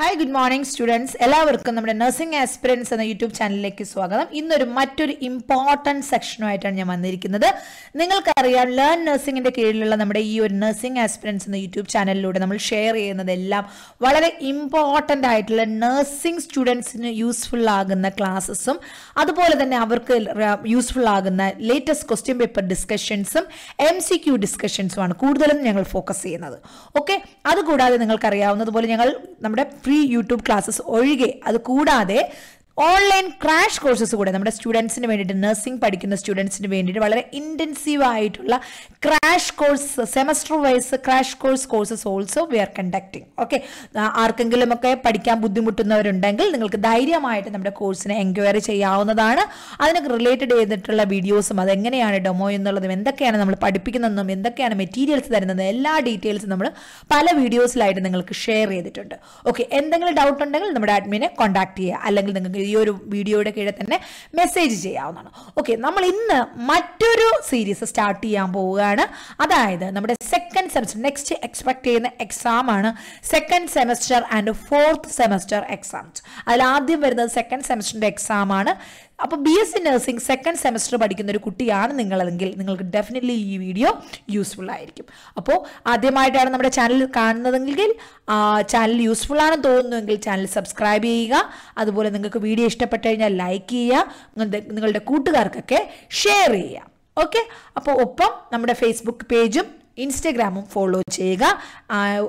Hi good morning students എല്ലാവർക്കും നമ്മുടെ nursing aspirants എന്ന യൂട്യൂബ് ചാനലിലേക്ക് സ്വാഗതം ഇന്നൊരു മറ്റൊരു ഇമ്പോർട്ടൻറ്റ് സെക്ഷനുമായിട്ടാണ് ഞാൻ വന്നിരിക്കുന്നത് നിങ്ങൾക്കറിയാം ലേൺ നഴ്സിംഗിൻ്റെ കീഴിലുള്ള നമ്മുടെ ഈ ഒരു നഴ്സിംഗ് ആസ്പിറൻസ് എന്ന യൂട്യൂബ് ചാനലിലൂടെ നമ്മൾ ഷെയർ ചെയ്യുന്നതെല്ലാം വളരെ ഇമ്പോർട്ടൻ്റ് ആയിട്ടുള്ള നഴ്സിംഗ് സ്റ്റുഡൻസിന് യൂസ്ഫുൾ ആകുന്ന ക്ലാസ്സസും അതുപോലെ തന്നെ അവർക്ക് യൂസ്ഫുൾ ആകുന്ന ലേറ്റസ്റ്റ് ക്വസ്റ്റ്യൻ പേപ്പർ ഡിസ്കഷൻസും എം സി ക്യൂ ഡിസ്കഷൻസുമാണ് കൂടുതലും ഞങ്ങൾ ഫോക്കസ് ചെയ്യുന്നത് ഓക്കെ അതുകൂടാതെ നിങ്ങൾക്കറിയാവുന്നതുപോലെ ഞങ്ങൾ നമ്മുടെ ഫ്രീ യൂട്യൂബ് ക്ലാസ്സസ് ഒഴികെ അത് കൂടാതെ ഓൺലൈൻ ക്രാഷ് കോഴ്സസ് കൂടെ നമ്മുടെ സ്റ്റുഡൻസിന് വേണ്ടിയിട്ട് നഴ്സിംഗ് പഠിക്കുന്ന സ്റ്റുഡൻസിന് വേണ്ടിയിട്ട് വളരെ ഇൻറ്റൻസീവ് ആയിട്ടുള്ള crash course semester wise crash course courses also we are conducting okay ആർക്കെങ്കിലും ഒക്കെ പഠിക്കാൻ ബുദ്ധിമുട്ടുന്നവരുണ്ടെങ്കിൽ നിങ്ങൾക്ക് ധൈര്യമായിട്ട് നമ്മുടെ കോഴ്സിനെ എൻക്വയറി ചെയ്യാവുന്നതാണ് അതിനൊക്കെ റിലേറ്റഡ് ചെയ്തിട്ടുള്ള വീഡിയോസും അതെങ്ങനെയാണ് ഡൊമോ എന്നുള്ളതും എന്തൊക്കെയാണ് നമ്മൾ പഠിപ്പിക്കുന്നതെന്നും എന്തൊക്കെയാണ് മെറ്റീരിയൽസ് തരുന്നത് എല്ലാ ഡീറ്റെയിൽസും നമ്മൾ പല വീഡിയോസിലായിട്ട് നിങ്ങൾക്ക് ഷെയർ ചെയ്തിട്ടുണ്ട് ഓക്കെ എന്തെങ്കിലും ഡൗട്ട് ഉണ്ടെങ്കിൽ നമ്മുടെ അഡ്മിനെ കോൺടാക്ട് ചെയ്യുക അല്ലെങ്കിൽ നിങ്ങൾക്ക് ഈ ഒരു വീഡിയോയുടെ കീഴെ തന്നെ മെസ്സേജ് ചെയ്യാവുന്നതാണ് ഓക്കെ നമ്മൾ ഇന്ന് മറ്റൊരു സീരീസ് സ്റ്റാർട്ട് ചെയ്യാൻ പോവുകയാണ് അതായത് നമ്മുടെ സെക്കൻഡ് സെമസ്റ്റർ നെക്സ്റ്റ് എക്സ്പെക്ട് ചെയ്യുന്ന എക്സാം ആണ് second semester and fourth semester exams അതിൽ ആദ്യം വരുന്നത് സെക്കൻഡ് സെമസ്റ്ററിൻ്റെ എക്സാം ആണ് അപ്പോൾ B S C nursing second semester പഠിക്കുന്ന ഒരു കുട്ടിയാണ് നിങ്ങളെങ്കിൽ നിങ്ങൾക്ക് ഡെഫിനറ്റ്ലി ഈ വീഡിയോ യൂസ്ഫുൾ ആയിരിക്കും അപ്പോൾ ആദ്യമായിട്ടാണ് നമ്മുടെ ചാനൽ കാണുന്നതെങ്കിൽ ചാനൽ യൂസ്ഫുൾ ആണെന്ന് തോന്നുന്നുവെങ്കിൽ ചാനൽ സബ്സ്ക്രൈബ് ചെയ്യുക അതുപോലെ നിങ്ങൾക്ക് വീഡിയോ ഇഷ്ടപ്പെട്ട് കഴിഞ്ഞാൽ ലൈക്ക് ചെയ്യുക നിങ്ങളുടെ കൂട്ടുകാർക്കൊക്കെ ഷെയർ ചെയ്യുക ഓക്കെ അപ്പോൾ ഒപ്പം നമ്മുടെ ഫേസ്ബുക്ക് പേജും ഇൻസ്റ്റഗ്രാമും ഫോളോ ചെയ്യുക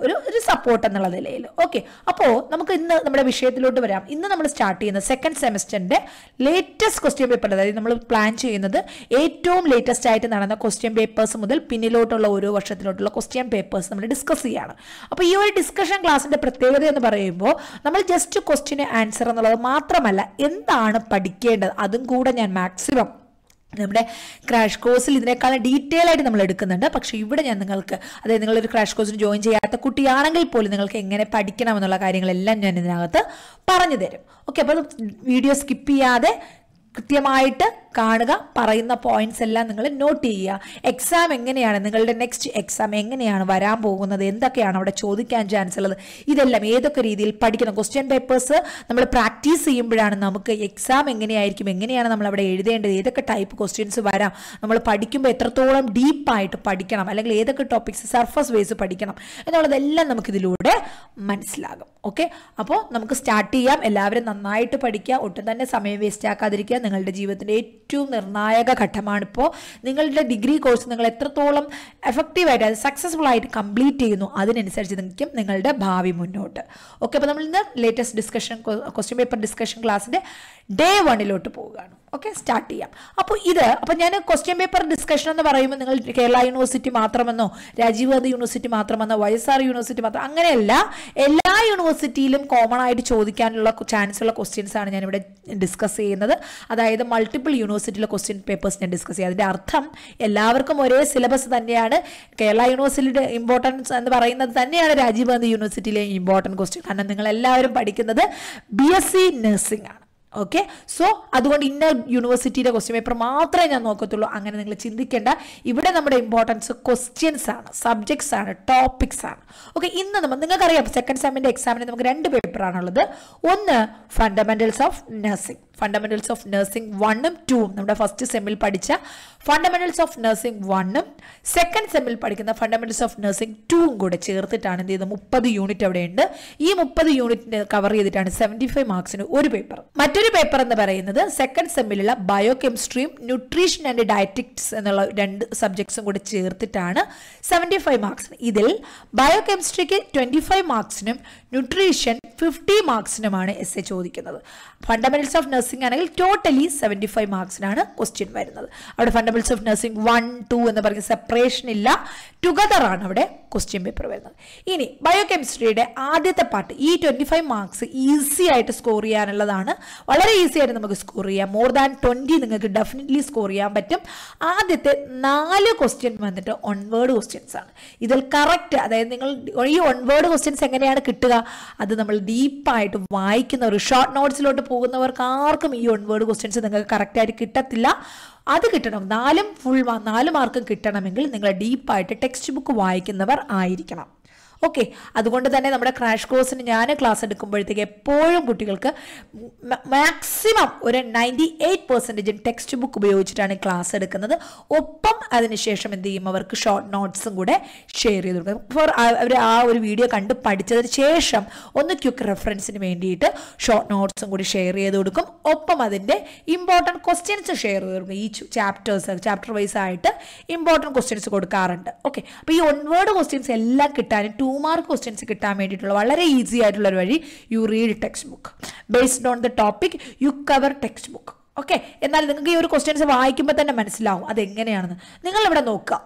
ഒരു ഒരു സപ്പോർട്ട് എന്നുള്ള നിലയിൽ ഓക്കെ അപ്പോൾ നമുക്ക് ഇന്ന് നമ്മുടെ വിഷയത്തിലോട്ട് വരാം ഇന്ന് നമ്മൾ സ്റ്റാർട്ട് ചെയ്യുന്ന സെക്കൻഡ് സെമസ്റ്ററിൻ്റെ ലേറ്റസ്റ്റ് ക്വസ്റ്റ്യൻ പേപ്പർ അതായത് നമ്മൾ പ്ലാൻ ചെയ്യുന്നത് ഏറ്റവും ലേറ്റസ്റ്റ് ആയിട്ട് നടന്ന ക്വസ്റ്റ്യൻ പേപ്പേഴ്സ് മുതൽ പിന്നിലോട്ടുള്ള ഓരോ വർഷത്തിലോട്ടുള്ള ക്വസ്റ്റ്യൻ പേപ്പേഴ്സ് നമ്മൾ ഡിസ്കസ് ചെയ്യുകയാണ് അപ്പോൾ ഈ ഒരു ഡിസ്കഷൻ ക്ലാസ്സിൻ്റെ പ്രത്യേകത എന്ന് പറയുമ്പോൾ നമ്മൾ ജസ്റ്റ് ക്വസ്റ്റ്യൻ ആൻസർ എന്നുള്ളത് മാത്രമല്ല എന്താണ് പഠിക്കേണ്ടത് അതും കൂടെ ഞാൻ മാക്സിമം നമ്മുടെ ക്രാഷ് കോഴ്സിൽ ഇതിനേക്കാൾ ഡീറ്റെയിൽ ആയിട്ട് നമ്മൾ എടുക്കുന്നുണ്ട് പക്ഷെ ഇവിടെ ഞാൻ നിങ്ങൾക്ക് അതായത് നിങ്ങളൊരു ക്രാഷ് കോഴ്സിന് ജോയിൻ ചെയ്യാത്ത കുട്ടിയാണെങ്കിൽ പോലും നിങ്ങൾക്ക് എങ്ങനെ പഠിക്കണം എന്നുള്ള കാര്യങ്ങളെല്ലാം ഞാൻ ഇതിനകത്ത് പറഞ്ഞു തരും ഓക്കെ അപ്പോൾ വീഡിയോ സ്കിപ്പ് ചെയ്യാതെ കൃത്യമായിട്ട് കാണുക പറയുന്ന പോയിന്റ്സ് എല്ലാം നിങ്ങൾ നോട്ട് ചെയ്യുക എക്സാം എങ്ങനെയാണ് നിങ്ങളുടെ നെക്സ്റ്റ് എക്സാം എങ്ങനെയാണ് വരാൻ പോകുന്നത് എന്തൊക്കെയാണ് അവിടെ ചോദിക്കാൻ ചാൻസ് ഉള്ളത് ഇതെല്ലാം ഏതൊക്കെ രീതിയിൽ പഠിക്കണം ക്വസ്റ്റ്യൻ പേപ്പേഴ്സ് നമ്മൾ പ്രാക്ടീസ് ചെയ്യുമ്പോഴാണ് നമുക്ക് എക്സാം എങ്ങനെയായിരിക്കും എങ്ങനെയാണ് നമ്മൾ അവിടെ എഴുതേണ്ടത് ഏതൊക്കെ ടൈപ്പ് ക്വസ്റ്റ്യൻസ് വരാം നമ്മൾ പഠിക്കുമ്പോൾ എത്രത്തോളം ഡീപ്പായിട്ട് പഠിക്കണം അല്ലെങ്കിൽ ഏതൊക്കെ ടോപ്പിക്സ് സർഫസ് വേസ് പഠിക്കണം എന്നുള്ളതെല്ലാം നമുക്കിതിലൂടെ മനസ്സിലാകും ഓക്കെ അപ്പോൾ നമുക്ക് സ്റ്റാർട്ട് ചെയ്യാം എല്ലാവരും നന്നായിട്ട് പഠിക്കുക ഒട്ടും തന്നെ സമയം വേസ്റ്റ് ആക്കാതിരിക്കുക നിങ്ങളുടെ ജീവിതത്തിൻ്റെ ഏറ്റവും നിർണായക ഘട്ടമാണിപ്പോൾ നിങ്ങളുടെ ഡിഗ്രി കോഴ്സ് നിങ്ങൾ എത്രത്തോളം എഫക്റ്റീവായിട്ട് അത് സക്സസ്ഫുൾ ആയിട്ട് കംപ്ലീറ്റ് ചെയ്യുന്നു അതിനനുസരിച്ച് നിൽക്കും നിങ്ങളുടെ ഭാവി മുന്നോട്ട് ഓക്കെ അപ്പോൾ നമ്മൾ ഇന്ന് latest discussion question paper discussion ക്ലാസ്സിൻ്റെ ഡേ വണ്ണിലോട്ട് പോവുകയാണ് ഓക്കെ സ്റ്റാർട്ട് ചെയ്യാം അപ്പോൾ ഇത് അപ്പോൾ ഞാൻ ക്വസ്റ്റ്യൻ പേപ്പർ ഡിസ്കഷൻ എന്ന് പറയുമ്പോൾ നിങ്ങൾ കേരള യൂണിവേഴ്സിറ്റി മാത്രമെന്നോ രാജീവ് ഗാന്ധി യൂണിവേഴ്സിറ്റി മാത്രമെന്നോ വൈ എസ് ആർ യൂണിവേഴ്സിറ്റി മാത്രം അങ്ങനെയല്ല എല്ലാ യൂണിവേഴ്സിറ്റിയിലും കോമൺ ആയിട്ട് ചോദിക്കാനുള്ള ചാൻസ് ഉള്ള ക്വസ്റ്റ്യൻസ് ആണ് ഞാനിവിടെ ഡിസ്കസ് ചെയ്യുന്നത് അതായത് മൾട്ടിപ്പിൾ യൂണിവേഴ്സിറ്റിയിലെ ക്വസ്റ്റ്യൻ പേപ്പേഴ്സ് ഞാൻ ഡിസ്കസ് ചെയ്യാം അതിൻ്റെ അർത്ഥം എല്ലാവർക്കും ഒരേ സിലബസ് തന്നെയാണ് കേരള യൂണിവേഴ്സിറ്റിയുടെ ഇമ്പോർട്ടൻസ് എന്ന് പറയുന്നത് തന്നെയാണ് രാജീവ് ഗാന്ധി യൂണിവേഴ്സിറ്റിയിലെ ഇമ്പോർട്ടൻറ്റ് ക്വസ്റ്റ്യൻ കാരണം നിങ്ങൾ എല്ലാവരും പഠിക്കുന്നത് ബി എസ് സി നഴ്സിംഗ് ആണ് ഓക്കെ സോ അതുകൊണ്ട് ഇന്ന യൂണിവേഴ്സിറ്റിയുടെ ക്വസ്റ്റ്യൻ പേപ്പർ മാത്രമേ ഞാൻ നോക്കത്തുള്ളൂ അങ്ങനെ നിങ്ങൾ ചിന്തിക്കേണ്ട ഇവിടെ നമ്മുടെ ഇമ്പോർട്ടൻസ് ക്വസ്റ്റ്യൻസ് ആണ് സബ്ജക്ട്സ് ആണ് ടോപ്പിക്സ് ആണ് ഓക്കെ ഇന്ന് നമ്മൾ നിങ്ങൾക്കറിയാം സെക്കൻഡ് സെമ്മിൻ്റെ എക്സാമിന് നമുക്ക് രണ്ട് പേപ്പറാണുള്ളത് ഒന്ന് fundamentals of nursing fundamentals of nursing വണ്ണും ടൂവും നമ്മുടെ ഫസ്റ്റ് സെമ്മിൽ പഠിച്ച ഫണ്ടമെന്റൽസ് ഓഫ് നഴ്സിംഗ് വണ്ണും സെക്കൻഡ് സെമ്മിൽ പഠിക്കുന്ന ഫണ്ടമെന്റൽസ് ഓഫ് നഴ്സിംഗ് ടൂവും കൂടെ ചേർത്തിട്ടാണ് എന്ത് ചെയ്തത് മുപ്പത് യൂണിറ്റ് അവിടെയുണ്ട് ഈ മുപ്പത് യൂണിറ്റിന് കവർ ചെയ്തിട്ടാണ് സെവൻറ്റി ഫൈവ് മാർക്സിന് ഒരു പേപ്പർ മറ്റൊരു പേപ്പർ എന്ന് പറയുന്നത് സെക്കൻഡ് സെമ്മിലുള്ള ബയോ കെമിസ്ട്രിയും ന്യൂട്രീഷൻ ആൻഡ് ഡയറ്റിക്സ് എന്നുള്ള രണ്ട് സബ്ജക്ട്സും കൂടെ ചേർത്തിട്ടാണ് സെവൻറ്റി ഫൈവ് മാർക്സിന് ഇതിൽ ബയോ കെമിസ്ട്രിക്ക് ട്വൻറ്റി ഫൈവ് മാർക്സിനും ന്യൂട്രീഷൻ ഫിഫ്റ്റി മാർക്സിനുമാണ് എസ് എ ചോദിക്കുന്നത് ഫണ്ടമെന്റൽസ് ഓഫ് നഴ്സിംഗ് നഴ്സിംഗ് ആണെങ്കിൽ ടോട്ടലി സെവൻറ്റി ഫൈവ് മാർക്സിനാണ് ക്വസ്റ്റ്യൻ വരുന്നത് അവിടെ fundamentals of nursing one two എന്ന് പറഞ്ഞ് സെപ്പറേഷൻ ഇല്ല ടുഗദർ ആണ് അവിടെ ക്വസ്റ്റ്യൻ പേപ്പർ വരുന്നത് ഇനി ബയോകെമിസ്ട്രിയുടെ ആദ്യത്തെ പാർട്ട് ഈ ട്വൻറ്റി ഫൈവ് മാർക്സ് ഈസി ആയിട്ട് സ്കോർ ചെയ്യാനുള്ളതാണ് വളരെ ഈസി ആയിട്ട് നമുക്ക് സ്കോർ ചെയ്യാം മോർ ദാൻ ട്വൻറ്റി നിങ്ങൾക്ക് ഡെഫിനറ്റ്ലി സ്കോർ ചെയ്യാൻ പറ്റും ആദ്യത്തെ നാല് ക്വസ്റ്റ്യൻ വന്നിട്ട് ഒൺവേർഡ് ക്വസ്റ്റ്യൻസ് ആണ് ഇതിൽ കറക്റ്റ് അതായത് നിങ്ങൾ ഈ ഒൺവേർഡ് ക്വസ്റ്റ്യൻസ് എങ്ങനെയാണ് കിട്ടുക അത് നമ്മൾ ഡീപ്പായിട്ട് വായിക്കുന്ന ഒരു ഷോർട്ട് നോട്ട്സിലോട്ട് പോകുന്നവർക്ക് ആർക്കും ഈ ഒൺവേർഡ് ക്വസ്റ്റ്യൻസ് നിങ്ങൾക്ക് കറക്റ്റായിട്ട് കിട്ടത്തില്ല അത് കിട്ടണം നാലും ഫുൾ നാല് മാർക്കും കിട്ടണമെങ്കിൽ നിങ്ങൾ ഡീപ്പായിട്ട് ടെക്സ്റ്റ് ബുക്ക് വായിക്കുന്നവർ ആയിരിക്കണം ഓക്കെ അതുകൊണ്ട് തന്നെ നമ്മുടെ ക്രാഷ് കോഴ്സിന് ഞാൻ ക്ലാസ് എടുക്കുമ്പോഴത്തേക്ക് എപ്പോഴും കുട്ടികൾക്ക് മാക്സിമം ഒരു നയൻറ്റി എയ്റ്റ് പെർസെൻറ്റേജും ടെക്സ്റ്റ് ബുക്ക് ഉപയോഗിച്ചിട്ടാണ് ക്ലാസ് എടുക്കുന്നത് ഒപ്പം അതിനുശേഷം എന്ത് ചെയ്യും അവർക്ക് ഷോർട്ട് നോട്ട്സും കൂടെ ഷെയർ ചെയ്ത് കൊടുക്കും ഫോർ അവർ ആ ഒരു വീഡിയോ കണ്ട് പഠിച്ചതിന് ശേഷം ഒന്ന് ക്യുക്ക് റെഫറൻസിന് വേണ്ടിയിട്ട് ഷോർട്ട് നോട്ട്സും കൂടി ഷെയർ ചെയ്ത് കൊടുക്കും ഒപ്പം അതിൻ്റെ ഇമ്പോർട്ടൻറ്റ് ക്വസ്റ്റ്യൻസ് ഷെയർ ചെയ്ത് കൊടുക്കും ഈ ചാപ്റ്റേഴ്സ് ചാപ്റ്റർ വൈസ് ആയിട്ട് ഇമ്പോർട്ടൻറ്റ് ക്വസ്റ്റ്യൻസ് കൊടുക്കാറുണ്ട് ഓക്കെ അപ്പോൾ ഈ ഒൺവേർഡ് ക്വസ്റ്റ്യൻസ് എല്ലാം കിട്ടാനും ടു ടു മാർക്ക് ക്വസ്റ്റ്യൻസ് കിട്ടാൻ വേണ്ടിയിട്ടുള്ള വളരെ ഈസി ആയിട്ടുള്ള ഒരു വഴി you read text book based on the topic you cover text book okay എന്നാൽ നിങ്ങൾക്ക് ഈ ഒരു ക്വസ്റ്റ്യൻസ് വായിക്കുമ്പോൾ തന്നെ മനസ്സിലാവും അതെങ്ങനെയാണെന്ന് ഇവിടെ നോക്കുക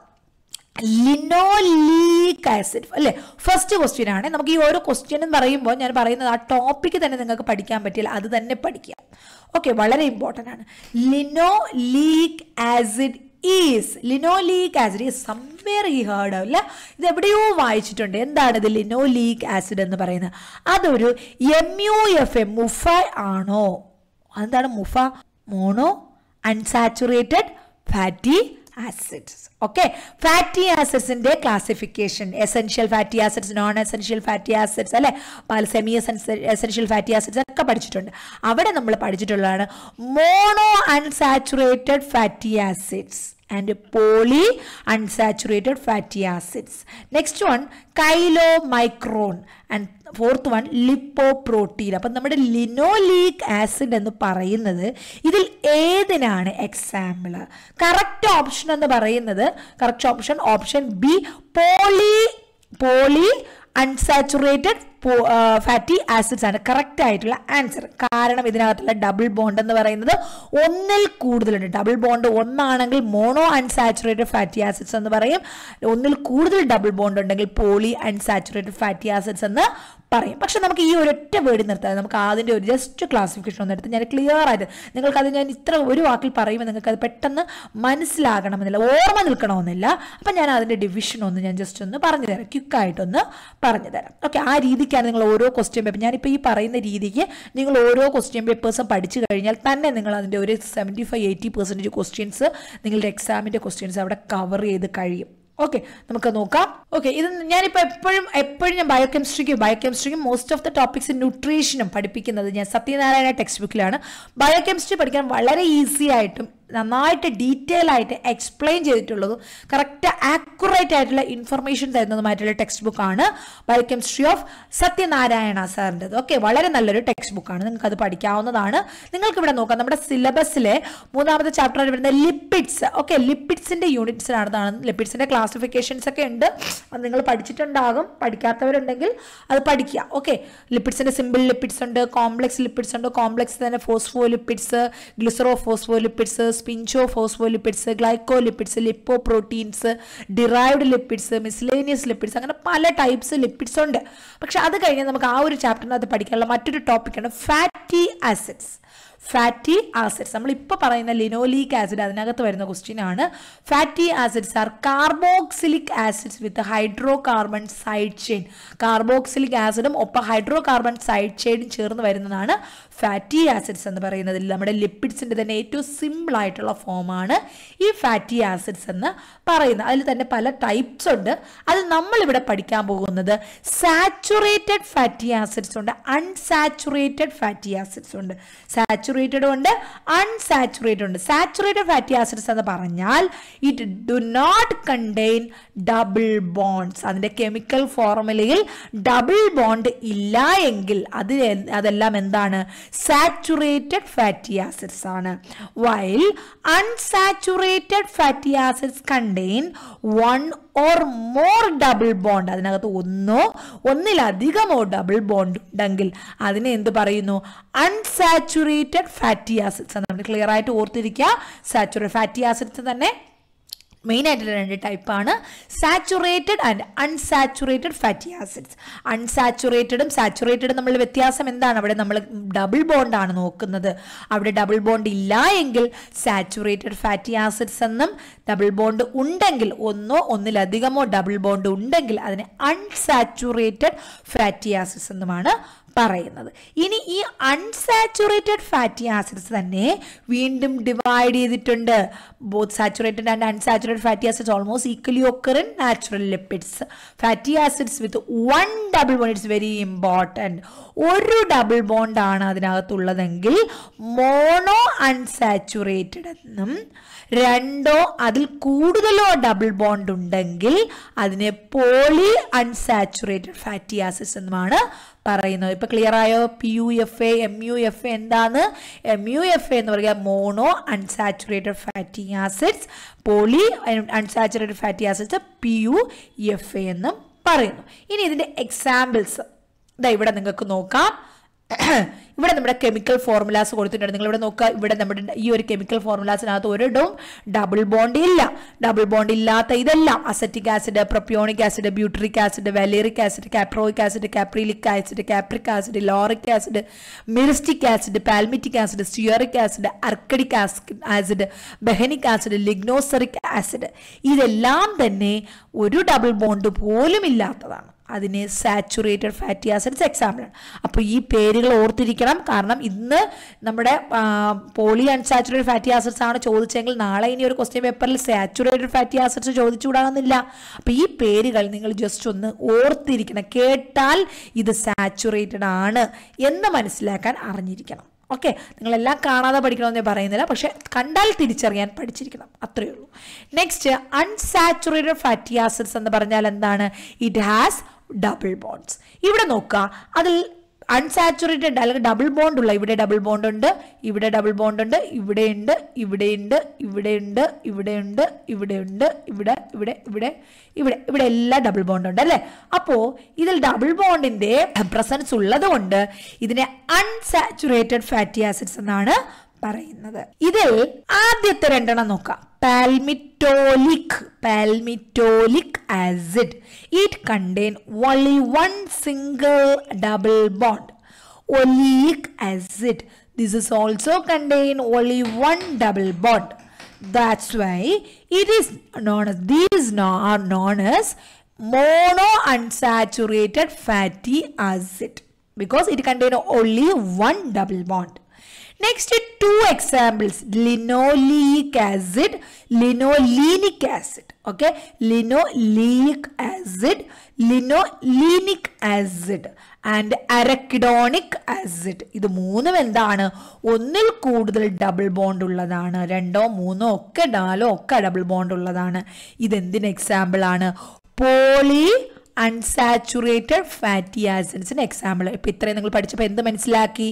ലിനോലീക് ആസിഡ് അല്ലേ ഫസ്റ്റ് ക്വസ്റ്റ്യൻ ആണ് നമുക്ക് ഈ ഓരോ ക്വസ്റ്റ്യൻ എന്ന് പറയുമ്പോൾ ഞാൻ പറയുന്നത് ആ ടോപ്പിക്ക് തന്നെ നിങ്ങൾക്ക് പഠിക്കാൻ പറ്റില്ല അത് തന്നെ പഠിക്കുക ഓക്കെ വളരെ ഇമ്പോർട്ടൻ്റ് ആണ് linoleic acid is linoleic acid somewhere he heard അല്ല ഇത് എവിടെയോ വായിച്ചിട്ടുണ്ട് എന്താണ് ഇത് ലിനോലീക് ആസിഡ് എന്ന് പറയുന്നത് അതൊരു M U F A MUFA ആണോ അതെന്താണ് MUFA mono unsaturated fatty acids okay fatty ആസിഡ്സിൻ്റെ classification essential fatty acids non essential fatty acids അല്ലെ പല സെമി എസെൻഷ്യൽ ഫാറ്റി ആസിഡ്സ് ഒക്കെ പഠിച്ചിട്ടുണ്ട് അവിടെ നമ്മൾ പഠിച്ചിട്ടുള്ളതാണ് mono unsaturated fatty acids and poly unsaturated fatty acids next one chylomicron and fourth one lipoprotein അപ്പം നമ്മുടെ ലിനോലീക് ആസിഡ് എന്ന് പറയുന്നത് ഇതിൽ ഏതിനാണ് എക്സാമ്പിൾ കറക്റ്റ് ഓപ്ഷൻ എന്ന് പറയുന്നത് correct option option B poly poly unsaturated fatty acids ആണ് correct ആയിട്ടുള്ള answer കാരണം ഇതിനകത്തുള്ള ഡബിൾ ബോണ്ട് എന്ന് പറയുന്നത് ഒന്നിൽ കൂടുതലുണ്ട് ഡബിൾ ബോണ്ട് ഒന്നാണെങ്കിൽ മോണോ അൺസാച്ചുറേറ്റഡ് ഫാറ്റി ആസിഡ്സ് എന്ന് പറയും ഒന്നിൽ കൂടുതൽ ഡബിൾ ബോണ്ട് ഉണ്ടെങ്കിൽ പോളി അൺസാച്ചുറേറ്റഡ് ഫാറ്റി ആസിഡ്സ് എന്ന് പറയും പക്ഷെ നമുക്ക് ഈ ഒരൊറ്റ വേർഡ് നിർത്താതെ നമുക്ക് അതിൻ്റെ ഒരു ജസ്റ്റ് ക്ലാസിഫിക്കേഷൻ ഒന്ന് എടുത്ത് ഞാൻ ക്ലിയർ ആയിട്ട് നിങ്ങൾക്കത് ഞാൻ ഇത്ര ഒരു വാക്കിൽ പറയുമ്പോൾ അത് പെട്ടെന്ന് മനസ്സിലാകണമെന്നില്ല ഓർമ്മ നിൽക്കണമെന്നില്ല അപ്പം ഞാൻ അതിൻ്റെ ഡിവിഷൻ ഒന്ന് ഞാൻ ജസ്റ്റ് ഒന്ന് പറഞ്ഞു തരാം ക്വിക്കായിട്ടൊന്ന് പറഞ്ഞു തരാം ഓക്കെ ആ രീതിക്ക് എനിക്കാണ് നിങ്ങൾ ഓരോ ക്വസ്റ്റ്യൻ പേപ്പർ ഞാനിപ്പോൾ ഈ പറയുന്ന രീതിക്ക് നിങ്ങൾ ഓരോ ക്വസ്റ്റ്യൻ പേപ്പേഴ്സും പഠിച്ചു കഴിഞ്ഞാൽ തന്നെ നിങ്ങൾ അതിൻ്റെ ഒരു seventy five eighty percentage questions നിങ്ങളുടെ എക്സാമിൻ്റെ ക്വസ്റ്റ്യൻസ് അവിടെ കവർ ചെയ്ത് കഴിയും ഓക്കെ നമുക്ക് നോക്കാം ഓക്കെ ഇത് ഞാനിപ്പോൾ എപ്പോഴും എപ്പോഴും ഞാൻ ബയോ ബയോകെമിസ്ട്രിക്കും മോസ്റ്റ് ഓഫ് ദ ടോപ്പിക്സ് ന്യൂട്രീഷനും പഠിപ്പിക്കുന്നത് ഞാൻ സത്യനാരായണ ടെക്സ്റ്റ് ബുക്കിലാണ് ബയോകെമിസ്ട്രി പഠിക്കാൻ വളരെ ഈസി ആയിട്ടും നന്നായിട്ട് ഡീറ്റെയിൽ ആയിട്ട് എക്സ്പ്ലെയിൻ ചെയ്തിട്ടുള്ളതും കറക്റ്റ് ആക്യുറേറ്റ് ആയിട്ടുള്ള ഇൻഫർമേഷൻ തരുന്നതുമായിട്ടുള്ള ടെക്സ്റ്റ് ബുക്കാണ് ബയോകെമിസ്ട്രി ഓഫ് സത്യനാരായണ സാറിൻ്റെത് ഓക്കെ വളരെ നല്ലൊരു ടെക്സ്റ്റ് ബുക്കാണ് നിങ്ങൾക്ക് അത് പഠിക്കാവുന്നതാണ് നിങ്ങൾക്ക് ഇവിടെ നോക്കാം നമ്മുടെ സിലബസിലെ മൂന്നാമത്തെ ചാപ്റ്ററിൽ വരുന്ന ലിപ്പിഡ്സ് ഓക്കെ യൂണിറ്റ്സ് നടന്നതാണ് ലിപ്പിഡ്സിന്റെ ക്ലാസിഫിക്കേഷൻസ് ഒക്കെ ഉണ്ട് അത് നിങ്ങൾ പഠിച്ചിട്ടുണ്ടാകും പഠിക്കാത്തവരുണ്ടെങ്കിൽ അത് പഠിക്കുക ഓക്കെ ലിപ്പിഡ്സിന്റെ സിമ്പിൾ ലിപ്പിഡ്സ് ഉണ്ട് കോംപ്ലക്സ് ലിപ്പിഡ്സ് ഉണ്ട് കോംപ്ലക്സ് തന്നെ phospholipids glycerophospholipids പിഞ്ചോ phospholipids glycolipids lipoproteins derived lipids miscellaneous lipids അങ്ങനെ പല ടൈപ്സ് ലിപ്പിഡ്സ് ഉണ്ട് പക്ഷെ അത് കഴിഞ്ഞാൽ നമുക്ക് ആ ഒരു ചാപ്റ്ററിനകത്ത് പഠിക്കാനുള്ള മറ്റൊരു ടോപ്പിക്കാണ് ഫാറ്റി ആസിഡ്സ് ഫാറ്റി ആസിഡ്സ് നമ്മൾ ഇപ്പോൾ പറയുന്ന ലിനോലിക് ആസിഡ് അതിനകത്ത് വരുന്ന ക്വസ്റ്റ്യൻ ആണ് fatty acids are carboxylic acids with hydrocarbon side chain carboxylic ആസിഡും ഒപ്പം ഹൈഡ്രോ കാർബൺ സൈഡ് ചെയിനും ചേർന്ന് വരുന്നതാണ് ഫാറ്റി ആസിഡ്സ് എന്ന് പറയുന്നത് നമ്മുടെ ലിപ്പിഡ്സിൻ്റെ തന്നെ ഏറ്റവും സിമ്പിൾ ആയിട്ടുള്ള ഫോമാണ് ഈ ഫാറ്റി ആസിഡ്സ് എന്ന് പറയുന്നത് അതിൽ തന്നെ പല ടൈപ്സ് ഉണ്ട് അത് നമ്മളിവിടെ പഠിക്കാൻ പോകുന്നത് സാച്ചുറേറ്റഡ് ഫാറ്റി ആസിഡ്സ് ഉണ്ട് അൺസാച്ചുറേറ്റഡ് ഫാറ്റി ആസിഡ്സ് ഉണ്ട് സാച്ചു സാച്ചുറേറ്റഡും ഉണ്ട് അൺസാച്ചുറേറ്റഡ് ഉണ്ട് സാച്ചുറേറ്റഡ് ഫാറ്റി ആസിഡ്സ് എന്ന് പറഞ്ഞാൽ it do not contain double bonds അതിൻ്റെ കെമിക്കൽ ഫോർമുലയിൽ ഡബിൾ ബോണ്ട് ഇല്ല എങ്കിൽ അത് അതെല്ലാം എന്താണ് സാച്ചുറേറ്റഡ് ഫാറ്റി ആസിഡ്സ് ആണ് while unsaturated fatty acids contain one or more double bond അതിനകത്ത് ഒന്നോ ഒന്നിലധികമോ ഡബിൾ ബോണ്ട് ഉണ്ടെങ്കിൽ അതിനെ എന്ത് പറയുന്നു അൺസാച്ചുറേറ്റഡ് ഫാറ്റി ആസിഡ്സ് നമ്മൾ ക്ലിയർ ആയിട്ട് ഓർത്തിരിക്കുക സാച്ചുറേറ്റ് ഫാറ്റി ആസിഡ്സ് തന്നെ മെയിനായിട്ടുള്ള രണ്ട് ടൈപ്പാണ് saturated and unsaturated fatty acids അൺസാച്ചുറേറ്റഡും സാച്ചുറേറ്റഡും നമ്മൾ വ്യത്യാസം എന്താണ് അവിടെ നമ്മൾ ഡബിൾ ബോണ്ടാണ് നോക്കുന്നത് അവിടെ ഡബിൾ ബോണ്ട് ഇല്ല എങ്കിൽ സാച്ചുറേറ്റഡ് ഫാറ്റി ആസിഡ്സ് എന്നും ഡബിൾ ബോണ്ട് ഉണ്ടെങ്കിൽ ഒന്നോ ഒന്നിലധികമോ ഡബിൾ ബോണ്ട് ഉണ്ടെങ്കിൽ അതിനെ അൺസാച്ചുറേറ്റഡ് ഫാറ്റി ആസിഡ്സ് എന്നുമാണ് പറയുന്നത് ഇനി ഈ അൺസാച്ചുറേറ്റഡ് ഫാറ്റി ആസിഡ്സ് തന്നെ വീണ്ടും ഡിവൈഡ് ചെയ്തിട്ടുണ്ട് both saturated and unsaturated fatty acids almost equally occur in natural lipids fatty acids with one double bond it's very important ഒരു ഡബിൾ ബോണ്ടാണ് അതിനകത്തുള്ളതെങ്കിൽ മോണോ അൺസാച്ചുറേറ്റഡ് എന്നും രണ്ടോ അതിൽ കൂടുതലോ ഡബിൾ ബോണ്ട് ഉണ്ടെങ്കിൽ അതിനെ പോളി അൺസാച്ചുറേറ്റഡ് ഫാറ്റി ആസിഡ്സ് എന്നുമാണ് പറയുന്നത് ഇപ്പൊ ക്ലിയർ ആയോ P U F A M U F A എന്താണ് എം യു എഫ് എ എന്ന് പറയുക mono unsaturated fatty acids poly unsaturated fatty acids P U F A എന്നും പറയുന്നു ഇനി ഇതിന്റെ എക്സാമ്പിൾസ് ഇതാ ഇവിടെ നിങ്ങൾക്ക് നോക്കാം ഇവിടെ നമ്മുടെ കെമിക്കൽ ഫോർമുലാസ് കൊടുത്തിട്ടുണ്ട് നിങ്ങൾ ഇവിടെ നോക്കുക ഇവിടെ നമ്മുടെ ഈ ഒരു കെമിക്കൽ ഫോർമുലാസിനകത്ത് ഒരിടവും ഡബിൾ ബോണ്ട് ഇല്ല ഡബിൾ ബോണ്ട് ഇല്ലാത്ത ഇതെല്ലാം acetic acid propionic acid butyric acid valeric acid caproic acid caprylic acid capric acid lauric acid myristic acid palmitic acid stearic acid arachidic acid behenic acid lignoceric acid ഇതെല്ലാം തന്നെ ഒരു double bond പോലും ഇല്ലാത്തതാണ് അതിന് saturated fatty acids എക്സാമ്പിളാണ് അപ്പോൾ ഈ പേരുകൾ ഓർത്തിരിക്കണം കാരണം ഇന്ന് നമ്മുടെ പോളി അൺസാച്ചുറേറ്റഡ് ഫാറ്റി ആസിഡ്സ് ആണ് ചോദിച്ചെങ്കിൽ നാളെ ഇനി ഒരു ക്വസ്റ്റ്യൻ പേപ്പറിൽ സാച്ചുറേറ്റഡ് ഫാറ്റി ആസിഡ്സ് ചോദിച്ചുകൂടാകുന്നില്ല അപ്പോൾ ഈ പേരുകൾ നിങ്ങൾ ജസ്റ്റ് ഒന്ന് ഓർത്തിരിക്കണം കേട്ടാൽ ഇത് സാച്ചുറേറ്റഡ് ആണ് എന്ന് മനസ്സിലാക്കാൻ അറിഞ്ഞിരിക്കണം ഓക്കെ നിങ്ങളെല്ലാം കാണാതെ പഠിക്കണമെന്നേ പറയുന്നില്ല പക്ഷെ കണ്ടാൽ തിരിച്ചറിയാൻ പഠിച്ചിരിക്കണം അത്രയേ ഉള്ളൂ നെക്സ്റ്റ് അൺസാച്ചുറേറ്റഡ് ഫാറ്റി ആസിഡ്സ് എന്ന് പറഞ്ഞാൽ എന്താണ് ഇറ്റ് ഹാസ് ഡബിൾ ബോണ്ട്സ് ഇവിടെ നോക്കുക അതിൽ അൺസാച്ചുറേറ്റഡ് അല്ലെങ്കിൽ ഡബിൾ ബോണ്ട് ഉള്ള ഇവിടെ ഡബിൾ ബോണ്ട് ഉണ്ട് ഇവിടെ ഡബിൾ ബോണ്ട് ഉണ്ട് ഇവിടെയുണ്ട് ഇവിടെയുണ്ട് ഇവിടെയുണ്ട് ഇവിടെയുണ്ട് ഇവിടെയുണ്ട് ഇവിടെ ഇവിടെ ഇവിടെ ഇവിടെ ഇവിടെ എല്ലാ ഡബിൾ ബോണ്ട് ഉണ്ട് അല്ലേ അപ്പോൾ ഇതിൽ ഡബിൾ ബോണ്ടിന്റെ പ്രസൻസ് ഉള്ളത് കൊണ്ട് ഇതിനെ അൺസാച്ചുറേറ്റഡ് ഫാറ്റി ആസിഡ്സ് എന്നാണ് പറയുന്നത് ഇതിൽ ആദ്യത്തെ രണ്ടെണ്ണം നോക്കാം palmitoleic palmitoleic acid it contain only one single double bond oleic acid this is also contain only one double bond that's why it is known these are known as mono unsaturated fatty acid because it contains only one double bond. Next two examples linoleic acid linolenic acid okay linoleic acid linolenic acid and arachidonic acid ഇത് മൂന്നും എന്താണ് ഒന്നിൽ കൂടുതൽ double bond ഉള്ളതാണ് രണ്ടോ മൂന്നോ ഒക്കെ നാലോ ഒക്കെ ഡബിൾ ബോണ്ട് ഉള്ളതാണ് ഇതെന്തിന് ആണ് പോളി അൺസാച്ചുറേറ്റഡ് ഫാറ്റി ആസിഡ്സിന് എക്സാമ്പിൾ ഇപ്പം ഇത്രയും നിങ്ങൾ പഠിച്ചപ്പോൾ എന്ത് മനസ്സിലാക്കി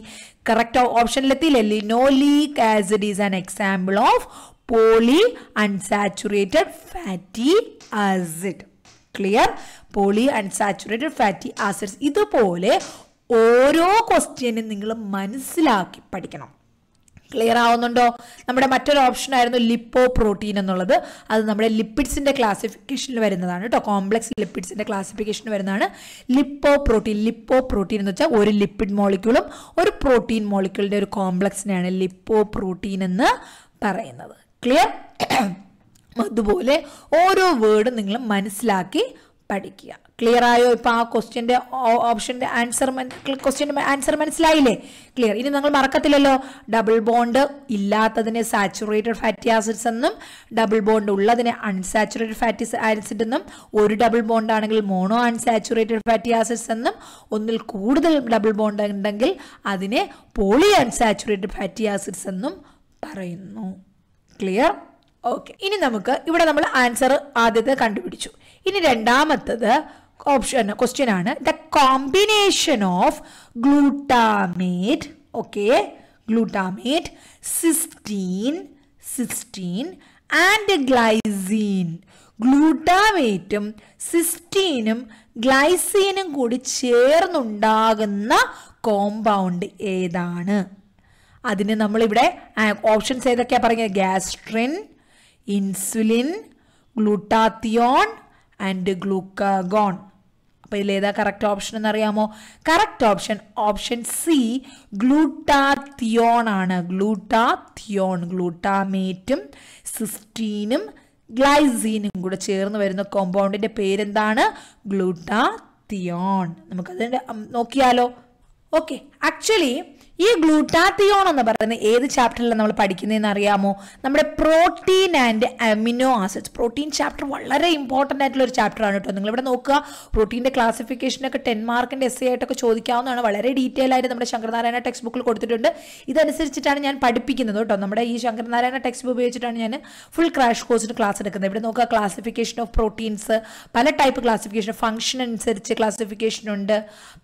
കറക്റ്റ് ഓപ്ഷനിലെത്തിയില്ലല്ലേ നോലീക് acid is an example of poly unsaturated fatty acid clear poly unsaturated fatty acids ഇതുപോലെ ഓരോ ക്വസ്റ്റ്യനും നിങ്ങൾ മനസ്സിലാക്കി പഠിക്കണം ക്ലിയർ ആവുന്നുണ്ടോ നമ്മുടെ മറ്റൊരു ഓപ്ഷൻ ആയിരുന്നു ലിപ്പോ പ്രോട്ടീൻ എന്നുള്ളത് അത് നമ്മുടെ ലിപ്പിഡ്സിന്റെ ക്ലാസിഫിക്കേഷനിൽ വരുന്നതാണ് കേട്ടോ കോംപ്ലക്സ് ലിപ്പിഡ്സിന്റെ ക്ലാസിഫിക്കേഷനിൽ വരുന്നതാണ് ലിപ്പോ പ്രോട്ടീൻ ലിപ്പോ പ്രോട്ടീൻ എന്ന് വെച്ചാൽ ഒരു ലിപ്പിഡ് മോളിക്യൂളും ഒരു പ്രോട്ടീൻ മോളിക്യൂളിന്റെ ഒരു കോംപ്ലക്സിനെയാണ് ലിപ്പോ പ്രോട്ടീൻ എന്ന് പറയുന്നത് ക്ലിയർ അതുപോലെ ഓരോ വേർഡും നിങ്ങൾ മനസ്സിലാക്കി പഠിക്കുക ക്ലിയർ ആയോ ഇപ്പൊ ആ ക്വസ്റ്റ്യന്റെ ഓപ്ഷന്റെ ആൻസർ ക്വസ്റ്റ്യൻ്റെ ആൻസർ മനസ്സിലായില്ലേ ക്ലിയർ ഇനി നിങ്ങൾ മറക്കത്തില്ലല്ലോ ഡബിൾ ബോണ്ട് ഇല്ലാത്തതിനെ സാച്ചുറേറ്റഡ് ഫാറ്റി ആസിഡ്സ് എന്നും ഡബിൾ ബോണ്ട് ഉള്ളതിനെ അൺസാച്ചുറേറ്റഡ് ഫാറ്റി ആസിഡ് എന്നും ഒരു ഡബിൾ ബോണ്ട് ആണെങ്കിൽ മോണോ അൺസാച്ചുറേറ്റഡ് ഫാറ്റി ആസിഡ്സ് എന്നും ഒന്നിൽ കൂടുതൽ ഡബിൾ ബോണ്ട് ഉണ്ടെങ്കിൽ അതിനെ പോളി അൺസാച്ചുറേറ്റഡ് ഫാറ്റി ആസിഡ്സ് എന്നും പറയുന്നു ക്ലിയർ ഓക്കെ ഇനി നമുക്ക് ഇവിടെ നമ്മൾ ആൻസർ ആദ്യത്തെ കണ്ടുപിടിച്ചു ഇനി രണ്ടാമത്തത് ഓപ്ഷൻ ക്വസ്റ്റ്യൻ ആണ് the combination of glutamate okay glutamate cysteine cysteine and glycine ഗ്ലൂട്ടാമേറ്റും സിസ്റ്റീനും ഗ്ലൈസീനും കൂടി ചേർന്നുണ്ടാകുന്ന കോമ്പൗണ്ട് ഏതാണ് അതിന് നമ്മളിവിടെ ഓപ്ഷൻസ് ഏതൊക്കെയാണ് പറഞ്ഞത് gastrin insulin glutathione and glucagon അപ്പോൾ ഇതിലേതാ കറക്റ്റ് ഓപ്ഷൻ എന്നറിയാമോ correct option option C glutathione ആണ് ഗ്ലൂട്ടാത്തിയോൺ ഗ്ലൂട്ടാമേറ്റും സിസ്റ്റീനും ഗ്ലൈസീനും കൂടെ ചേർന്ന് വരുന്ന കോമ്പൗണ്ടിൻ്റെ പേരെന്താണ് ഗ്ലൂട്ടാത്തിയോൺ നമുക്കതിൻ്റെ നോക്കിയാലോ ഓക്കെ ആക്ച്വലി ഈ ഗ്ലൂട്ടാത്തിയോൺ എന്ന് പറയുന്നത് ഏത് ചാപ്റ്ററിലാണ് നമ്മൾ പഠിക്കുന്നതെന്ന് അറിയാമോ നമ്മുടെ protein and amino acids protein chapter വളരെ ഇമ്പോർട്ടൻ്റ് ആയിട്ടുള്ള ഒരു ചാപ്റ്റർ ആണ് കേട്ടോ നിങ്ങൾ ഇവിടെ നോക്കുക പ്രോട്ടീൻ്റെ ക്ലാസിഫിക്കേഷനൊക്കെ ടെൻ മാർക്കിൻ്റെ എസ് ആയിട്ടൊക്കെ ചോദിക്കാവുന്നതാണ് വളരെ ഡീറ്റെയിൽ ആയിട്ട് നമ്മുടെ ശങ്കരനാരായണ ടെക്സ്റ്റ് ബുക്കിൽ കൊടുത്തിട്ടുണ്ട് ഇതനുസരിച്ചിട്ടാണ് ഞാൻ പഠിപ്പിക്കുന്നത് കേട്ടോ നമ്മുടെ ഈ ശങ്കരനാരായണ ടെക്സ്റ്റ് ബുക്ക് ഉപയോഗിച്ചിട്ടാണ് ഞാൻ ഫുൾ ക്രാഷ് കോഴ്സിന് ക്ലാസ് എടുക്കുന്നത് ഇവിടെ നോക്കുക ക്ലാസിഫിക്കേഷൻ ഓഫ് പ്രോട്ടീൻസ് പല ടൈപ്പ് ക്ലാസിഫിക്കേഷൻ ഫംഗ്ഷൻ അനുസരിച്ച് ക്ലാസിഫിക്കേഷൻ ഉണ്ട്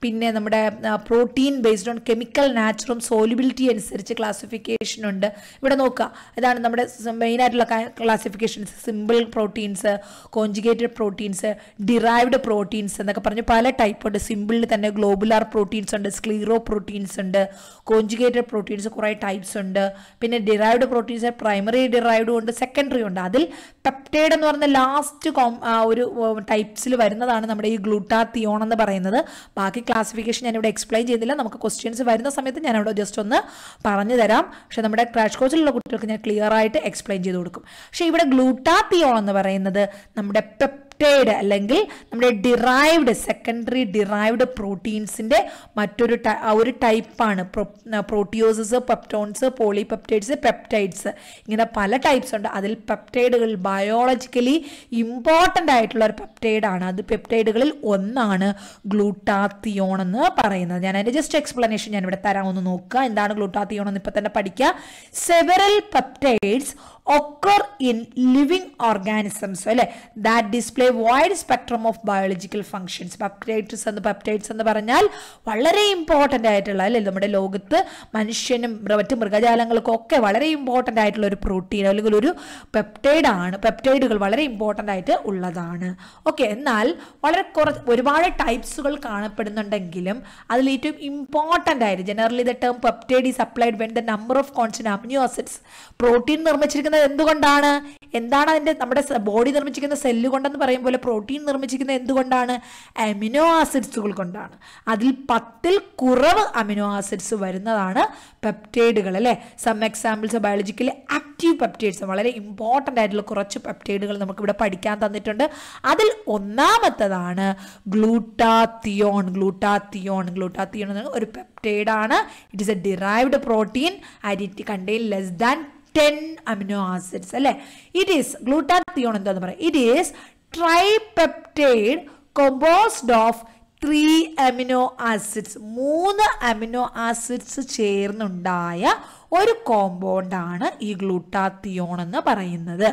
പിന്നെ നമ്മുടെ protein based on chemical natural mushroom solubility അനുസരിച്ച് ക്ലാസിഫിക്കേഷൻ ഉണ്ട് ഇവിടെ നോക്കുക ഇതാണ് നമ്മുടെ മെയിൻ ആയിട്ടുള്ള classifications simple proteins conjugated proteins derived proteins എന്നൊക്കെ പറഞ്ഞ് പല ടൈപ്പ് ഉണ്ട് സിമ്പിളിൽ തന്നെ ഗ്ലോബുലാർ പ്രോട്ടീൻസ് ഉണ്ട് സ്ക്ലീറോ പ്രോട്ടീൻസ് ഉണ്ട് കോഞ്ചുഗേറ്റഡ് പ്രോട്ടീൻസ് കുറേ ടൈപ്സ് ഉണ്ട് പിന്നെ ഡിറൈവ്ഡ് പ്രോട്ടീൻസ് പ്രൈമറി ഡിറൈവ്ഡും ഉണ്ട് സെക്കൻഡറി ഉണ്ട് അതിൽ പെപ്റ്റൈഡ് എന്ന് പറഞ്ഞ ലാസ്റ്റ് കോം ഒരു ടൈപ്സിൽ വരുന്നതാണ് നമ്മുടെ ഈ ഗ്ലൂട്ടാത്തിയോൺ എന്ന് പറയുന്നത് ബാക്കി ക്ലാസിഫിക്കേഷൻ ഞാനിവിടെ എക്സ്പ്ലെയിൻ ചെയ്യുന്നില്ല നമുക്ക് ക്വസ്റ്റ്യൻസ് വരുന്ന സമയത്ത് ഞാനവിടെ ജസ്റ്റ് ഒന്ന് പറഞ്ഞു തരാം പക്ഷേ നമ്മുടെ ക്രാഷ് കോഴ്സിലുള്ള കുട്ടികൾക്ക് ഞാൻ ക്ലിയർ ആയിട്ട് എക്സ്പ്ലെയിൻ ചെയ്ത് കൊടുക്കും പക്ഷേ ഇവിടെ ഗ്ലൂട്ടാത്തിയോൺ എന്ന് പറയുന്നത് നമ്മുടെ പെപ്പ് പെപ്റ്റൈഡ് അല്ലെങ്കിൽ നമ്മുടെ ഡിറൈവ്ഡ് സെക്കൻഡറി ഡിറൈവ്ഡ് പ്രോട്ടീൻസിൻ്റെ മറ്റൊരു ഒരു ടൈപ്പാണ് പ്രോട്ടിയോസസ് പെപ്റ്റോൺസ് പോളിപെപ്റ്റൈഡ്സ് പെപ്റ്റൈഡ്സ് ഇങ്ങനെ പല ടൈപ്സ് ഉണ്ട് അതിൽ പെപ്റ്റൈഡുകൾ ബയോളജിക്കലി ഇമ്പോർട്ടൻ്റ് ആയിട്ടുള്ള ഒരു പെപ്റ്റൈഡാണ് അത് പെപ്റ്റൈഡുകളിൽ ഒന്നാണ് ഗ്ലൂട്ടാത്തിയോൺ എന്ന് പറയുന്നത് ഞാൻ അതിൻ്റെ ജസ്റ്റ് എക്സ്പ്ലനേഷൻ ഞാൻ ഇവിടെ തരാമെന്ന് നോക്കുക എന്താണ് ഗ്ലൂട്ടാത്തിയോൺ എന്ന് ഇപ്പം തന്നെ പഠിക്കുക several peptides occur in living organisms അല്ലെ that display wide spectrum of biological functions peptides എന്ന് പെപ്റ്റൈറ്റ്സ് എന്ന് പറഞ്ഞാൽ വളരെ ഇമ്പോർട്ടൻ്റ് ആയിട്ടുള്ള അല്ലെ നമ്മുടെ ലോകത്ത് മനുഷ്യനും മറ്റ് മൃഗജാലങ്ങൾക്കും ഒക്കെ വളരെ ഇമ്പോർട്ടൻ്റ് ആയിട്ടുള്ള ഒരു പ്രോട്ടീൻ അല്ലെങ്കിൽ ഒരു പെപ്റ്റൈഡ് ആണ് പെപ്റ്റൈഡുകൾ വളരെ ഇമ്പോർട്ടൻ്റ് ആയിട്ട് ഉള്ളതാണ് ഓക്കെ എന്നാൽ വളരെ കുറച്ച് ഒരുപാട് ടൈപ്സുകൾ കാണപ്പെടുന്നുണ്ടെങ്കിലും അതിൽ ഏറ്റവും ഇമ്പോർട്ടൻ്റ് ആയിട്ട് generally the term peptide is applied when the number of constituent amino acids protein നിർമ്മിച്ചിരിക്കുന്ന എന്തുകൊണ്ടാണ് എന്താണ് അതിൻ്റെ നമ്മുടെ ബോഡി നിർമ്മിച്ചിരിക്കുന്ന സെല്ല് കൊണ്ടെന്ന് പറയും പോലെ പ്രോട്ടീൻ നിർമ്മിച്ചിരിക്കുന്നത് എന്തുകൊണ്ടാണ് അമിനോ ആസിഡ്സുകൾ കൊണ്ടാണ് അതിൽ പത്തിൽ കുറവ് അമിനോ ആസിഡ്സ് വരുന്നതാണ് പെപ്റ്റൈഡുകൾ അല്ലേ some examples biologically active peptides വളരെ ഇമ്പോർട്ടൻ്റ് ആയിട്ടുള്ള കുറച്ച് പെപ്റ്റൈഡുകൾ നമുക്കിവിടെ പഠിക്കാൻ തന്നിട്ടുണ്ട് അതിൽ ഒന്നാമത്തതാണ് ഗ്ലൂട്ടാത്തിയോൺ ഗ്ലൂട്ടാത്തിയോൺ ഗ്ലൂട്ടാത്തിയോൺ ഒരു പെപ്റ്റൈഡാണ് it is a derived protein and it contain less than ten amino acids അല്ലെ ഇറ്റ് ഈസ് ഗ്ലൂട്ടാത്തിയോൺ എന്താന്ന് പറയാം it is tripeptide composed of three amino acids മൂന്ന് അമിനോ ആസിഡ്സ് ചേർന്നുണ്ടായ ഒരു കോമ്പൗണ്ടാണ് ഈ ഗ്ലൂട്ടാത്തിയോൺ എന്ന് പറയുന്നത്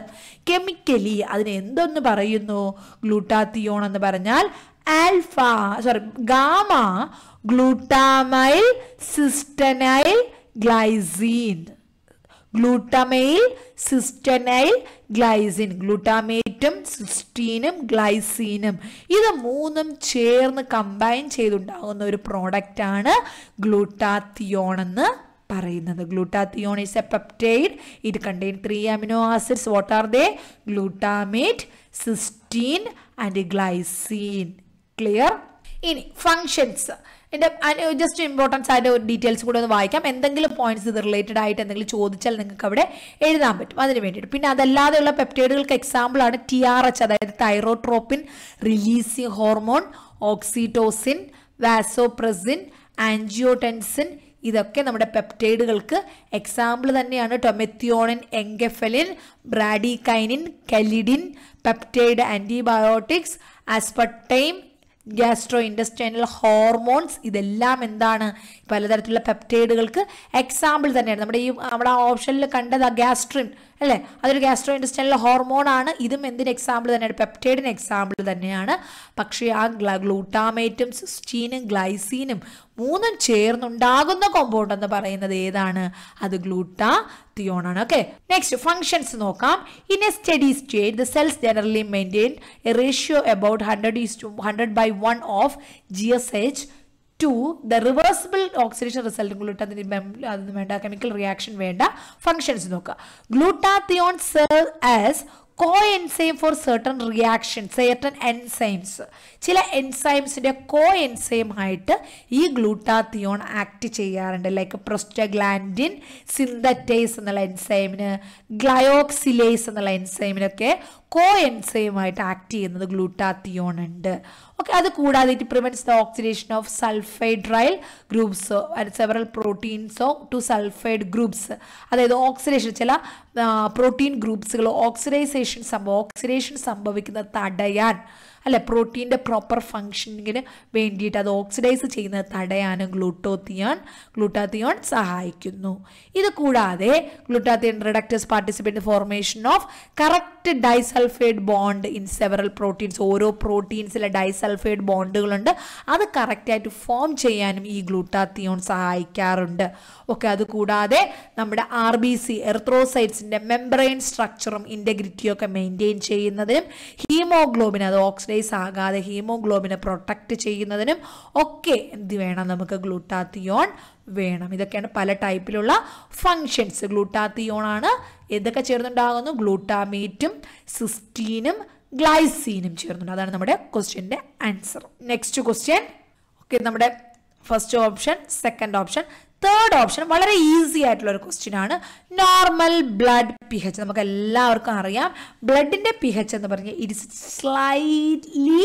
കെമിക്കലി അതിന് എന്തെന്ന് പറയുന്നു ഗ്ലൂട്ടാത്തിയോൺ എന്ന് പറഞ്ഞാൽ alpha sorry gamma glutamyl cysteinyl glycine glutamyl cysteinyl glycine ഗ്ലൂട്ടാമേറ്റും സിസ്റ്റീനും ഗ്ലൈസീനും ഇത് മൂന്നും ചേർന്ന് കമ്പൈൻ ചെയ്തുണ്ടാകുന്ന ഒരു പ്രോഡക്റ്റാണ് ഗ്ലൂട്ടാത്തിയോൺ എന്ന് പറയുന്നത് glutathione is a peptide it contain three amino acids what are they glutamate cysteine and glycine clear ഇനി ഫങ്ഷൻസ് എൻ്റെ ജസ്റ്റ് ഇമ്പോർട്ടൻസ് ആയിട്ട് ഒരു ഡീറ്റെയിൽസ് കൂടെ ഒന്ന് വായിക്കാം എന്തെങ്കിലും പോയിന്റ്സ് ഇത് റിലേറ്റഡ് ആയിട്ട് എന്തെങ്കിലും ചോദിച്ചാൽ നിങ്ങൾക്ക് അവിടെ എഴുതാൻ പറ്റും അതിന് വേണ്ടിയിട്ട് പിന്നെ അതല്ലാതെയുള്ള പെപ്റ്റൈഡുകൾക്ക് ആണ് ടി ആർ എച്ച് അതായത് thyrotropin releasing hormone oxytocin vasopressin angiotensin ഇതൊക്കെ നമ്മുടെ പെപ്റ്റൈഡുകൾക്ക് എക്സാമ്പിൾ തന്നെയാണ് ടൊമെത്തിയോണിൻ enkephalin bradykinin kallidin peptide antibiotics aspartame gastrointestinal hormones ഇതെല്ലാം എന്താണ് പലതരത്തിലുള്ള പെപ്റ്റൈഡുകൾക്ക് എക്സാമ്പിൾ തന്നെയാണ് നമ്മുടെ ഈ നമ്മുടെ ആ ഓപ്ഷനിൽ കണ്ടത് ആ ഗ്യാസ്ട്രിൻ അല്ലേ അതൊരു ഗ്യാസ്ട്രോ ഇൻഡസ്ട്രൈനിലെ ഹോർമോണാണ് ഇതും എന്തിന് എക്സാമ്പിൾ തന്നെയാണ് പെപ്റ്റൈഡിന് എക്സാമ്പിൾ തന്നെയാണ് പക്ഷേ ആ ഗ്ലൂട്ടാമേറ്റും സിസ്റ്റീനും ഗ്ലൈസീനും മൂന്നും ചേർന്നുണ്ടാകുന്ന കോമ്പൗണ്ട് എന്ന് പറയുന്നത് ഏതാണ് അത് ഗ്ലൂട്ടാ തിയോൺ ആണ് ഓക്കെ നെക്സ്റ്റ് ഫങ്ഷൻസ് നോക്കാം in a steady state the cells generally maintain a ratio about hundred is to hundred by one of G S H to the reversible oxidation റിസൾട്ടും കൂടി അതിന് വേണ്ട കെമിക്കൽ റിയാക്ഷൻ വേണ്ട functions നോക്കുക glutathione serve as coenzyme for certain reaction certain enzymes ചില എൻസൈംസിൻ്റെ coenzyme ആയിട്ട് ഈ ഗ്ലൂട്ടാത്തിയോൺ ആക്ട് ചെയ്യാറുണ്ട് ലൈക്ക് പ്രൊസ്റ്റഗ്ലാൻഡിൻ സിന്തറ്റൈസ് എന്നുള്ള എൻസൈമിന് ഗ്ലയോക്സിലേസ് എന്നുള്ള എൻസൈമിനൊക്കെ കോ എൻസൈമായിട്ട് ആക്ട് ചെയ്യുന്നത് ഗ്ലൂട്ടാത്തിയോൺ ഉണ്ട് ഓക്കെ അത് കൂടാതെ it prevents the oxidation of sulfhydryl ഗ്രൂപ്പ്സോ ആൻഡ് സെവറൽ പ്രോട്ടീൻസോ ടു സൾഫൈഡ് ഗ്രൂപ്പ്സ് അതായത് ഓക്സിഡേഷൻ ചില പ്രോട്ടീൻ ഗ്രൂപ്പ്സുകൾ ഓക്സിഡൈസേഷൻ സംഭവം ഓക്സിഡേഷൻ സംഭവിക്കുന്നത് തടയാൻ അല്ലെ പ്രോട്ടീൻ്റെ പ്രോപ്പർ ഫങ്ഷനിങ്ങിന് വേണ്ടിയിട്ട് അത് ഓക്സിഡൈസ് ചെയ്യുന്നത് തടയാനും ഗ്ലൂട്ടോത്തിയോൺ ഗ്ലൂട്ടാത്തിയോൺ സഹായിക്കുന്നു ഇത് കൂടാതെ glutathione reductase participate formation of correct disulfide bond in several proteins ഓരോ പ്രോട്ടീൻസിലെ ഡൈസൾഫൈഡ് ബോണ്ടുകളുണ്ട് അത് കറക്റ്റായിട്ട് ഫോം ചെയ്യാനും ഈ ഗ്ലൂട്ടാത്തിയോൺ സഹായിക്കാറുണ്ട് ഓക്കെ അതുകൂടാതെ നമ്മുടെ ആർ ബി സി എർത്രോസൈറ്റ്സിൻ്റെ മെംബ്രെയിൻ സ്ട്രക്ചറും ഒക്കെ മെയിൻറ്റെയിൻ ചെയ്യുന്നതിനും ഹീമോഗ്ലോബിൻ അത് ഓക്സിഡൈസ് ഡിസ്റ്റബിലൈസ് ആകാതെ ഹീമോഗ്ലോബിനെ പ്രൊട്ടക്റ്റ് ചെയ്യുന്നതിനും ഒക്കെ എന്ത് വേണം നമുക്ക് ഗ്ലൂട്ടാത്തിയോൺ വേണം ഇതൊക്കെയാണ് പല ടൈപ്പിലുള്ള ഫങ്ഷൻസ് ഗ്ലൂട്ടാത്തിയോൺ ആണ് ഇതൊക്കെ ചേർന്നുണ്ടാകുന്നു ഗ്ലൂട്ടാമേറ്റും സിസ്റ്റീനും ഗ്ലൈസീനും ചേർന്നുണ്ട് അതാണ് നമ്മുടെ ക്വസ്റ്റ്യൻ്റെ ആൻസർ നെക്സ്റ്റ് ക്വസ്റ്റ്യൻ ഓക്കെ നമ്മുടെ first option second option third option വളരെ ഈസി ആയിട്ടുള്ള ഒരു ക്വസ്റ്റ്യൻ ആണ് നോർമൽ ബ്ലഡ് പി എച്ച് നമുക്ക് എല്ലാവർക്കും അറിയാം ബ്ലഡിന്റെ പി എച്ച് എന്ന് പറഞ്ഞാൽ it is slightly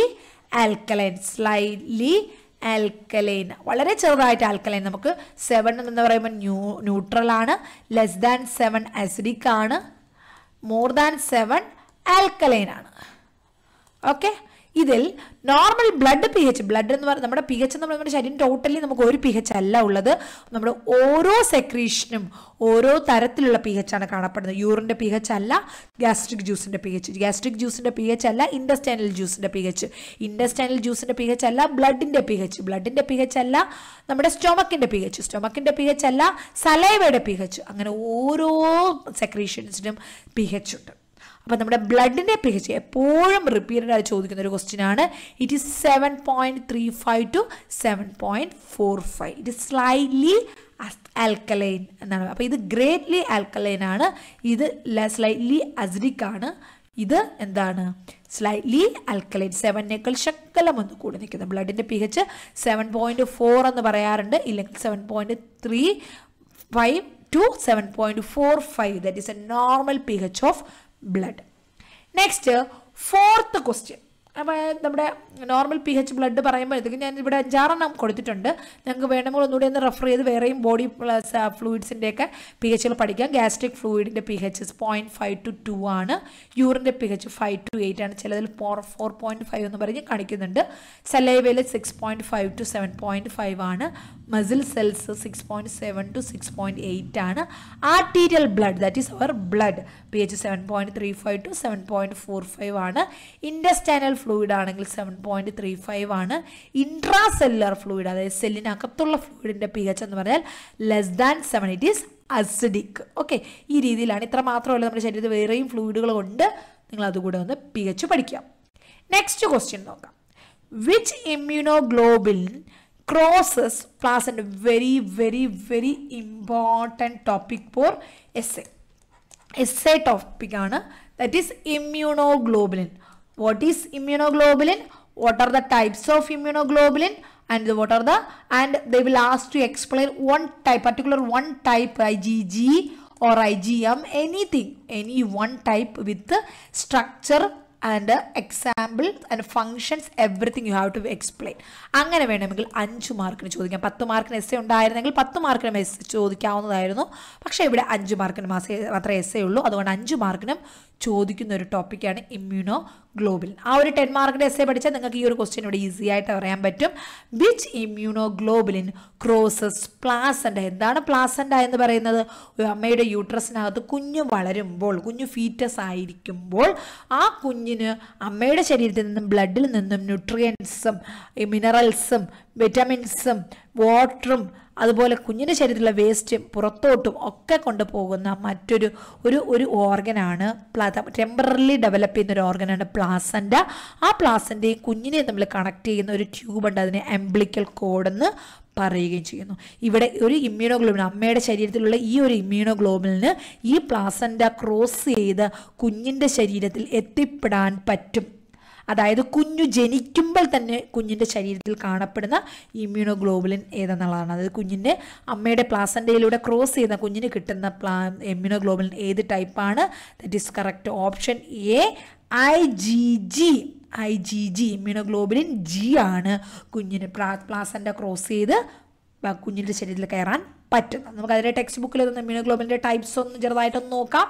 alkaline slightly alkaline വളരെ ചെറുതായിട്ട് ആൽക്കലൈൻ നമുക്ക് സെവൻ എന്ന് പറയുമ്പോൾ ന്യൂ ന്യൂട്രൽ ആണ് ലെസ് ദാൻ സെവൻ അസിഡിക് ആണ് മോർ ദാൻ സെവൻ ആൽക്കലൈൻ ആണ് ഓക്കെ ഇതിൽ normal blood P H blood എന്ന് പറയുന്നത് നമ്മുടെ പി എച്ച് എന്ന് നമ്മുടെ ശരീരം ടോട്ടലി നമുക്ക് ഒരു പി എച്ച് അല്ല ഉള്ളത് നമ്മുടെ ഓരോ സെക്രീഷനും ഓരോ തരത്തിലുള്ള പി എച്ച് ആണ് കാണപ്പെടുന്നത് യൂറിൻ്റെ പി എച്ച് അല്ല ഗ്യാസ്ട്രിക് ജ്യൂസിൻ്റെ പി എച്ച് ഗ്യാസ്ട്രിക് ജ്യൂസിൻ്റെ പി എച്ച് അല്ല ഇൻഡസ്റ്റൈനൽ ജ്യൂസിൻ്റെ പി എച്ച് ഇൻഡസ്റ്റൈനൽ ജ്യൂസിൻ്റെ പി എച്ച് അല്ല ബ്ലഡിൻ്റെ പി എച്ച് ബ്ലഡിൻ്റെ പി എച്ച് അല്ല നമ്മുടെ സ്റ്റൊമക്കിൻ്റെ പി എച്ച് സ്റ്റൊമക്കിൻ്റെ പി എച്ച് അല്ല സലൈവയുടെ പി എച്ച് അങ്ങനെ ഓരോ സെക്രീഷൻസിനും പി എച്ച് ഉണ്ട് അപ്പോൾ നമ്മുടെ ബ്ലഡിൻ്റെ പി എച്ച് എപ്പോഴും റിപ്പീറ്റഡ് ആയി ചോദിക്കുന്ന ഒരു ക്വസ്റ്റ്യൻ ആണ് it is seven point three five to seven point four five it is slightly alkaline എന്നാണ് അപ്പോൾ ഇത് ഗ്രേറ്റ്ലി ആൽക്കലൈൻ ആണ് ഇത് സ്ലൈറ്റ്ലി അസിഡിക് ആണ് ഇത് എന്താണ് സ്ലൈറ്റ്ലി അൽക്കലൈൻ സെവനേക്കാൾ ശക്തലം ഒന്ന് കൂടി നിൽക്കുന്നത് ബ്ലഡിൻ്റെ P H seven point four എന്ന് പറയാറുണ്ട് ഇല്ലെങ്കിൽ seven point three five to seven point four five that is a normal P H of blood next fourth question അപ്പോൾ നമ്മുടെ നോർമൽ പി എച്ച് ബ്ലഡ് പറയുമ്പോഴത്തേക്കും ഞാൻ ഇവിടെ അഞ്ചാറെണ്ണം കൊടുത്തിട്ടുണ്ട് ഞങ്ങൾക്ക് വേണമെങ്കിൽ ഒന്നുകൂടി ഒന്ന് റെഫർ ചെയ്ത് വേറെയും ബോഡി പ്ലസ് ഫ്ലൂയിഡ്സിൻ്റെയൊക്കെ പി എച്ചുകൾ പഠിക്കാം ഗ്യാസ്ട്രിക് ഫ്ലൂയിഡിൻ്റെ P H point five two two ആണ് യൂറിൻ്റെ P H five to eight ആണ് ചിലതിൽ ഫോർ ഫോർ പോയിൻറ്റ് ഫൈവ് എന്ന് പറഞ്ഞ് കാണിക്കുന്നുണ്ട് സെലൈവയിൽ six point five to seven point five ആണ് muscle cells six point seven to six point eight ആണ് arterial blood that is our blood P H seven point three five to seven point four five ആണ് interstitial fluid ആണെങ്കിൽ seven point three five ആണ് intracellular fluid അതായത് സെല്ലിനകത്തുള്ള ഫ്ലൂയിഡിന്റെ P H എന്ന് പറഞ്ഞാൽ less than seven it is acidic okay ഈ രീതിയിലാണ് ഇത്ര മാത്രമല്ല നമ്മുടെ ശരീരത്തിൽ വേറെയും ഫ്ലൂയിഡുകൾ ഉണ്ട് നിങ്ങൾ അതുകൂടെ ഒന്ന് പി എച്ച് പഠിക്കാം നെക്സ്റ്റ് ക്വസ്റ്റ്യൻ നോക്കാം which immunoglobin crosses plus and very very very important topic for essay set of pigana that is immunoglobulin what is immunoglobulin what are the types of immunoglobulin and what are the and they will ask to explain one type particular one type igg or igm anything any one type with the structure and example and functions everything you have to explain അങ്ങനെ വേണമെങ്കിൽ അഞ്ച് മാർക്കിന് ചോദിക്കാം പത്ത് മാർക്കിന് S A ഉണ്ടായിരുന്നെങ്കിൽ പത്ത് മാർക്കിനും S ചോദിക്കാവുന്നതായിരുന്നു പക്ഷേ ഇവിടെ അഞ്ച് മാർക്കിന് മാസം മാത്രമേ എസ് എ ഉള്ളൂ അതുകൊണ്ട് അഞ്ച് മാർക്കിനും ചോദിക്കുന്ന ഒരു ടോപ്പിക്കാണ് ഇമ്മ്യൂണോ ഗ്ലോബിൻ ആ ഒരു ടെൻ മാർക്കിൻ്റെ എസ്സേ പഠിച്ചാൽ നിങ്ങൾക്ക് ഈ ഒരു ക്വസ്റ്റ്യൻ ഇവിടെ ഈസി ആയിട്ട് പറയാൻ പറ്റും which immunoglobulin crosses placenta എന്താണ് പ്ലാസൻ്റ എന്ന് പറയുന്നത് ഒരു അമ്മയുടെ യൂട്രസിനകത്ത് കുഞ്ഞ് വളരുമ്പോൾ കുഞ്ഞ് ഫീറ്റസ് ആയിരിക്കുമ്പോൾ ആ കുഞ്ഞിന് അമ്മയുടെ ശരീരത്തിൽ നിന്നും ബ്ലഡിൽ നിന്നും ന്യൂട്രിയൻസും മിനറൽസും വിറ്റമിൻസും വാട്ടറും അതുപോലെ കുഞ്ഞിൻ്റെ ശരീരത്തിലെ വേസ്റ്റും പുറത്തോട്ടും ഒക്കെ കൊണ്ടുപോകുന്ന മറ്റൊരു ഒരു ഒരു ഓർഗനാണ് ടെമ്പററിലി ഡെവലപ്പ് ചെയ്യുന്ന ഒരു ഓർഗനാണ് പ്ലാസൻ്റ ആ പ്ലാസൻ്റെയും കുഞ്ഞിനെയും തമ്മിൽ കണക്ട് ചെയ്യുന്ന ഒരു ട്യൂബുണ്ട് അതിനെ എംബ്ലിക്കൽ കോഡെന്ന് പറയുകയും ചെയ്യുന്നു ഇവിടെ ഒരു ഇമ്മ്യൂണോഗ്ലോബിൻ അമ്മയുടെ ശരീരത്തിലുള്ള ഈ ഒരു ഇമ്മ്യൂണോഗ്ലോബിലിന് ഈ പ്ലാസൻ്റ ക്രോസ് ചെയ്ത് കുഞ്ഞിൻ്റെ ശരീരത്തിൽ എത്തിപ്പെടാൻ പറ്റും അതായത് കുഞ്ഞു ജനിക്കുമ്പോൾ തന്നെ കുഞ്ഞിൻ്റെ ശരീരത്തിൽ കാണപ്പെടുന്ന ഇമ്മ്യൂണോഗ്ലോബുലിൻ ഏതെന്നുള്ളതാണ് അതായത് കുഞ്ഞിൻ്റെ അമ്മയുടെ പ്ലാസൻ്റയിലൂടെ ക്രോസ് ചെയ്യുന്ന കുഞ്ഞിന് കിട്ടുന്ന പ്ലാ ഇമ്മ്യൂണോഗ്ലോബുലിൻ ഏത് ടൈപ്പാണ് that is correct option A I G G I G G immunoglobulin G ആണ് കുഞ്ഞിന് പ്ലാസൻ്റ ക്രോസ് ചെയ്ത് കുഞ്ഞിൻ്റെ ശരീരത്തിൽ കയറാൻ പറ്റുന്നത് നമുക്ക് അതിൻ്റെ ടെക്സ്റ്റ് ബുക്കിൽ ഇമ്മ്യൂണോഗ്ലോബിൻ്റെ ടൈപ്സ് ഒന്ന് ചെറുതായിട്ടൊന്ന് നോക്കാം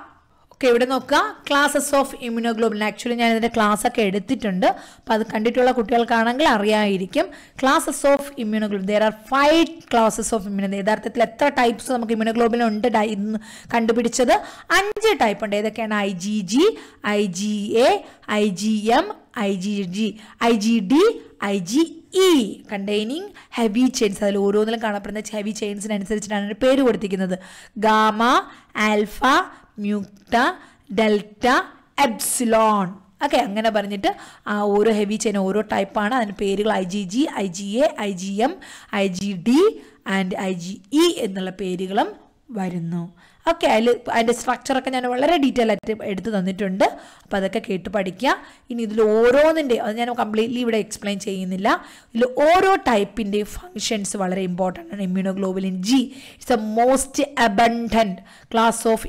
ഓക്കെ ഇവിടെ നോക്കുക ക്ലാസസ് ഓഫ് ഇമ്യൂണോഗ്ലോബിൻ ആക്ച്വലി ഞാൻ ഇതിൻ്റെ ഒക്കെ എടുത്തിട്ടുണ്ട് അപ്പോൾ അത് കണ്ടിട്ടുള്ള കുട്ടികൾക്കാണെങ്കിൽ അറിയായിരിക്കും classes of immunoglobin there are five classes of immuno യഥാർത്ഥത്തിൽ എത്ര ടൈപ്സ് നമുക്ക് ഇമ്യൂണോഗ്ലോബിൻ ഉണ്ട് കണ്ടുപിടിച്ചത് അഞ്ച് ടൈപ്പ് ഉണ്ട് ഏതൊക്കെയാണ് I G G I G A I G M I G G I G D I G E containing heavy chains അതിൽ ഓരോന്നിലും കാണപ്പെടുന്ന ഹെവി ചെയിൻസിനനുസരിച്ചിട്ടാണ് പേര് കൊടുത്തിരിക്കുന്നത് ഗാമ ആൽഫ മ്യൂക്ത ഡെൽറ്റ എബ്സിലോൺ ഓക്കെ അങ്ങനെ പറഞ്ഞിട്ട് ആ ഓരോ ഹെവി ചെയിൻ ഓരോ ടൈപ്പാണ് അതിന് പേരുകൾ I G G I G A I G M I G D and I G E എന്നുള്ള പേരുകളും വരുന്നു ഓക്കെ അതിൽ അതിൻ്റെ സ്ട്രക്ചറൊക്കെ ഞാൻ വളരെ ഡീറ്റെയിൽ ആയിട്ട് എടുത്ത് തന്നിട്ടുണ്ട് അപ്പോൾ അതൊക്കെ കേട്ട് പഠിക്കുക ഇനി ഇതിൽ ഓരോന്നിൻ്റെ അത് ഞാൻ കംപ്ലീറ്റ്ലി ഇവിടെ എക്സ്പ്ലെയിൻ ചെയ്യുന്നില്ല ഇതിൽ ഓരോ ടൈപ്പിൻ്റെ ഫങ്ഷൻസ് വളരെ ഇമ്പോർട്ടൻ്റ് ആണ് immunoglobulin G it's a most abundant class of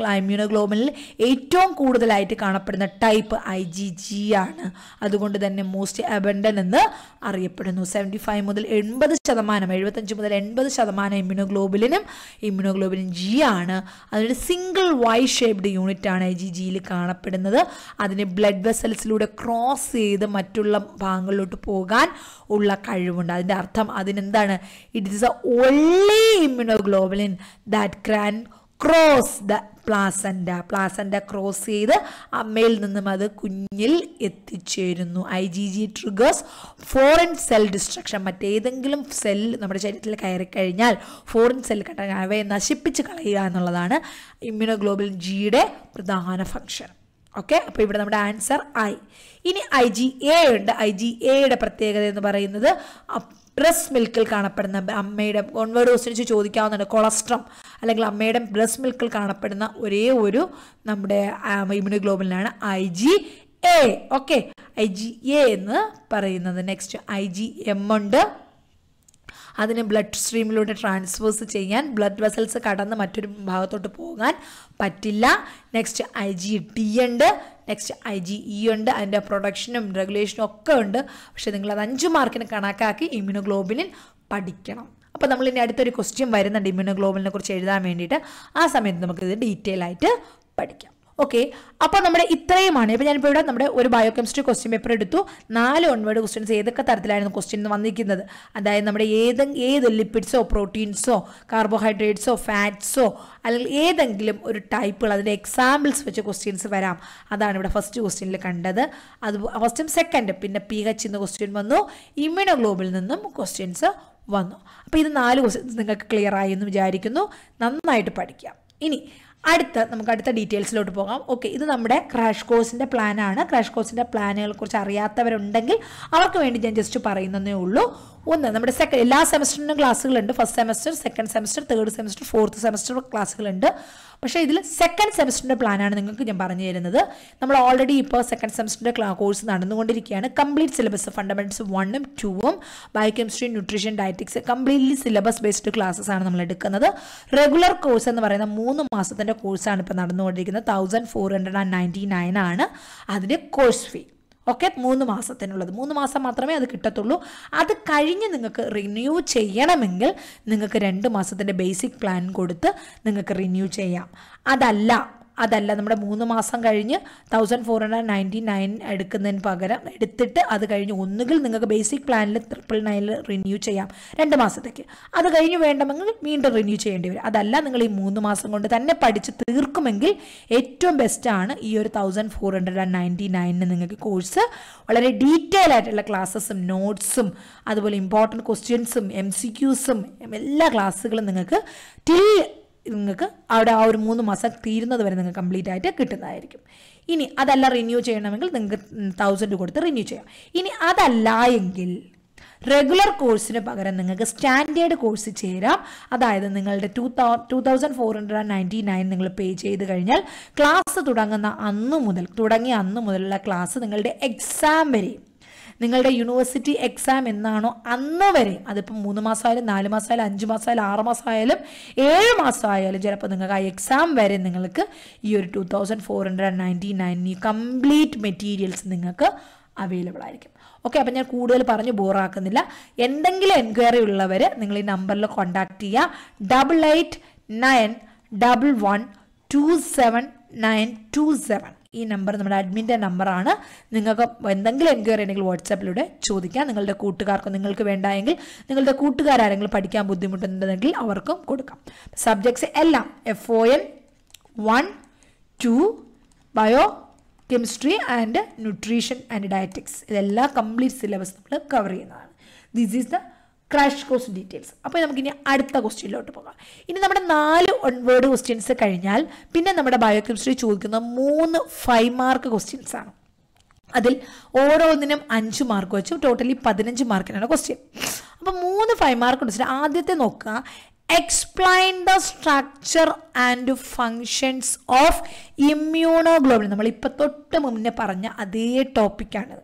ക്ലാ ഇമ്മ്യൂണോഗ്ലോബുലിൽ ഏറ്റവും കൂടുതലായിട്ട് കാണപ്പെടുന്ന ടൈപ്പ് ഐ ജി ജി ആണ് അതുകൊണ്ട് തന്നെ മോസ്റ്റ് അബണ്ടൻ എന്ന് അറിയപ്പെടുന്നു സെവൻറ്റി ഫൈവ് മുതൽ എൺപത് ശതമാനം എഴുപത്തഞ്ച് മുതൽ എൺപത് ശതമാനം ഇമ്മ്യൂണോഗ്ലോബുലിനും ഇമ്മ്യൂണോഗ്ലോബുലിൻ ജി ആണ് അതൊരു സിംഗിൾ വൈ ഷേപ്ഡ് യൂണിറ്റ് ആണ് ജി ജിയിൽ കാണപ്പെടുന്നത് അതിന് ബ്ലഡ് വെസൽസിലൂടെ ക്രോസ് ചെയ്ത് മറ്റുള്ള ഭാഗങ്ങളിലോട്ട് പോകാൻ ഉള്ള കഴിവുണ്ട് അതിൻ്റെ അർത്ഥം അതിനെന്താണ് it is a only immunoglobulin that can cross the placenta placenta cross ചെയ്ത് അമ്മയിൽ നിന്നും അത് കുഞ്ഞിൽ എത്തിച്ചേരുന്നു I G G triggers foreign cell destruction മറ്റേതെങ്കിലും സെൽ നമ്മുടെ ശരീരത്തിൽ കയറി കഴിഞ്ഞാൽ ഫോറിൻ സെൽ കണ്ട അവയെ നശിപ്പിച്ച് കളയുക എന്നുള്ളതാണ് ഇമ്മ്യൂണോഗ്ലോബിൻ ജിയുടെ പ്രധാന ഫംഗ്ഷൻ ഓക്കെ അപ്പോൾ ഇവിടെ നമ്മുടെ ആൻസർ ഐ ഇനി ഐ ജി എ ഉണ്ട് ഐ ജി എയുടെ പ്രത്യേകത എന്ന് പറയുന്നത് ബ്രസ്റ്റ് മിൽക്കിൽ കാണപ്പെടുന്ന അമ്മയുടെ ഒൺവേഡോസിന് ചോദിക്കാവുന്നതാണ് കൊളസ്ട്രം അല്ലെങ്കിൽ അമ്മയുടെ ബ്രസ്റ്റ് മിൽക്കിൽ കാണപ്പെടുന്ന ഒരേ ഒരു നമ്മുടെ ഇമ്യൂണോഗ്ലോബിനാണ് I G A okay I G A എന്ന് പറയുന്നത് നെക്സ്റ്റ് ഐ ജി എം ഉണ്ട് അതിനെ ബ്ലഡ് സ്ട്രീമിലൂടെ ട്രാൻസ്ഫേഴ്സ് ചെയ്യാൻ ബ്ലഡ് വെസൽസ് കടന്ന് മറ്റൊരു ഭാഗത്തോട്ട് പോകാൻ പറ്റില്ല നെക്സ്റ്റ് ഐ ജി ടി ഉണ്ട് നെക്സ്റ്റ് ഐ ജി ഇ ഉണ്ട് അതിൻ്റെ പ്രൊഡക്ഷനും റെഗുലേഷനും ഒക്കെ ഉണ്ട് പക്ഷേ നിങ്ങൾ അത് അഞ്ച് മാർക്കിന് കണക്കാക്കി ഇമ്യൂണോഗ്ലോബിനിൽ പഠിക്കണം അപ്പോൾ നമ്മൾ ഇനി അടുത്തൊരു ക്വസ്റ്റ്യൻ വരുന്നുണ്ട് ഇമ്യൂണോഗ്ലോബിനെ കുറിച്ച് എഴുതാൻ വേണ്ടിയിട്ട് ആ സമയത്ത് നമുക്കിത് ഡീറ്റെയിൽ ആയിട്ട് പഠിക്കാം ഓക്കെ അപ്പോൾ നമ്മുടെ ഇത്രയുമാണ് ഇപ്പോൾ ഞാനിപ്പോൾ ഇവിടെ നമ്മുടെ ഒരു ബയോ കെമിസ്ട്രി ക്വസ്റ്റ്യൻ പേപ്പർ എടുത്തു നാല് ഒൺവേഡ് ക്വസ്റ്റ്യൻസ് ഏതൊക്കെ തരത്തിലായിരുന്നു ക്വസ്റ്റ്യൻ വന്നിരിക്കുന്നത് അതായത് നമ്മുടെ ഏത് ഏത് ലിപ്പിഡ്സോ പ്രോട്ടീൻസോ കാർബോഹൈഡ്രേറ്റ്സോ ഫാറ്റ്സോ അല്ലെങ്കിൽ ഏതെങ്കിലും ഒരു ടൈപ്പുകൾ അതിൻ്റെ എക്സാമ്പിൾസ് വെച്ച് ക്വസ്റ്റ്യൻസ് വരാം അതാണ് ഇവിടെ ഫസ്റ്റ് ക്വസ്റ്റ്യനിൽ കണ്ടത് അത് ഫസ്റ്റും സെക്കൻഡ് പിന്നെ പി എച്ച് എന്ന ക്വസ്റ്റ്യൻ വന്നു ഇമ്യൂണോഗ്ലോബിൽ നിന്നും ക്വസ്റ്റ്യൻസ് വന്നു അപ്പോൾ ഇത് നാല് ക്വസ്റ്റ്യൻസ് നിങ്ങൾക്ക് ക്ലിയർ ആയി എന്ന് വിചാരിക്കുന്നു നന്നായിട്ട് പഠിക്കാം ഇനി അടുത്ത നമുക്ക് അടുത്ത ഡീറ്റെയിൽസിലോട്ട് പോകാം ഓക്കെ ഇത് നമ്മുടെ ക്രാഷ് കോഴ്സിൻ്റെ പ്ലാനാണ് ക്രാഷ് കോഴ്സിൻ്റെ പ്ലാനുകളെക്കുറിച്ച് അറിയാത്തവരുണ്ടെങ്കിൽ അവർക്ക് വേണ്ടി ഞാൻ ജസ്റ്റ് പറയുന്നതേ ഉള്ളൂ ഒന്ന് നമ്മുടെ സെക്കൻഡ് എല്ലാ സെമസ്റ്ററിനും ക്ലാസ്സുകളുണ്ട് first semester second semester third semester fourth semester ക്ലാസ്സുകളുണ്ട് പക്ഷേ ഇതിൽ സെക്കൻഡ് സെമസ്റ്ററിൻ്റെ പ്ലാനാണ് നിങ്ങൾക്ക് ഞാൻ പറഞ്ഞു തരുന്നത് നമ്മൾ ഓൾറെഡി ഇപ്പോൾ സെക്കൻഡ് സെമസ്റ്ററിൻ്റെ ക്ലാ കോഴ്സ് നടന്നുകൊണ്ടിരിക്കുകയാണ് കംപ്ലീറ്റ് സിലബസ് ഫണ്ടമെൻറ്റ്സ് വണ്ണും ടൂവും biochemistry nutrition dietetics completely syllabus based classes ആണ് നമ്മൾ എടുക്കുന്നത് റെഗുലർ കോഴ്സ് എന്ന് പറയുന്ന മൂന്ന് മാസത്തിൻ്റെ കോഴ്സാണ് ഇപ്പോൾ നടന്നുകൊണ്ടിരിക്കുന്നത് thousand four hundred and ninety nine ആണ് അതിൻ്റെ കോഴ്സ് ഫീ ഓക്കെ മൂന്ന് മാസത്തിനുള്ളത് മൂന്ന് മാസം മാത്രമേ അത് കിട്ടത്തുള്ളൂ അത് കഴിഞ്ഞ് നിങ്ങൾക്ക് റിന്യൂ ചെയ്യണമെങ്കിൽ നിങ്ങൾക്ക് രണ്ട് മാസത്തിൻ്റെ ബേസിക് പ്ലാൻ കൊടുത്ത് നിങ്ങൾക്ക് റിന്യൂ ചെയ്യാം അതല്ല അതല്ല നമ്മുടെ മൂന്ന് മാസം കഴിഞ്ഞ് thousand four hundred ninety nine എടുക്കുന്നതിന് പകരം എടുത്തിട്ട് അത് കഴിഞ്ഞ് ഒന്നുകിൽ നിങ്ങൾക്ക് ബേസിക് പ്ലാനിൽ ട്രിപ്പിൾ നയനിൽ റിന്യൂ ചെയ്യാം രണ്ട് മാസത്തേക്ക് അത് കഴിഞ്ഞ് വേണ്ടമെങ്കിൽ വീണ്ടും റിന്യൂ ചെയ്യേണ്ടി വരും അതല്ല നിങ്ങൾ ഈ മൂന്ന് മാസം കൊണ്ട് തന്നെ പഠിച്ച് തീർക്കുമെങ്കിൽ ഏറ്റവും ബെസ്റ്റാണ് ഈ ഒരു thousand four hundred and ninety നയനിന് നിങ്ങൾക്ക് കോഴ്സ് വളരെ ഡീറ്റെയിൽ ആയിട്ടുള്ള ക്ലാസ്സസും നോട്ട്സും അതുപോലെ ഇമ്പോർട്ടൻറ്റ് ക്വസ്റ്റ്യൻസും എം സി ക്യൂസും എല്ലാ ക്ലാസ്സുകളും നിങ്ങൾക്ക് ടിൽ നിങ്ങൾക്ക് അവിടെ ആ ഒരു മൂന്ന് മാസം തീരുന്നത് വരെ നിങ്ങൾക്ക് കംപ്ലീറ്റ് ആയിട്ട് കിട്ടുന്നതായിരിക്കും ഇനി അതല്ല റിന്യൂ ചെയ്യണമെങ്കിൽ നിങ്ങൾക്ക് തൗസൻഡ് കൊടുത്ത് റിന്യൂ ചെയ്യാം ഇനി അതല്ല എങ്കിൽ റെഗുലർ കോഴ്സിന് പകരം നിങ്ങൾക്ക് സ്റ്റാൻഡേർഡ് കോഴ്സ് ചേരാം അതായത് നിങ്ങളുടെ ടു തൗ two thousand four hundred and ninety nine നിങ്ങൾ പേ ചെയ്ത് കഴിഞ്ഞാൽ ക്ലാസ് തുടങ്ങുന്ന അന്നു മുതൽ തുടങ്ങിയ അന്നു മുതലുള്ള ക്ലാസ് നിങ്ങളുടെ എക്സാം വരെയും നിങ്ങളുടെ യൂണിവേഴ്സിറ്റി എക്സാം എന്നാണോ അന്ന് വരെ അതിപ്പം മൂന്ന് മാസമായാലും നാല് മാസമായാലും അഞ്ച് മാസമായാലും ആറ് മാസമായാലും ഏഴ് മാസമായാലും ചിലപ്പോൾ നിങ്ങൾക്ക് ആ എക്സാം വരെ നിങ്ങൾക്ക് ഈ ഒരു two thousand four hundred ninety nine complete materials നിങ്ങൾക്ക് അവൈലബിൾ ആയിരിക്കും ഓക്കെ അപ്പം ഞാൻ കൂടുതൽ പറഞ്ഞ് ബോറാക്കുന്നില്ല എന്തെങ്കിലും എൻക്വയറി ഉള്ളവർ നിങ്ങൾ ഈ നമ്പറിൽ കോണ്ടാക്ട് ചെയ്യുക double eight nine double one two seven nine two seven ഈ നമ്പർ നമ്മുടെ അഡ്മിൻ്റെ നമ്പറാണ് നിങ്ങൾക്ക് എന്തെങ്കിലും എൻക്വയറി ഉണ്ടെങ്കിൽ വാട്സാപ്പിലൂടെ ചോദിക്കാം നിങ്ങളുടെ കൂട്ടുകാർക്കും നിങ്ങൾക്ക് വേണ്ടായെങ്കിൽ നിങ്ങളുടെ കൂട്ടുകാരാരെങ്കിലും പഠിക്കാൻ ബുദ്ധിമുട്ടുണ്ടെങ്കിൽ അവർക്കും കൊടുക്കാം സബ്ജക്ട്സ് എല്ലാം F O N one two biochemistry and nutrition and dietetics ഇതെല്ലാം കംപ്ലീറ്റ് സിലബസ് നമ്മൾ കവർ ചെയ്യുന്നതാണ് this is the crash course details അപ്പോൾ നമുക്കിനി അടുത്ത ക്വസ്റ്റ്യനിലോട്ട് പോകാം ഇനി നമ്മുടെ നാല് വേർഡ് ക്വസ്റ്റ്യൻസ് കഴിഞ്ഞാൽ പിന്നെ നമ്മുടെ ബയോകെമിസ്ട്രി ചോദിക്കുന്ന മൂന്ന് ഫൈവ് മാർക്ക് ക്വസ്റ്റ്യൻസ് ആണ് അതിൽ ഓരോന്നിനും അഞ്ച് മാർക്ക് വെച്ചു ടോട്ടലി പതിനഞ്ച് മാർക്കിനാണ് ക്വസ്റ്റ്യൻ അപ്പോൾ മൂന്ന് ഫൈവ് മാർക്ക് വെച്ചിട്ട് ആദ്യത്തെ നോക്കുക explain the structure and functions of immunoglobin നമ്മൾ ഇപ്പോൾ തൊട്ട് മുന്നേ പറഞ്ഞ അതേ ടോപ്പിക്കാണ്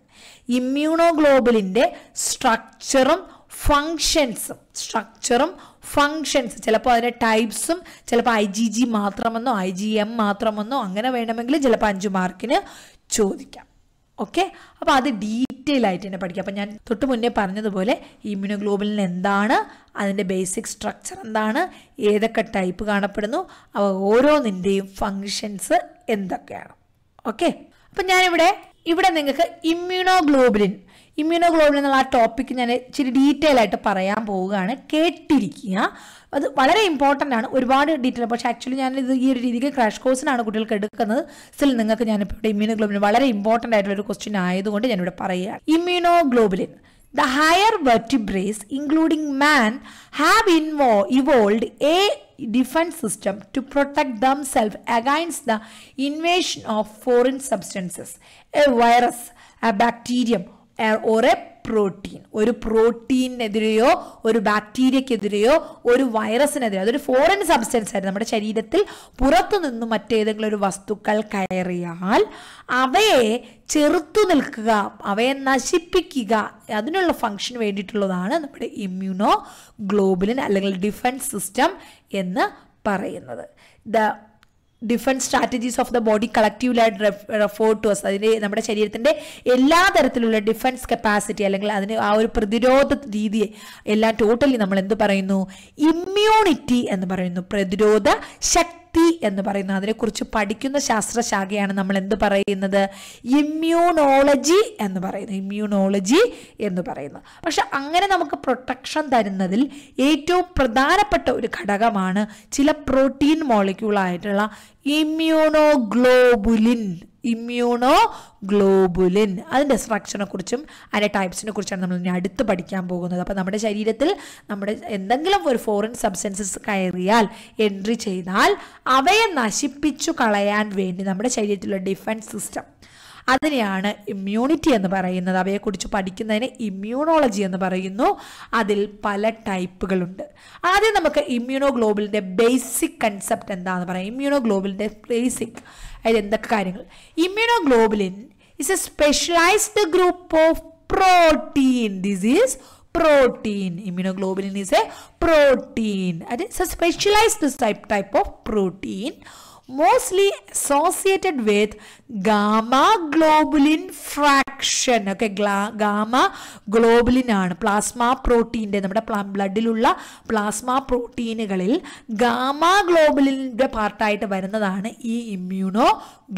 ഇമ്മ്യൂണോഗ്ലോബിലിൻ്റെ സ്ട്രക്ചറും ഫങ്ഷൻസും സ്ട്രക്ചറും ഫങ്ഷൻസ് ചിലപ്പോൾ അതിൻ്റെ ടൈപ്സും ചിലപ്പോൾ ഐ ജി ജി മാത്രമെന്നോ ഐ ജി എം മാത്രമെന്നോ അങ്ങനെ വേണമെങ്കിൽ ചിലപ്പോൾ അഞ്ച് മാർക്കിന് ചോദിക്കാം ഓക്കെ അപ്പോൾ അത് ഡീറ്റെയിൽ ആയിട്ട് തന്നെ പഠിക്കുക അപ്പോൾ ഞാൻ തൊട്ട് മുന്നേ പറഞ്ഞതുപോലെ ഇമ്മ്യൂണോഗ്ലോബിലിന് എന്താണ് അതിൻ്റെ ബേസിക് സ്ട്രക്ചർ എന്താണ് ഏതൊക്കെ ടൈപ്പ് കാണപ്പെടുന്നു അവ ഓരോന്നിൻ്റെയും ഫങ്ഷൻസ് എന്തൊക്കെയാണ് ഓക്കെ അപ്പം ഞാനിവിടെ ഇവിടെ നിങ്ങൾക്ക് ഇമ്മ്യൂണോഗ്ലോബുലിൻ ഇമ്മ്യൂണോഗ്ലോബിൻ എന്നുള്ള ആ ടോപ്പിക്ക് ഞാൻ ഇച്ചിരി ഡീറ്റെയിൽ ആയിട്ട് പറയാൻ പോവുകയാണ് കേട്ടിരിക്കുക അത് വളരെ ഇമ്പോർട്ടൻ്റ് ആണ് ഒരുപാട് ഡീറ്റെയിൽ പക്ഷേ ആക്ച്വലി ഞാൻ ഇത് ഈ ഒരു രീതിക്ക് ക്രാഷ് കോഴ്സിനാണ് കുട്ടികൾക്ക് എടുക്കുന്നത് സ്റ്റിൽ നിങ്ങൾക്ക് ഞാനിപ്പോൾ ഇവിടെ ഇമ്മ്യൂണോഗ്ലോബിൻ വളരെ ഇമ്പോർട്ടൻ്റ് ആയിട്ടുള്ള ഒരു ക്വസ്റ്റ്യൻ ആയതുകൊണ്ട് ഞാനിവിടെ പറയുകയാണ് immunoglobulin the higher vertebrates including man have ഇൻവോ evolved a defence system to protect them self against the invasion of foreign substances a virus a bacterium or protein ഒരു പ്രോട്ടീനെതിരെയോ ഒരു ബാക്ടീരിയക്കെതിരെയോ ഒരു വൈറസിനെതിരെയോ അതൊരു ഫോറിൻ സബ്സ്റ്റൻസ് ആയിരുന്നു നമ്മുടെ ശരീരത്തിൽ പുറത്തു നിന്നും മറ്റേതെങ്കിലും ഒരു വസ്തുക്കൾ കയറിയാൽ അവയെ ചെറുത്തു നിൽക്കുക അവയെ നശിപ്പിക്കുക അതിനുള്ള ഫങ്ഷന് വേണ്ടിയിട്ടുള്ളതാണ് നമ്മുടെ ഇമ്മ്യൂണോ ഗ്ലോബുലിൻ അല്ലെങ്കിൽ ഡിഫൻസ് സിസ്റ്റം എന്ന് പറയുന്നത് the different strategies of the body കളക്റ്റീവ്ലായിട്ട് റെഫേർ ടു അസ് അതിന് നമ്മുടെ ശരീരത്തിൻ്റെ എല്ലാ തരത്തിലുള്ള ഡിഫൻസ് കപ്പാസിറ്റി അല്ലെങ്കിൽ അതിന് ആ ഒരു പ്രതിരോധ രീതിയെ എല്ലാം ടോട്ടലി നമ്മൾ എന്ത് പറയുന്നു ഇമ്മ്യൂണിറ്റി എന്ന് പറയുന്നു പ്രതിരോധ ശക്തി ടി എന്ന് പറയുന്ന അതിനെക്കുറിച്ച് പഠിക്കുന്ന ശാസ്ത്രശാഖയാണ് നമ്മൾ എന്ത് പറയുന്നത് ഇമ്മ്യൂണോളജി എന്ന് പറയുന്നത് ഇമ്മ്യൂണോളജി എന്ന് പറയുന്നത് പക്ഷെ അങ്ങനെ നമുക്ക് പ്രൊട്ടക്ഷൻ തരുന്നതിൽ ഏറ്റവും പ്രധാനപ്പെട്ട ഒരു ഘടകമാണ് ചില പ്രോട്ടീൻ മോളിക്യൂളായിട്ടുള്ള ഇമ്മ്യൂണോഗ്ലോബുലിൻ ഇമ്മ്യൂണോ ഗ്ലോബുലിൻ അതിൻ്റെ സ്ട്രക്ചറിനെ കുറിച്ചും അതിൻ്റെ ടൈപ്സിനെ കുറിച്ചാണ് നമ്മൾ ഇനി അടുത്ത് പഠിക്കാൻ പോകുന്നത് അപ്പോൾ നമ്മുടെ ശരീരത്തിൽ നമ്മുടെ എന്തെങ്കിലും ഒരു ഫോറിൻ സബ്സ്റ്റൻസസ് കയറിയാൽ എൻട്രി ചെയ്താൽ അവയെ നശിപ്പിച്ചു കളയാൻ വേണ്ടി നമ്മുടെ ശരീരത്തിലുള്ള ഡിഫൻസ് സിസ്റ്റം അതിനെയാണ് ഇമ്മ്യൂണിറ്റി എന്ന് പറയുന്നത് അവയെക്കുറിച്ച് പഠിക്കുന്നതിന് ഇമ്മ്യൂണോളജി എന്ന് പറയുന്നു അതിൽ പല ടൈപ്പുകളുണ്ട് ആദ്യം നമുക്ക് ഇമ്മ്യൂണോ ഗ്ലോബലിൻ്റെ ബേസിക് കൺസെപ്റ്റ് എന്താണെന്ന് പറയാം ഇമ്മ്യൂണോ ഗ്ലോബലിൻ്റെ basic Immunoglobulin is a specialized group of protein. This is protein. Immunoglobulin is a protein. It is a specialized type, type of protein. Mostly associated with gamma globulin fraction okay gamma globulin ആണ് plasma പ്രോട്ടീൻ്റെ നമ്മുടെ ബ്ലഡിലുള്ള plasma പ്രോട്ടീനുകളിൽ gamma ഗ്ലോബുലിൻ്റെ പാർട്ടായിട്ട് വരുന്നതാണ് ഈ 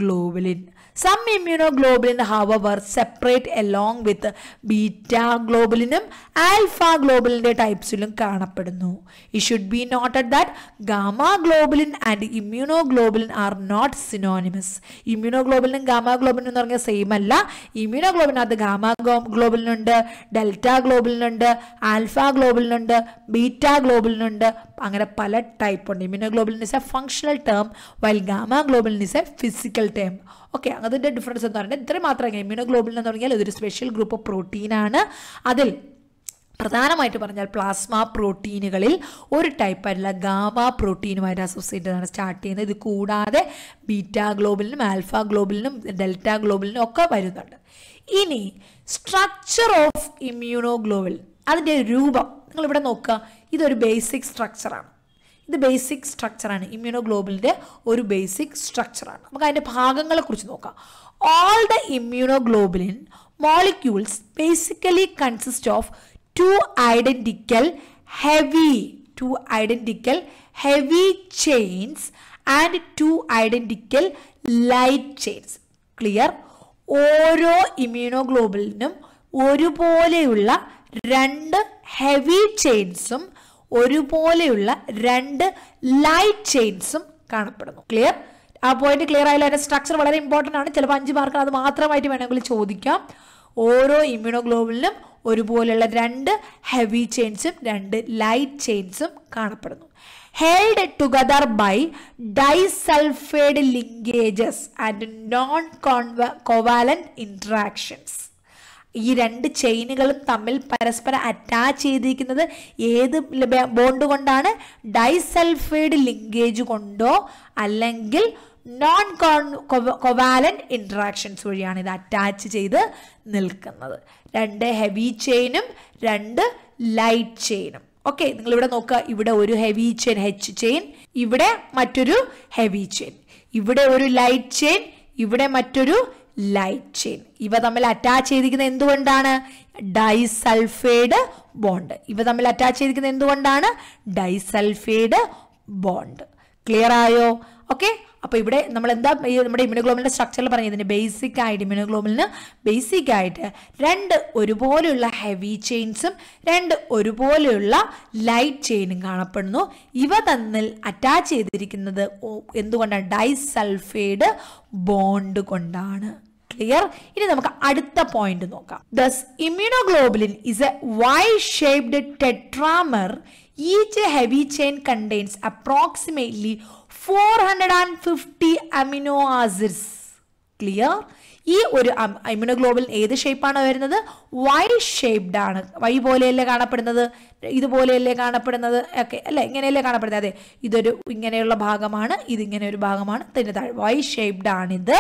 immunoglobulin some immunoglobulin however separate along with beta ഗ്ലോബുലിനും ആൽഫ ഗ്ലോബുലിൻ്റെ ടൈപ്സിലും കാണപ്പെടുന്നു it should be noted that gamma globulin and immunoglobulin are not synonymous ഇമ്മ്യൂണോഗ്ലോബുലിനും ഗാമ ഗ്ലോബുലിനും എന്ന് പറഞ്ഞാൽ സെയിം അല്ല ഇമ്മ്യൂണോഗ്ലോബിനകത്ത് ഗാമ ഗ്ലോബുലിനുണ്ട് ഡെൽറ്റ ഗ്ലോബുലിനുണ്ട് ആൽഫ ഗ്ലോബുലിനുണ്ട് ബീറ്റ ഗ്ലോബുലിനുണ്ട് അങ്ങനെ പല ടൈപ്പ് ഉണ്ട് immunoglobulin is a functional term while gamma globin is a physical term okay അതിൻ്റെ ഡിഫറൻസ് എന്ന് പറയുന്നത് ഇത്ര മാത്രമേ ഇമ്യൂണോഗ്ലോബുലിൻ എന്ന് പറഞ്ഞാൽ ഇതൊരു സ്പെഷ്യൽ ഗ്രൂപ്പ് ഓഫ് പ്രോട്ടീനാണ് അതിൽ പ്രധാനമായിട്ട് പറഞ്ഞാൽ പ്ലാസ്മ പ്രോട്ടീനുകളിൽ ഒരു ടൈപ്പ് ആയിട്ടുള്ള ഗാമ പ്രോട്ടീനുമായിട്ട് അസോസിയേറ്റഡ് ആണ് സ്റ്റാർട്ട് ചെയ്യുന്നത് ഇത് കൂടാതെ ബീറ്റ ഗ്ലോബലിനും ആൽഫ ഗ്ലോബലിനും ഡെൽറ്റ ഗ്ലോബലിനും ഒക്കെ വരുന്നുണ്ട് ഇനി സ്ട്രക്ചർ ഓഫ് ഇമ്മ്യൂണോഗ്ലോബിൽ അതിൻ്റെ രൂപം നിങ്ങളിവിടെ നോക്കുക ഇതൊരു ബേസിക് സ്ട്രക്ചറാണ് ഇത് ബേസിക് സ്ട്രക്ചറാണ് ഇമ്മ്യൂണോ ഒരു ബേസിക് സ്ട്രക്ചറാണ് നമുക്ക് അതിൻ്റെ ഭാഗങ്ങളെക്കുറിച്ച് നോക്കാം all the immuno molecules basically consist of two identical heavy two identical heavy chains and two identical light chains clear ഓരോ ഇമ്മ്യൂണോ ഒരുപോലെയുള്ള രണ്ട് ഹെവി ചെയിൻസും ഒരുപോലെയുള്ള രണ്ട് ലൈറ്റ് ചെയിൻസും കാണപ്പെടുന്നു ക്ലിയർ ആ പോയിന്റ് ക്ലിയർ ആയാലും അതിന്റെ സ്ട്രക്ചർ വളരെ ഇമ്പോർട്ടൻ്റ് ആണ് ചിലപ്പോൾ അഞ്ച് മാർക്ക് അത് മാത്രമായിട്ട് വേണമെങ്കിൽ ചോദിക്കാം ഓരോ ഇമ്യൂണോഗ്ലോബിലിനും ഒരുപോലെയുള്ള രണ്ട് ഹെവി ചെയിൻസും രണ്ട് ലൈറ്റ് ചെയിൻസും കാണപ്പെടുന്നു held together by disulphide linkages and non കോൺവ കോവാലൻ ഇൻട്രാക്ഷൻസ് ഈ രണ്ട് ചെയിനുകളും തമ്മിൽ പരസ്പരം അറ്റാച്ച് ചെയ്തിരിക്കുന്നത് ഏത് ബോണ്ട് കൊണ്ടാണ് ഡൈസൾഫൈഡ് ലിങ്കേജ് കൊണ്ടോ അല്ലെങ്കിൽ നോൺ കൊവാലൻ്റ് ഇൻട്രാക്ഷൻസ് വഴിയാണ് ഇത് അറ്റാച്ച് ചെയ്ത് നിൽക്കുന്നത് രണ്ട് ഹെവി ചെയിനും രണ്ട് ലൈറ്റ് ചെയിനും ഓക്കെ നിങ്ങളിവിടെ നോക്കുക ഇവിടെ ഒരു ഹെവി ചെയിൻ ഹെച്ച് ചെയിൻ ഇവിടെ മറ്റൊരു ഹെവി ചെയിൻ ഇവിടെ ഒരു ലൈറ്റ് ചെയിൻ ഇവിടെ മറ്റൊരു ലൈറ്റ് ചെയിൻ ഇവ തമ്മിൽ അറ്റാച്ച് ചെയ്തിരിക്കുന്നത് എന്തുകൊണ്ടാണ് ഡൈസൾഫൈഡ് ബോണ്ട് ഇവ തമ്മിൽ അറ്റാച്ച് ചെയ്തിരിക്കുന്നത് എന്തുകൊണ്ടാണ് ഡൈസൾഫൈഡ് ബോണ്ട് ക്ലിയർ ആയോ ഓക്കെ അപ്പോൾ ഇവിടെ നമ്മൾ എന്താ നമ്മുടെ ഇമ്യൂണോഗ്ലോബിൻ്റെ സ്ട്രക്ചറിൽ പറഞ്ഞു ഇതിന് ബേസിക് ആയിട്ട് ഇമ്യൂണോഗ്ലോബിലിന് ബേസിക് ആയിട്ട് രണ്ട് ഒരുപോലെയുള്ള ഹെവി ചെയിൻസും രണ്ട് ഒരുപോലെയുള്ള ലൈറ്റ് ചെയിനും കാണപ്പെടുന്നു ഇവ തമ്മിൽ അറ്റാച്ച് ചെയ്തിരിക്കുന്നത് എന്തുകൊണ്ടാണ് ഡൈസൾഫൈഡ് ബോണ്ട് കൊണ്ടാണ് ക്ലിയർ ഇനി നമുക്ക് അടുത്ത പോയിന്റ് നോക്കാം thus immunoglobulin is a Y shaped tetramer each heavy chain contains approximately four hundred and fifty amino acids clear ഈ ഒരു ഇമ്യൂണോഗ്ലോബിൻ ഏത് ഷേപ്പാണ് വരുന്നത് വൈ ഷേപ്ഡ് ആണ് വൈ പോലെയല്ലേ കാണപ്പെടുന്നത് ഇതുപോലെയല്ലേ കാണപ്പെടുന്നത് ഒക്കെ അല്ലേ ഇങ്ങനെയല്ലേ കാണപ്പെടുന്നത് അതെ ഇതൊരു ഇങ്ങനെയുള്ള ഭാഗമാണ് ഇതിങ്ങനെ ഒരു ഭാഗമാണ് തന്നെ താഴെ വൈ ഷേപ്ഡ് ആണിത്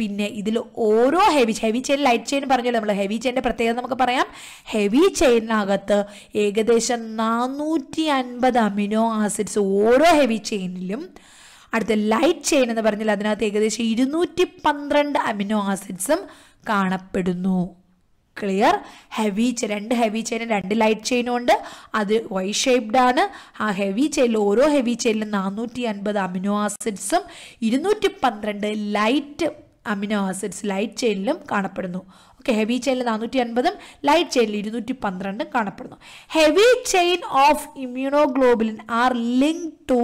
പിന്നെ ഇതിൽ ഓരോ heavy heavy chain light chain പറഞ്ഞല്ലോ നമ്മൾ ഹെവി ചെയിൻ്റെ പ്രത്യേകത നമുക്ക് പറയാം ഹെവി ചെയിനകത്ത് ഏകദേശം നാനൂറ്റി അൻപത് അമിനോ ആസിഡ്സ് ഓരോ ഹെവി ചെയിനിലും അടുത്ത ലൈറ്റ് ചെയിൻ എന്ന് പറഞ്ഞാൽ അതിനകത്ത് ഏകദേശം ഇരുന്നൂറ്റി പന്ത്രണ്ട് അമിനോ ആസിഡ്സും കാണപ്പെടുന്നു ക്ലിയർ ഹെവി ചെയിൻ രണ്ട് ഹെവി ചെയിനും രണ്ട് ലൈറ്റ് ചെയിനും ഉണ്ട് അത് വൈ ഷേപ്ഡ് ആണ് ആ ഹെവി ചെയിനിൽ ഓരോ ഹെവി ചെയിനിലും നാനൂറ്റി അൻപത് അമിനോ ആസിഡ്സും ഇരുന്നൂറ്റി പന്ത്രണ്ട് ലൈറ്റ് അമിനോ ആസിഡ്സ് ലൈറ്റ് ചെയിനിലും കാണപ്പെടുന്നു ഓക്കെ ഹെവി ചെയിൻ നാനൂറ്റി അൻപതും ലൈറ്റ് ചെയിനിൽ ഇരുന്നൂറ്റി പന്ത്രണ്ടും കാണപ്പെടുന്നു heavy chain of immunoglobulin are link to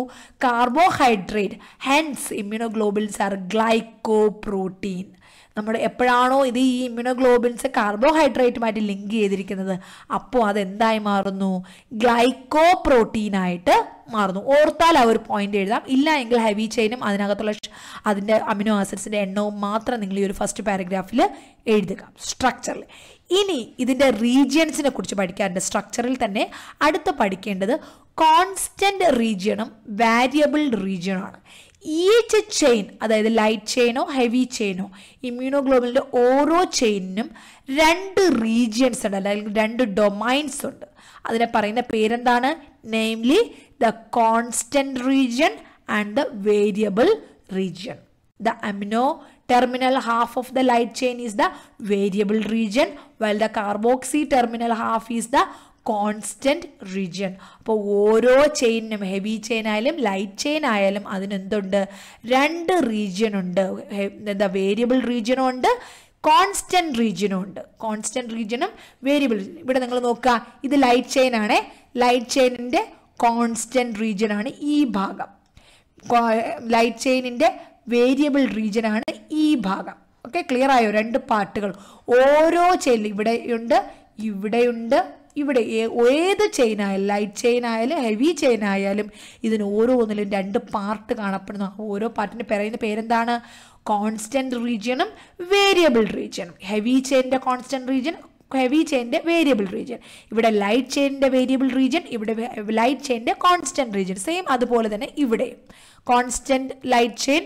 carbohydrate hence immunoglobulins are glycoprotein നമ്മുടെ എപ്പോഴാണോ ഇത് ഈ ഇമ്മ്യൂണോഗ്ലോബിൻസ് കാർബോഹൈഡ്രേറ്റുമായിട്ട് ലിങ്ക് ചെയ്തിരിക്കുന്നത് അപ്പോൾ അതെന്തായി മാറുന്നു ഗ്ലൈക്കോ പ്രോട്ടീനായിട്ട് മാറുന്നു ഓർത്താൽ ആ ഒരു പോയിന്റ് എഴുതാം ഇല്ല എങ്കിൽ ഹെവി ചെയിനും അതിനകത്തുള്ള അതിൻ്റെ അമിനോ ആസിഡ്സിൻ്റെ എണ്ണവും മാത്രം നിങ്ങൾ ഈ ഒരു ഫസ്റ്റ് പാരഗ്രാഫിൽ എഴുതുക സ്ട്രക്ചറിൽ ഇനി ഇതിൻ്റെ റീജിയൻസിനെ കുറിച്ച് പഠിക്കാറുണ്ട് സ്ട്രക്ചറിൽ തന്നെ അടുത്ത് പഠിക്കേണ്ടത് കോൺസ്റ്റൻറ്റ് റീജിയണും വാരിയബിൾ റീജിയണുമാണ് ഈച്ച് ചെയിൻ അതായത് ലൈറ്റ് ചെയിനോ ഹെവി ചെയിനോ ഇമ്മ്യൂണോഗ്ലോബിൻ്റെ ഓരോ ചെയിനിനും രണ്ട് റീജിയൻസ് ഉണ്ട് അല്ലെങ്കിൽ രണ്ട് ഡൊമൈൻസ് ഉണ്ട് അതിനെ പറയുന്ന പേരെന്താണ് namely the constant region and the variable region the amino terminal half of the light chain is the variable region well the carboxy terminal half is the constant region അപ്പോൾ ഓരോ ചെയിനും ഹെവി ചെയിൻ ആയാലും light chain ആയാലും അതിനെന്തുണ്ട് രണ്ട് region ഉണ്ട് എന്താ variable റീജിയനും ഉണ്ട് കോൺസ്റ്റൻറ്റ് റീജിയനും ഉണ്ട് കോൺസ്റ്റൻറ്റ് റീജിയനും വേരിയബിൾ ഇവിടെ നിങ്ങൾ നോക്കുക ഇത് ലൈറ്റ് ചെയിൻ ആണേ ലൈറ്റ് ചെയിനിൻ്റെ കോൺസ്റ്റൻറ്റ് റീജിയൻ ആണ് ഈ ഭാഗം ലൈറ്റ് ചെയിനിൻ്റെ വേരിയബിൾ റീജിയൻ ആണ് ഈ ഭാഗം ഓക്കെ ക്ലിയർ ആയോ രണ്ട് പാർട്ടുകൾ ഓരോ ചെയിൻ ഇവിടെയുണ്ട് ഇവിടെയുണ്ട് ഇവിടെ ഏത് ചെയിൻ ആയാലും ലൈറ്റ് ചെയിൻ ആയാലും ഹെവി ചെയിൻ ആയാലും ഇതിന് ഓരോന്നിലും രണ്ട് പാർട്ട് കാണപ്പെടുന്നു ഓരോ പാർട്ടിന് പറയുന്ന പേരെന്താണ് കോൺസ്റ്റൻറ്റ് റീജിയനും വേരിയബിൾ റീജിയനും ഹെവി ചെയിൻ്റെ കോൺസ്റ്റൻറ്റ് റീജിയൻ ഹെവി ചെയിൻ്റെ വേരിയബിൾ റീജിയൻ ഇവിടെ ലൈറ്റ് ചെയിൻ്റെ വേരിയബിൾ റീജിയൻ ഇവിടെ ലൈറ്റ് ചെയിൻ്റെ കോൺസ്റ്റൻറ്റ് റീജിയൻ സെയിം അതുപോലെ തന്നെ ഇവിടെ constant light chain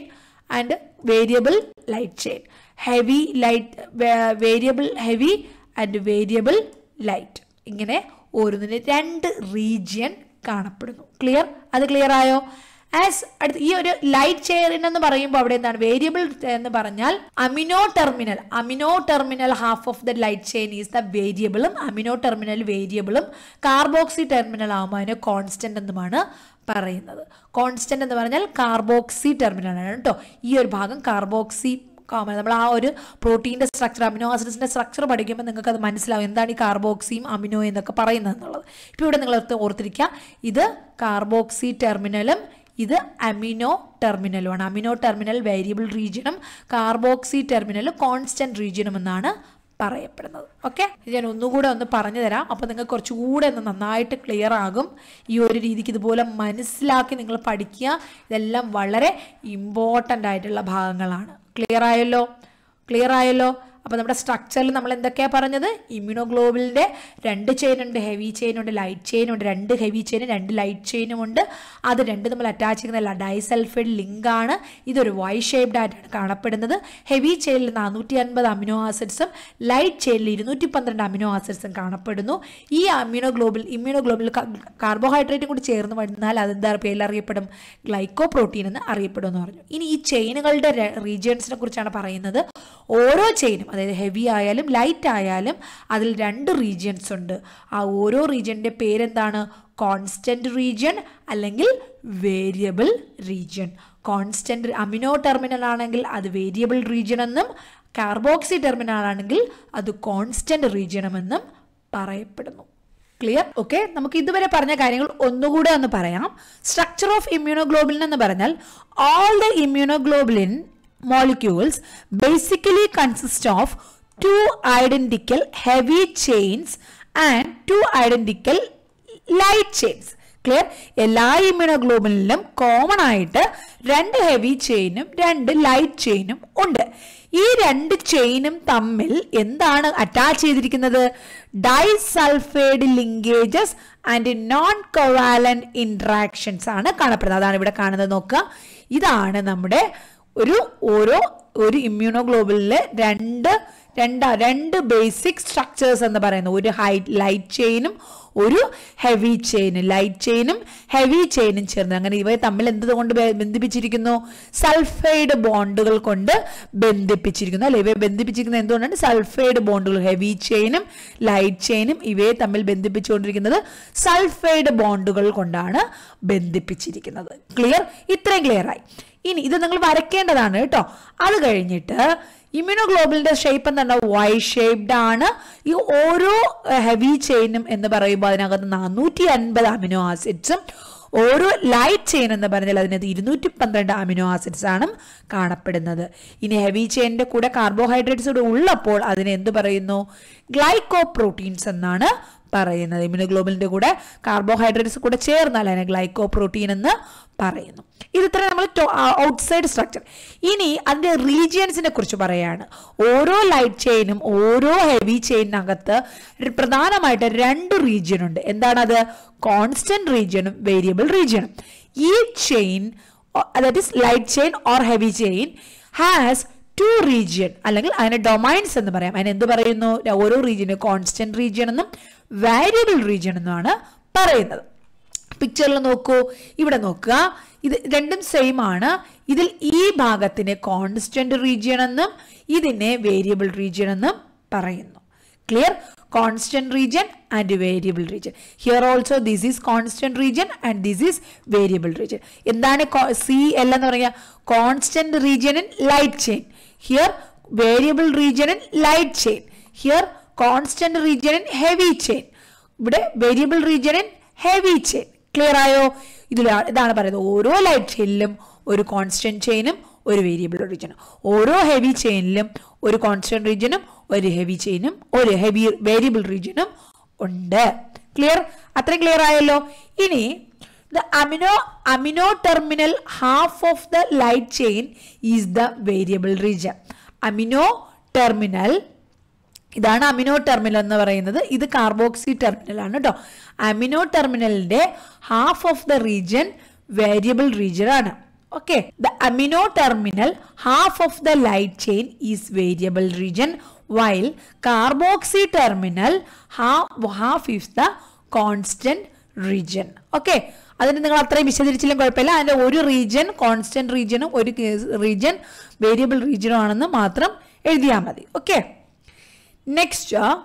and variable light chain heavy light variable heavy and variable light ഇങ്ങനെ ഓരോന്നിന് രണ്ട് റീജിയൻ കാണപ്പെടുന്നു ക്ലിയർ അത് ക്ലിയർ ആയോ ആസ് അടുത്ത് ഈ ഒരു ലൈറ്റ് ചെയറിൻ എന്ന് പറയുമ്പോൾ അവിടെ എന്താണ് വേരിയബിൾ എന്ന് പറഞ്ഞാൽ amino terminal amino terminal half of the light chain is the വേരിയബിളും അമിനോ ടെർമിനൽ വേരിയബിളും കാർബോക്സി ടെർമിനൽ ആകുമ്പോൾ അതിന് കോൺസ്റ്റന്റ് എന്നുമാണ് പറയുന്നത് കോൺസ്റ്റന്റ് എന്ന് പറഞ്ഞാൽ കാർബോക്സി ടെർമിനൽ ആണ് കേട്ടോ ഈ ഒരു ഭാഗം കാർബോക്സി കോമൺ നമ്മൾ ആ ഒരു പ്രോട്ടീൻ്റെ സ്ട്രക്ചർ അമിനോ ആസിഡ്സിൻ്റെ സ്ട്രക്ചർ പഠിക്കുമ്പോൾ നിങ്ങൾക്ക് അത് മനസ്സിലാവും എന്താണ് ഈ കാർബോക്സിയും അമിനോ എന്നൊക്കെ പറയുന്നത് എന്നുള്ളത് ഇപ്പോൾ ഇവിടെ നിങ്ങൾ ഓർത്തിരിക്കുക ഇത് കാർബോക്സി ടെർമിനലും ഇത് അമിനോ ടെർമിനലുമാണ് അമിനോ ടെർമിനൽ വേരിയബിൾ റീജിയനും കാർബോക്സി ടെർമിനൽ കോൺസ്റ്റൻറ്റ് റീജിയനും എന്നാണ് പറയപ്പെടുന്നത് ഓക്കെ ഞാൻ ഒന്നുകൂടെ ഒന്ന് പറഞ്ഞു തരാം അപ്പോൾ നിങ്ങൾക്ക് കുറച്ചുകൂടെ ഒന്ന് നന്നായിട്ട് ക്ലിയർ ആകും ഈ ഒരു രീതിക്ക് ഇതുപോലെ മനസ്സിലാക്കി നിങ്ങൾ പഠിക്കുക ഇതെല്ലാം വളരെ ഇമ്പോർട്ടൻ്റ് ആയിട്ടുള്ള ഭാഗങ്ങളാണ് ക്ലിയർ ആയല്ലോ ക്ലിയർ ആയല്ലോ അപ്പോൾ നമ്മുടെ സ്ട്രക്ചറിൽ നമ്മൾ എന്തൊക്കെയാണ് പറഞ്ഞത് ഇമ്മ്യൂണോഗ്ലോബിലിൻ്റെ രണ്ട് ചെയിൻ ഉണ്ട് ഹെവി ചെയിൻ ഉണ്ട് ലൈറ്റ് ചെയിൻ ഉണ്ട് രണ്ട് ഹെവി ചെയിനും രണ്ട് ലൈറ്റ് ചെയിനും ഉണ്ട് അത് രണ്ട് നമ്മൾ അറ്റാച്ച് ചെയ്യുന്ന ഡൈസൾഫൈഡ് ലിങ്കാണ് ഇതൊരു വൈ ഷേപ്ഡ് ആയിട്ടാണ് കാണപ്പെടുന്നത് ഹെവി ചെയിനിൽ നാനൂറ്റി അൻപത് അമിനോ ആസിഡ്സും ലൈറ്റ് ചെയിനിൽ ഇരുന്നൂറ്റി പന്ത്രണ്ട് അമിനോ ആസിഡ്സും കാണപ്പെടുന്നു ഈ അമിനോഗ്ലോബിൽ ഇമ്മ്യൂണോഗ്ലോബിൽ കാർബോഹൈഡ്രേറ്റും കൂടി ചേർന്ന് വന്നാൽ അതെന്താ അറിയപ്പെടും ഗ്ലൈക്കോ പ്രോട്ടീൻ എന്ന് അറിയപ്പെടും എന്ന് പറഞ്ഞു ഇനി ഈ ചെയിനുകളുടെ റീജിയൻസിനെ കുറിച്ചാണ് പറയുന്നത് ഓരോ ചെയിനും അതായത് ഹെവി ആയാലും ലൈറ്റ് ആയാലും അതിൽ രണ്ട് റീജിയൻസ് ഉണ്ട് ആ ഓരോ റീജിയൻ്റെ പേരെന്താണ് കോൺസ്റ്റൻറ്റ് റീജിയൻ അല്ലെങ്കിൽ variable region constant amino terminal ആണെങ്കിൽ അത് വേരിയബിൾ റീജിയൺ എന്നും കാർബോക്സി ടെർമിനൽ ആണെങ്കിൽ അത് കോൺസ്റ്റൻറ്റ് റീജിയണമെന്നും പറയപ്പെടുന്നു ക്ലിയർ ഓക്കെ നമുക്ക് ഇതുവരെ പറഞ്ഞ കാര്യങ്ങൾ ഒന്നുകൂടെ ഒന്ന് പറയാം സ്ട്രക്ചർ ഓഫ് ഇമ്യൂണോഗ്ലോബിൻ എന്ന് പറഞ്ഞാൽ all the immunoglobulin molecules basically consist of two identical heavy chains and two identical light chains clear എല്ലാ ഇമ്യൂണോഗ്ലോബിനിലും കോമൺ ആയിട്ട് രണ്ട് ഹെവി ചെയിനും രണ്ട് ലൈറ്റ് ചെയിനും ഉണ്ട് ഈ രണ്ട് ചെയിനും തമ്മിൽ എന്താണ് അറ്റാച്ച് ചെയ്തിരിക്കുന്നത് disulphide linkages and non covalent interactions ആണ് കാണപ്പെടുന്നത് അതാണ് ഇവിടെ കാണുന്നത് നോക്കുക ഇതാണ് നമ്മുടെ ഒരു ഓരോ ഒരു ഇമ്മ്യൂണോഗ്ലോബിലെ രണ്ട് രണ്ടാ രണ്ട് ബേസിക് സ്ട്രക്ചേഴ്സ് എന്ന് പറയുന്നത് ഒരു ഹൈ ലൈറ്റ് ചെയിനും ഒരു ഹെവി ചെയിനും ലൈറ്റ് ചെയിനും ഹെവി ചെയിനും ചേർന്ന് അങ്ങനെ ഇവയെ തമ്മിൽ എന്തുകൊണ്ട് ബന്ധിപ്പിച്ചിരിക്കുന്നു സൾഫൈഡ് ബോണ്ടുകൾ കൊണ്ട് ബന്ധിപ്പിച്ചിരിക്കുന്നു അല്ലെ ഇവയെ ബന്ധിപ്പിച്ചിരിക്കുന്നത് എന്തുകൊണ്ടാണ് സൾഫൈഡ് ബോണ്ടുകൾ ഹെവി ചെയിനും ലൈറ്റ് ചെയിനും ഇവയെ തമ്മിൽ ബന്ധിപ്പിച്ചുകൊണ്ടിരിക്കുന്നത് സൾഫൈഡ് ബോണ്ടുകൾ കൊണ്ടാണ് ബന്ധിപ്പിച്ചിരിക്കുന്നത് ക്ലിയർ ഇത്രയും ക്ലിയർ ആയി ഇനി ഇത് നിങ്ങൾ വരയ്ക്കേണ്ടതാണ് കേട്ടോ അത് കഴിഞ്ഞിട്ട് ഇമ്യൂണോഗ്ലോബിലിൻ്റെ ഷേപ്പ് എന്താണ് വൈ ഷേപ്ഡ് ആണ് ഈ ഓരോ ഹെവി ചെയിനും എന്ന് പറയുമ്പോൾ അതിനകത്ത് നാനൂറ്റി അൻപത് അമിനോ ആസിഡ്സും ഓരോ ലൈറ്റ് ചെയിൻ എന്ന് പറഞ്ഞാൽ അതിനകത്ത് ഇരുന്നൂറ്റി പന്ത്രണ്ട് അമിനോ ആസിഡ്സ് ആണ് കാണപ്പെടുന്നത് ഇനി ഹെവി ചെയിനിൻ്റെ കൂടെ കാർബോഹൈഡ്രേറ്റ്സ് കൂടെ ഉള്ളപ്പോൾ അതിനെ എന്ത് പറയുന്നു ഗ്ലൈക്കോ പ്രോട്ടീൻസ് എന്നാണ് പറയുന്നത് ഇമ്യൂണോഗ്ലോബിൻ്റെ കൂടെ കാർബോഹൈഡ്രേറ്റ്സ് കൂടെ ചേർന്നാൽ അതിനെ ഗ്ലൈക്കോ പ്രോട്ടീൻ എന്ന് പറയുന്നു ഇതിത്ര നമ്മൾ ഔട്ട്സൈഡ് സ്ട്രക്ചർ ഇനി അതിൻ്റെ റീജിയൻസിനെ കുറിച്ച് പറയുകയാണ് ഓരോ ലൈറ്റ് ചെയിനും ഓരോ ഹെവി ചെയിനകത്ത് പ്രധാനമായിട്ട് രണ്ട് റീജിയൻ ഉണ്ട് എന്താണത് കോൺസ്റ്റന്റ് റീജിയനും വേരിയബിൾ റീജിയനും ഈ chain that is light chain or heavy chain has two region അല്ലെങ്കിൽ അതിന് ഡൊമൈൻസ് എന്ന് പറയാം അതിന് എന്ത് പറയുന്നു ഓരോ റീജിയനും കോൺസ്റ്റന്റ് റീജിയൻ എന്നും വാരിയബിൾ റീജിയൻ എന്നുമാണ് പറയുന്നത് പിക്ചറിൽ നോക്കൂ ഇവിടെ നോക്കുക ഇത് രണ്ടും സെയിം ആണ് ഇതിൽ ഈ ഭാഗത്തിനെ കോൺസ്റ്റന്റ് റീജിയൺ എന്നും ഇതിനെ വേരിയബിൾ റീജിയൺ എന്നും പറയുന്നു clear constant region and variable region here also this is constant region and this is variable region എന്താണ് സി എൽ എന്ന് പറയുക constant region in light chain here variable region in light chain here constant region in heavy chain ഇവിടെ variable region in heavy chain clear ആയോ ഇതിൽ ഇതാണ് പറയുന്നത് ഓരോ light ചെയിനിലും ഒരു കോൺസ്റ്റന്റ് ചെയിനും ഒരു വേരിയബിൾ റീജിയനും ഓരോ ഹെവി ചെയിനിലും ഒരു കോൺസ്റ്റന്റ് റീജിയനും ഒരു ഹെവി ചെയിനും ഒരു ഹെവി വേരിയബിൾ റീജിയനും ഉണ്ട് ക്ലിയർ അത്രയും ക്ലിയർ ആയല്ലോ ഇനി the amino amino terminal half of the light chain is the variable region amino terminal ഇതാണ് അമിനോ ടെർമിനൽ എന്ന് പറയുന്നത് ഇത് കാർബോക്സി ടെർമിനൽ ആണ് കേട്ടോ അമിനോ ടെർമിനലിന്റെ half of the region variable region ആണ് okay the amino terminal half of the light chain is variable region while carboxy terminal half is the constant region okay അതിന് നിങ്ങൾ അത്രയും വിശദീകരിച്ചില്ലെങ്കിൽ കുഴപ്പമില്ല അതിൻ്റെ ഒരു റീജിയൻ കോൺസ്റ്റന്റ് റീജിയനും ഒരു റീജിയൻ വേരിയബിൾ റീജിയനും ആണെന്ന് മാത്രം എഴുതിയാൽ മതി ഓക്കെ നെക്സ്റ്റ് uh, uh,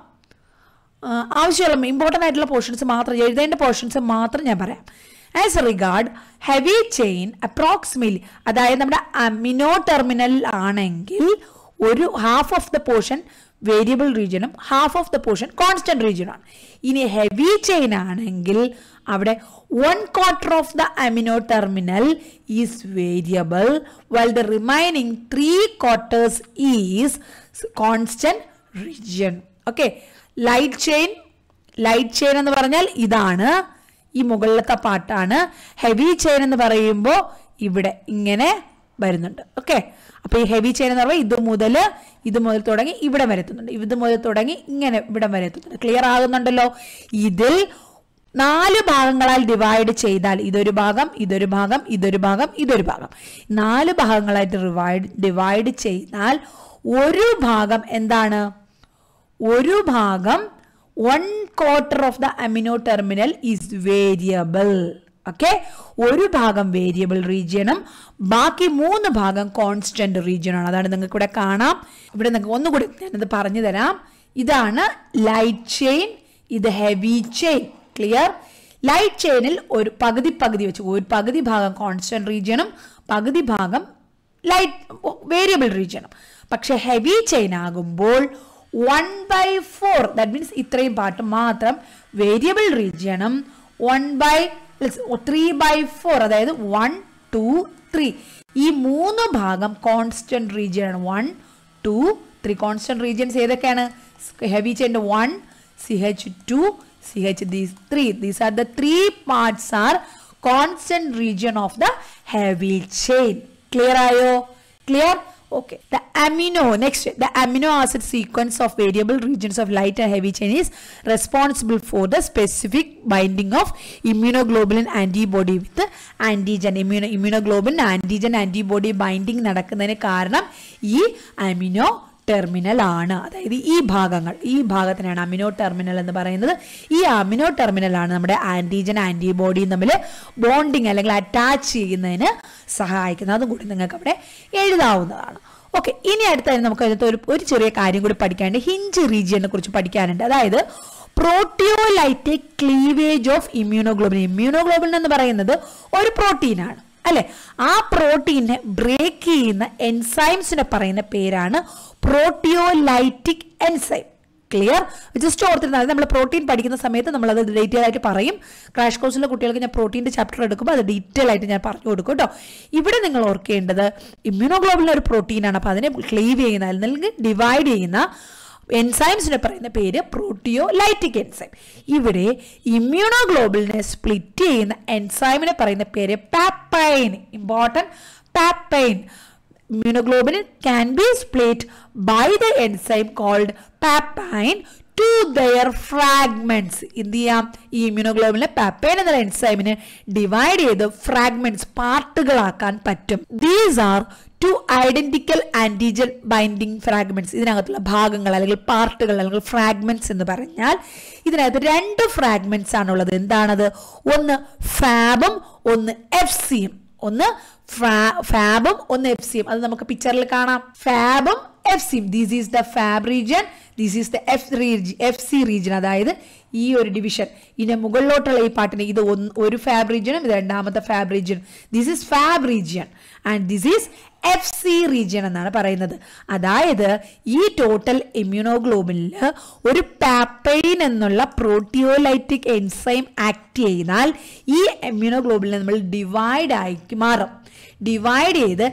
ആവശ്യമുള്ള ഇമ്പോർട്ടൻ്റ് ആയിട്ടുള്ള പോർഷൻസ് മാത്രം എഴുതേണ്ട പോർഷൻസ് മാത്രം ഞാൻ പറയാം as regard heavy chain approximately അതായത് നമ്മുടെ അമിനോ ടെർമിനൽ ആണെങ്കിൽ ഒരു half of the portion variable റീജിയനും half of the portion constant റീജിയനാണ് ഇനി ഹെവി ചെയിൻ ആണെങ്കിൽ അവിടെ one quarter of the amino terminal is variable while the remaining three quarters is constant region okay light chain light chain എന്ന് പറഞ്ഞാൽ ഇതാണ് ഈ മുകളിലത്തെ പാട്ടാണ് ഹെവി ചെയിൻ എന്ന് പറയുമ്പോൾ ഇവിടെ ഇങ്ങനെ വരുന്നുണ്ട് ഓക്കെ അപ്പോൾ ഈ ഹെവി ചെയിൻ എന്ന് പറയുമ്പോൾ ഇത് മുതൽ ഇത് മുതൽ തുടങ്ങി ഇവിടെ വരെ എത്തുന്നുണ്ട് ഇത് മുതൽ തുടങ്ങി ഇങ്ങനെ ഇവിടെ വരെ എത്തുന്നുണ്ട് ക്ലിയർ ആകുന്നുണ്ടല്ലോ ഇതിൽ നാല് ഭാഗങ്ങളാൽ ഡിവൈഡ് ചെയ്താൽ ഇതൊരു ഭാഗം ഇതൊരു ഭാഗം ഇതൊരു ഭാഗം ഇതൊരു ഭാഗം നാല് ഭാഗങ്ങളായിട്ട് ഡിവൈഡ് ചെയ്താൽ ഒരു ഭാഗം എന്താണ് ഒരു ഭാഗം one quarter of the amino terminal is variable okay ഒരു ഭാഗം വേരിയബിൾ റീജിയണും ബാക്കി മൂന്ന് ഭാഗം കോൺസ്റ്റന്റ് റീജിയണാണ് അതാണ് നിങ്ങൾക്ക് ഇവിടെ കാണാം ഇവിടെ നിങ്ങൾക്ക് ഒന്നുകൂടി ഞാനത് പറഞ്ഞു തരാം ഇതാണ് ലൈറ്റ് ചെയിൻ ഇത് ഹെവി ചെയിൻ ക്ലിയർ ലൈറ്റ് ചെയിനിൽ ഒരു പകുതി പകുതി വെച്ച് ഒരു പകുതി ഭാഗം കോൺസ്റ്റന്റ് റീജിയണും പകുതി ഭാഗം ലൈറ്റ് വേരിയബിൾ റീജിയണും പക്ഷെ ഹെവി ചെയിൻ ആകുമ്പോൾ one by four that means ഇത്രയും പാർട്ട് മാത്രം വേരിയബിൾ റീജിയണും one by three by four അതായത് വൺ ടു ത്രീ ഈ മൂന്ന് ഭാഗം constant region one two three constant regions ഏതൊക്കെയാണ് ഹെവി ചെയിൻ്റെ one C H two C H these three these are the three parts are constant region of the heavy chain clear ആയോ clear Okay, the amino, next, the amino acid sequence of variable regions of light and heavy chain is responsible for the specific binding of immunoglobulin antibody with antigen. Immuno, immunoglobulin antigen antibody binding നടക്കുന്നതിന് കാരണം ഈ amino terminal ആണ് അതായത് ഈ ഭാഗങ്ങൾ ഈ ഭാഗത്തിനാണ് amino terminal എന്ന് പറയുന്നത് ഈ അമിനോ ടെർമിനൽ ആണ് നമ്മുടെ ആൻറ്റിജൻ ആൻറ്റിബോഡിയും തമ്മിൽ ബോണ്ടിങ് അല്ലെങ്കിൽ അറ്റാച്ച് ചെയ്യുന്നതിന് സഹായിക്കുന്നത് അതും കൂടി നിങ്ങൾക്ക് അവിടെ എഴുതാവുന്നതാണ് ഓക്കെ ഇനി അടുത്തായി നമുക്ക് അതിനകത്ത് ഒരു ഒരു ചെറിയ കാര്യം കൂടി പഠിക്കാനുണ്ട് ഹിഞ്ച് റീജിയനെ കുറിച്ച് പഠിക്കാനുണ്ട് അതായത് proteolytic cleavage of immunoglobulin immunoglobulin എന്ന് പറയുന്നത് ഒരു പ്രോട്ടീനാണ് അല്ലെ ആ പ്രോട്ടീനെ ബ്രേക്ക് ചെയ്യുന്ന എൻസൈംസിനെ പറയുന്ന പേരാണ് പ്രോട്ടിയോലൈറ്റിക് എൻസൈം ക്ലിയർ ജസ്റ്റ് ഓർത്തിരുന്നാൽ നമ്മൾ പ്രോട്ടീൻ പഠിക്കുന്ന സമയത്ത് നമ്മൾ അത് ഡീറ്റെയിൽ ആയിട്ട് പറയും ക്രാഷ് കോഴ്സിലെ കുട്ടികൾക്ക് ഞാൻ പ്രോട്ടീൻ്റെ ചാപ്റ്റർ എടുക്കുമ്പോൾ അത് ഡീറ്റെയിൽ ആയിട്ട് ഞാൻ പറഞ്ഞു കൊടുക്കും കേട്ടോ ഇവിടെ നിങ്ങൾ ഓർക്കേണ്ടത് ഇമ്മ്യൂണോഗ്ലോബിലിന് ഒരു പ്രോട്ടീനാണ് അപ്പോൾ അതിനെ ക്ലീവ് ചെയ്യുന്ന അല്ലെങ്കിൽ ഡിവൈഡ് ചെയ്യുന്ന എൻസൈംസിനെ പറയുന്ന പേര് പ്രോട്ടിയോ ലൈറ്റിക് എൻസൈം ഇവിടെ ഇമ്മ്യൂണോ സ്പ്ലിറ്റ് ചെയ്യുന്ന എൻസൈമിനെ പറയുന്ന പേര് papain important papain immunoglobulin can be split by the enzyme called papain to their fragments എന്ത് ചെയ്യാം ഈ ഇമ്യൂണോഗ്ലോബിനെ പാപ്പൈൻ എന്ന എൻസൈമിനെ ഡിവൈഡ് ചെയ്ത് ഫ്രാഗ്മെൻറ്റ്സ് പാർട്ടുകളാക്കാൻ പറ്റും these are two identical antigen binding fragments ഇതിനകത്തുള്ള ഭാഗങ്ങൾ അല്ലെങ്കിൽ പാർട്ടുകൾ അല്ലെങ്കിൽ ഫ്രാഗ്മെന്റ്സ് എന്ന് പറഞ്ഞാൽ ഇതിനകത്ത് രണ്ട് ഫ്രാഗ്മെന്റ്സ് ആണുള്ളത് എന്താണത് ഒന്ന് ഫാബും ഒന്ന് എഫ് സിയും ഒന്ന് ഫാബും ഒന്ന് എഫ് സിയും അത് നമുക്ക് പിക്ചറിൽ കാണാം ഫാബും എഫ് സിയും this is the Fab region this is the F F C region അതായത് ഈ ഒരു ഡിവിഷൻ ഇതിന് മുകളിലോട്ടുള്ള ഈ പാട്ടിന് ഇത് ഒരു ഫാബ് റീജിയനും ഇത് രണ്ടാമത്തെ Fab region this is Fab region and this is F C region എന്നാണ് പറയുന്നത് അതായത് ഈ ടോട്ടൽ ഇമ്മ്യൂണോഗ്ലോബിനിൽ ഒരു പാപ്പൈൻ എന്നുള്ള പ്രോട്ടിയോലൈറ്റിക് എൻസൈം ആക്ട് ചെയ്താൽ ഈ ഇമ്മ്യൂണോഗ്ലോബിനെ നമ്മൾ ഡിവൈഡ് ആയി മാറും ഡിവൈഡ് ചെയ്ത്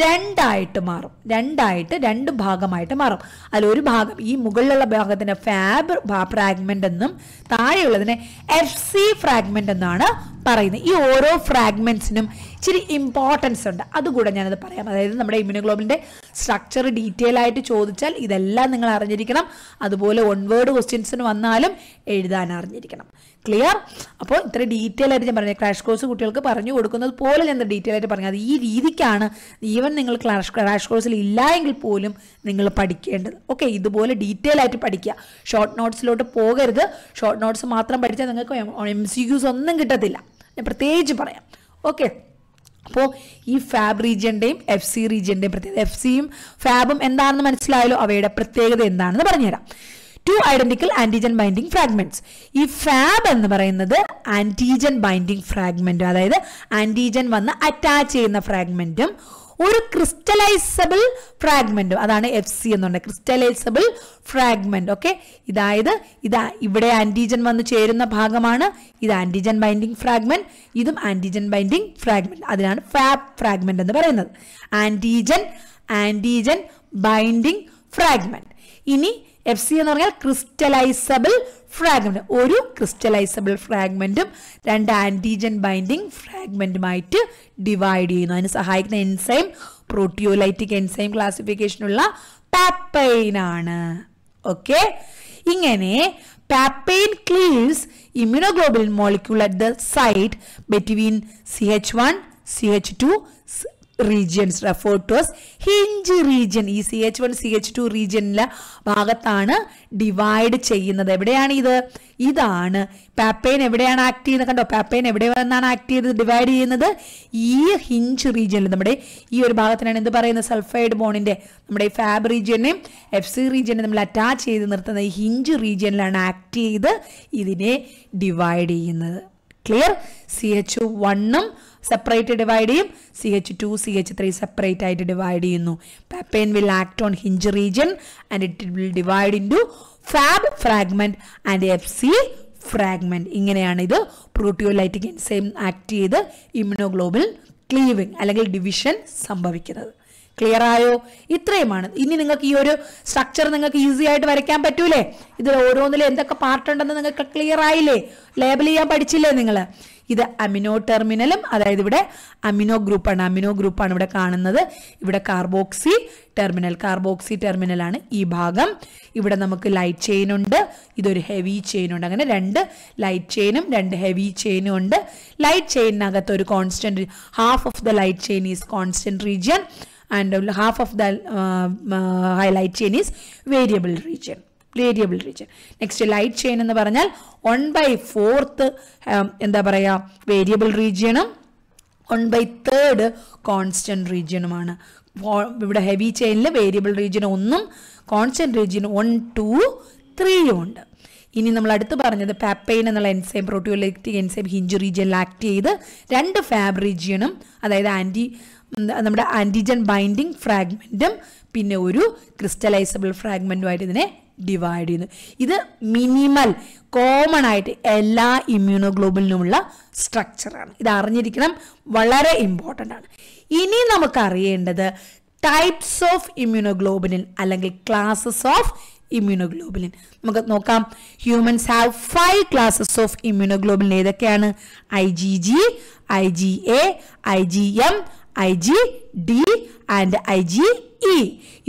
രണ്ടായിട്ട് മാറും രണ്ടായിട്ട് രണ്ട് ഭാഗമായിട്ട് മാറും അതിലൊരു ഭാഗം ഈ മുകളിലുള്ള ഭാഗത്തിൻ്റെ ഫാബ് ഫ്രാഗ്മെൻ്റ് എന്നും താഴെയുള്ളതിനെ എഫ് സി ഫ്രാഗ്മെൻ്റ് എന്നാണ് പറയുന്നത് ഈ ഓരോ ഫ്രാഗ്മെൻസിനും ഇച്ചിരി ഇമ്പോർട്ടൻസ് ഉണ്ട് അതുകൂടെ ഞാനത് പറയാം അതായത് നമ്മുടെ ഇമ്യൂണോഗ്ലോബിൻ്റെ സ്ട്രക്ചർ ഡീറ്റെയിൽ ആയിട്ട് ചോദിച്ചാൽ ഇതെല്ലാം നിങ്ങൾ അറിഞ്ഞിരിക്കണം അതുപോലെ ഒൺവേർഡ് ക്വസ്റ്റ്യൻസിന് വന്നാലും എഴുതാൻ അറിഞ്ഞിരിക്കണം ക്ലിയർ അപ്പോൾ ഇത്ര ഡീറ്റെയിൽ ആയിട്ട് ഞാൻ പറഞ്ഞു ക്രാഷ് കോഴ്സ് കുട്ടികൾക്ക് പറഞ്ഞു കൊടുക്കുന്നത് പോലെ ഞാൻ ഡീറ്റെയിൽ ആയിട്ട് പറഞ്ഞു അത് ഈ രീതിക്കാണ് ഈവൻ നിങ്ങൾ ക്ലാഷ് ക്രാഷ് കോഴ്സിൽ ഇല്ല എങ്കിൽ പോലും നിങ്ങൾ പഠിക്കേണ്ടത് ഓക്കെ ഇതുപോലെ ഡീറ്റെയിൽ ആയിട്ട് പഠിക്കുക ഷോർട്ട് നോട്ട്സിലോട്ട് പോകരുത് ഷോർട്ട് നോട്ട്സ് മാത്രം പഠിച്ചാൽ നിങ്ങൾക്ക് എം സി ക്യൂസ് ഒന്നും കിട്ടത്തില്ല ഞാൻ പ്രത്യേകിച്ച് പറയാം ഓക്കെ അപ്പോൾ ഈ ഫാബ് റീജിയൻ്റെയും എഫ് സി റീജിയൻ്റെയും പ്രത്യേകത എഫ് സിയും ഫാബും എന്താണെന്ന് മനസ്സിലായാലോ അവയുടെ പ്രത്യേകത എന്താണെന്ന് പറഞ്ഞുതരാം two identical antigen binding fragments ഈ ഫാബ് എന്ന് പറയുന്നത് ആന്റിജൻ ബൈൻഡിങ് ഫ്രാഗ്മെന്റും അതായത് ആന്റിജൻ വന്ന് അറ്റാച്ച് ചെയ്യുന്ന ഫ്രാഗ്മെന്റും ഒരു ക്രിസ്റ്റലൈസബിൾ ഫ്രാഗ്മെന്റ് അതാണ് എഫ് സി എന്ന് പറഞ്ഞത് ക്രിസ്റ്റലൈസബിൾ ഫ്രാഗ്മെന്റ് ഓക്കെ ഇതായത് ഇത് ഇവിടെ ആന്റിജൻ വന്ന് ചേരുന്ന ഭാഗമാണ് ഇത് ആന്റിജൻ ബൈൻഡിങ് ഫ്രാഗ്മെന്റ് ഇതും ആന്റിജൻ ബൈൻഡിങ് ഫ്രാഗ്മെന്റ് അതിനാണ് ഫാബ് ഫ്രാഗ്മെന്റ് എന്ന് പറയുന്നത് ആന്റിജൻ ആന്റിജൻ ബൈൻഡിങ് ഫ്രാഗ്മെന്റ് ഇനി എഫ് സി എന്ന് പറഞ്ഞാൽ ക്രിസ്റ്റലൈസബിൾ ഫ്രാഗ്മെൻറ്റ് ഒരു ക്രിസ്റ്റലൈസബിൾ ഫ്രാഗ്മെൻറ്റും രണ്ട് ആൻറ്റിജൻ ബൈൻഡിങ് ഫ്രാഗ്മെൻറ്റുമായിട്ട് ഡിവൈഡ് ചെയ്യുന്നു അതിന് സഹായിക്കുന്ന എൻസൈം പ്രോട്ടിയോലൈറ്റിക് എൻസൈം ക്ലാസിഫിക്കേഷനുള്ള ആണ് ഓക്കെ ഇങ്ങനെ papain cleaves immunoglobulin molecule at the site between C H one C H two regions refer to as hinge region ഈ C H one C H two റീജിയനിലെ ഭാഗത്താണ് divide ചെയ്യുന്നത് എവിടെയാണ് ഇത് ഇതാണ് പാപ്പൈൻ എവിടെയാണ് ആക്ട് ചെയ്യുന്നത് കണ്ടോ പാപ്പൈൻ എവിടെ വന്നാണ് ആക്ട് ചെയ്ത് ഡിവൈഡ് ചെയ്യുന്നത് ഈ ഹിഞ്ച് റീജിയനിൽ നമ്മുടെ ഈ ഒരു ഭാഗത്തിനാണ് എന്ത് പറയുന്നത് സൾഫൈഡ് ബോണിന്റെ നമ്മുടെ ഈ ഫാബ് റീജിയനെയും എഫ് സി റീജിയനെ നമ്മൾ അറ്റാച്ച് ചെയ്ത് നിർത്തുന്ന ഈ ഹിഞ്ച് റീജിയനിലാണ് ആക്ട് ചെയ്ത് ഇതിനെ ഡിവൈഡ് ചെയ്യുന്നത് ക്ലിയർ സി എച്ച് വണ്ണും സെപ്പറേറ്റ് ഡിവൈഡ് ചെയ്യും C H two C H three separate ആയിട്ട് ഡിവൈഡ് ചെയ്യുന്നു papain will act on hinge region and it will divide into Fab fragment and F C fragment ഇങ്ങനെയാണ് ഇത് proteolytic enzyme act ചെയ്ത് ഇമ്യൂണോഗ്ലോബിൻ ക്ലീവിംഗ് അല്ലെങ്കിൽ division സംഭവിക്കുന്നത് clear ആയോ ഇത്രയുമാണ് ഇനി നിങ്ങൾക്ക് ഈ ഒരു സ്ട്രക്ചർ നിങ്ങൾക്ക് ഈസി ആയിട്ട് വരയ്ക്കാൻ പറ്റൂലേ ഇതിൽ ഓരോന്നിലും എന്തൊക്കെ പാർട്ടുണ്ടെന്ന് നിങ്ങൾക്ക് ക്ലിയർ ആയില്ലേ ലേബിൾ ചെയ്യാൻ പഠിച്ചില്ലേ നിങ്ങൾ ഇത് അമിനോ ടെർമിനലും അതായത് ഇവിടെ അമിനോ ഗ്രൂപ്പാണ് അമിനോ ഗ്രൂപ്പാണ് ഇവിടെ കാണുന്നത് ഇവിടെ കാർബോക്സി ടെർമിനൽ കാർബോക്സി ടെർമിനലാണ് ഈ ഭാഗം ഇവിടെ നമുക്ക് ലൈറ്റ് ചെയിൻ ഉണ്ട് ഇതൊരു ഹെവി ചെയിൻ ഉണ്ട് അങ്ങനെ രണ്ട് ലൈറ്റ് ചെയിനും രണ്ട് ഹെവി ചെയിനും ഉണ്ട് ലൈറ്റ് ചെയിനകത്ത് ഒരു constant half of the light chain is constant region and half of the highlight chain is variable region variable region next light chain എന്ന് പറഞ്ഞാൽ വൺ ബൈ ഫോർത്ത് എന്താ പറയുക വേരിയബിൾ റീജിയണും വൺ ബൈ തേർഡ് കോൺസ്റ്റൻറ്റ് റീജിയനുമാണ് ഇവിടെ heavy ചെയിനിൽ variable region ഒന്നും constant region one two ത്രീയും ഉണ്ട് ഇനി നമ്മൾ അടുത്ത് പറഞ്ഞത് പാപ്പൈൻ എന്നുള്ള എൻസൈം പ്രോട്ടിയോലക്റ്റിക് എൻസൈം ഹിഞ്ച് റീജിയനിൽ ആക്ട് ചെയ്ത് രണ്ട് ഫാബ് റീജിയനും അതായത് ആൻറ്റി നമ്മുടെ ആൻറ്റിജൻ ബൈൻഡിങ് ഫ്രാഗ്മെൻറ്റും പിന്നെ ഒരു ക്രിസ്റ്റലൈസബിൾ ഫ്രാഗ്മെൻറ്റുമായിട്ട് ഇതിനെ ഡിവൈഡ് ചെയ്യുന്നു ഇത് മിനിമൽ കോമൺ ആയിട്ട് എല്ലാ ഇമ്മ്യൂണോഗ്ലോബിലിനുമുള്ള സ്ട്രക്ചറാണ് ഇത് അറിഞ്ഞിരിക്കണം വളരെ ഇമ്പോർട്ടൻ്റ് ആണ് ഇനി നമുക്കറിയേണ്ടത് ടൈപ്സ് ഓഫ് ഇമ്മ്യൂണോഗ്ലോബിലിൻ അല്ലെങ്കിൽ ക്ലാസസ് ഓഫ് ഇമ്മ്യൂണോഗ്ലോബിലിൻ നമുക്ക് നോക്കാം humans have five classes of immunoglobulin ഏതൊക്കെയാണ് I G G I G A I G M I G D and I G E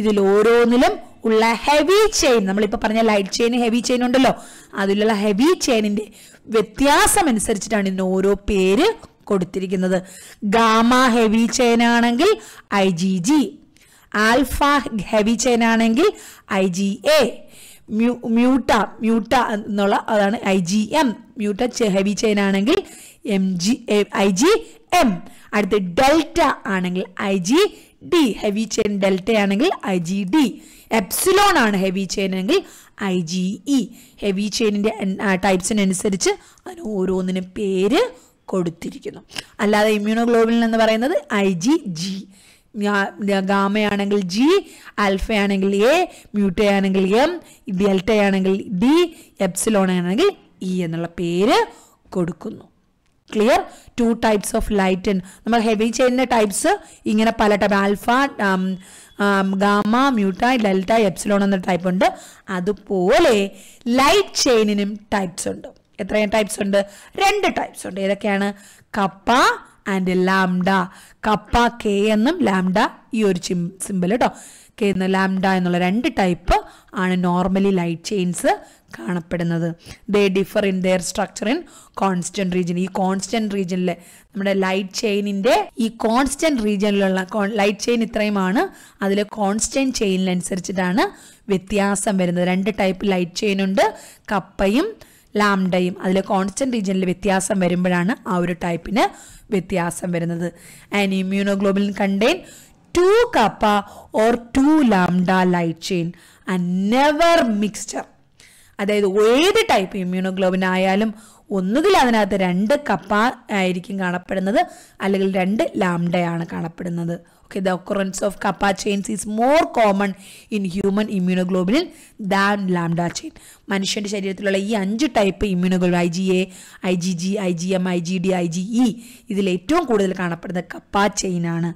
ഇതിൽ ഓരോന്നിലും ഉള്ള ഹെവി ചെയിൻ നമ്മളിപ്പോൾ പറഞ്ഞ ലൈറ്റ് ചെയിൻ ഹെവി ചെയിൻ ഉണ്ടല്ലോ അതിലുള്ള ഹെവി ചെയിനിൻ്റെ വ്യത്യാസം അനുസരിച്ചിട്ടാണ് ഇന്ന് ഓരോ പേര് കൊടുത്തിരിക്കുന്നത് ഗാമ ഹെവി ചെയിൻ ആണെങ്കിൽ I G G alpha heavy chain ആണെങ്കിൽ I G A mu mu എന്നുള്ള അതാണ് I G M mu heavy chain ആണെങ്കിൽ M G I G M അടുത്ത് ഡെൽറ്റ ആണെങ്കിൽ I G D heavy chain delta ആണെങ്കിൽ I G D epsilon ആണ് heavy chain എങ്കിൽ I G E heavy ചെയിനിൻ്റെ ടൈപ്സിനനുസരിച്ച് അതിന് ഓരോന്നിനും പേര് കൊടുത്തിരിക്കുന്നു അല്ലാതെ ഇമ്യൂണോഗ്ലോബിൻ എന്ന് പറയുന്നത് ഐ ജി ജി ഗാമയാണെങ്കിൽ ജി ആണെങ്കിൽ എ ആണെങ്കിൽ എം ആണെങ്കിൽ ഡി ആണെങ്കിൽ ഇ എന്നുള്ള പേര് കൊടുക്കുന്നു clear two types of lighten നമ്മൾ ഹെവി ചെയിനിൻ്റെ ടൈപ്സ് ഇങ്ങനെ പല type alpha gamma mu delta epsilon എന്ന ടൈപ്പ് ഉണ്ട് അതുപോലെ ലൈറ്റ് ചെയിനിനും ടൈപ്സ് ഉണ്ട് എത്രയും ടൈപ്സ് ഉണ്ട് രണ്ട് ടൈപ്സ് ഉണ്ട് ഏതൊക്കെയാണ് kappa and lambda kappa K എന്നും ലാംഡ ഈ ഒരു ചിം സിമ്പിൾ കേട്ടോ കെ എന്ന ലാംഡ എന്നുള്ള രണ്ട് ടൈപ്പ് ആണ് നോർമലി ലൈറ്റ് ചെയിൻസ് കാണപ്പെടുന്നത് they differ in their structure in constant region ഈ കോൺസ്റ്റന്റ് റീജിയനിൽ നമ്മുടെ ലൈറ്റ് ചെയിനിന്റെ ഈ കോൺസ്റ്റന്റ് റീജിയനിലുള്ള ലൈറ്റ് ചെയിൻ ഇത്രയുമാണ് അതിലെ കോൺസ്റ്റന്റ് ചെയിനിനനുസരിച്ചിട്ടാണ് വ്യത്യാസം വരുന്നത് രണ്ട് ടൈപ്പ് ലൈറ്റ് ചെയിൻ ഉണ്ട് കപ്പയും ലാംഡയും അതിലെ കോൺസ്റ്റന്റ് റീജിയനിൽ വ്യത്യാസം വരുമ്പോഴാണ് ആ ഒരു ടൈപ്പിന് വ്യത്യാസം വരുന്നത് and immunoglobulin contain two kappa or two lambda light chain and never mixture അതായത് ഏത് ടൈപ്പ് ഇമ്മ്യൂണോഗ്ലോബിൻ ആയാലും ഒന്നുകിൽ അതിനകത്ത് രണ്ട് കപ്പ ആയിരിക്കും കാണപ്പെടുന്നത് അല്ലെങ്കിൽ രണ്ട് ലാംഡയാണ് കാണപ്പെടുന്നത് okay the occurrence of kappa chains is more common in human ഇമ്മ്യൂണോഗ്ലോബിനിൽ ദാൻ ലാംഡ ചെയിൻ മനുഷ്യൻ്റെ ശരീരത്തിലുള്ള ഈ അഞ്ച് type immunoglobulin I G A I G G I G M I G D I G E ഇതിൽ ഏറ്റവും കൂടുതൽ കാണപ്പെടുന്നത് കപ്പ ആണ്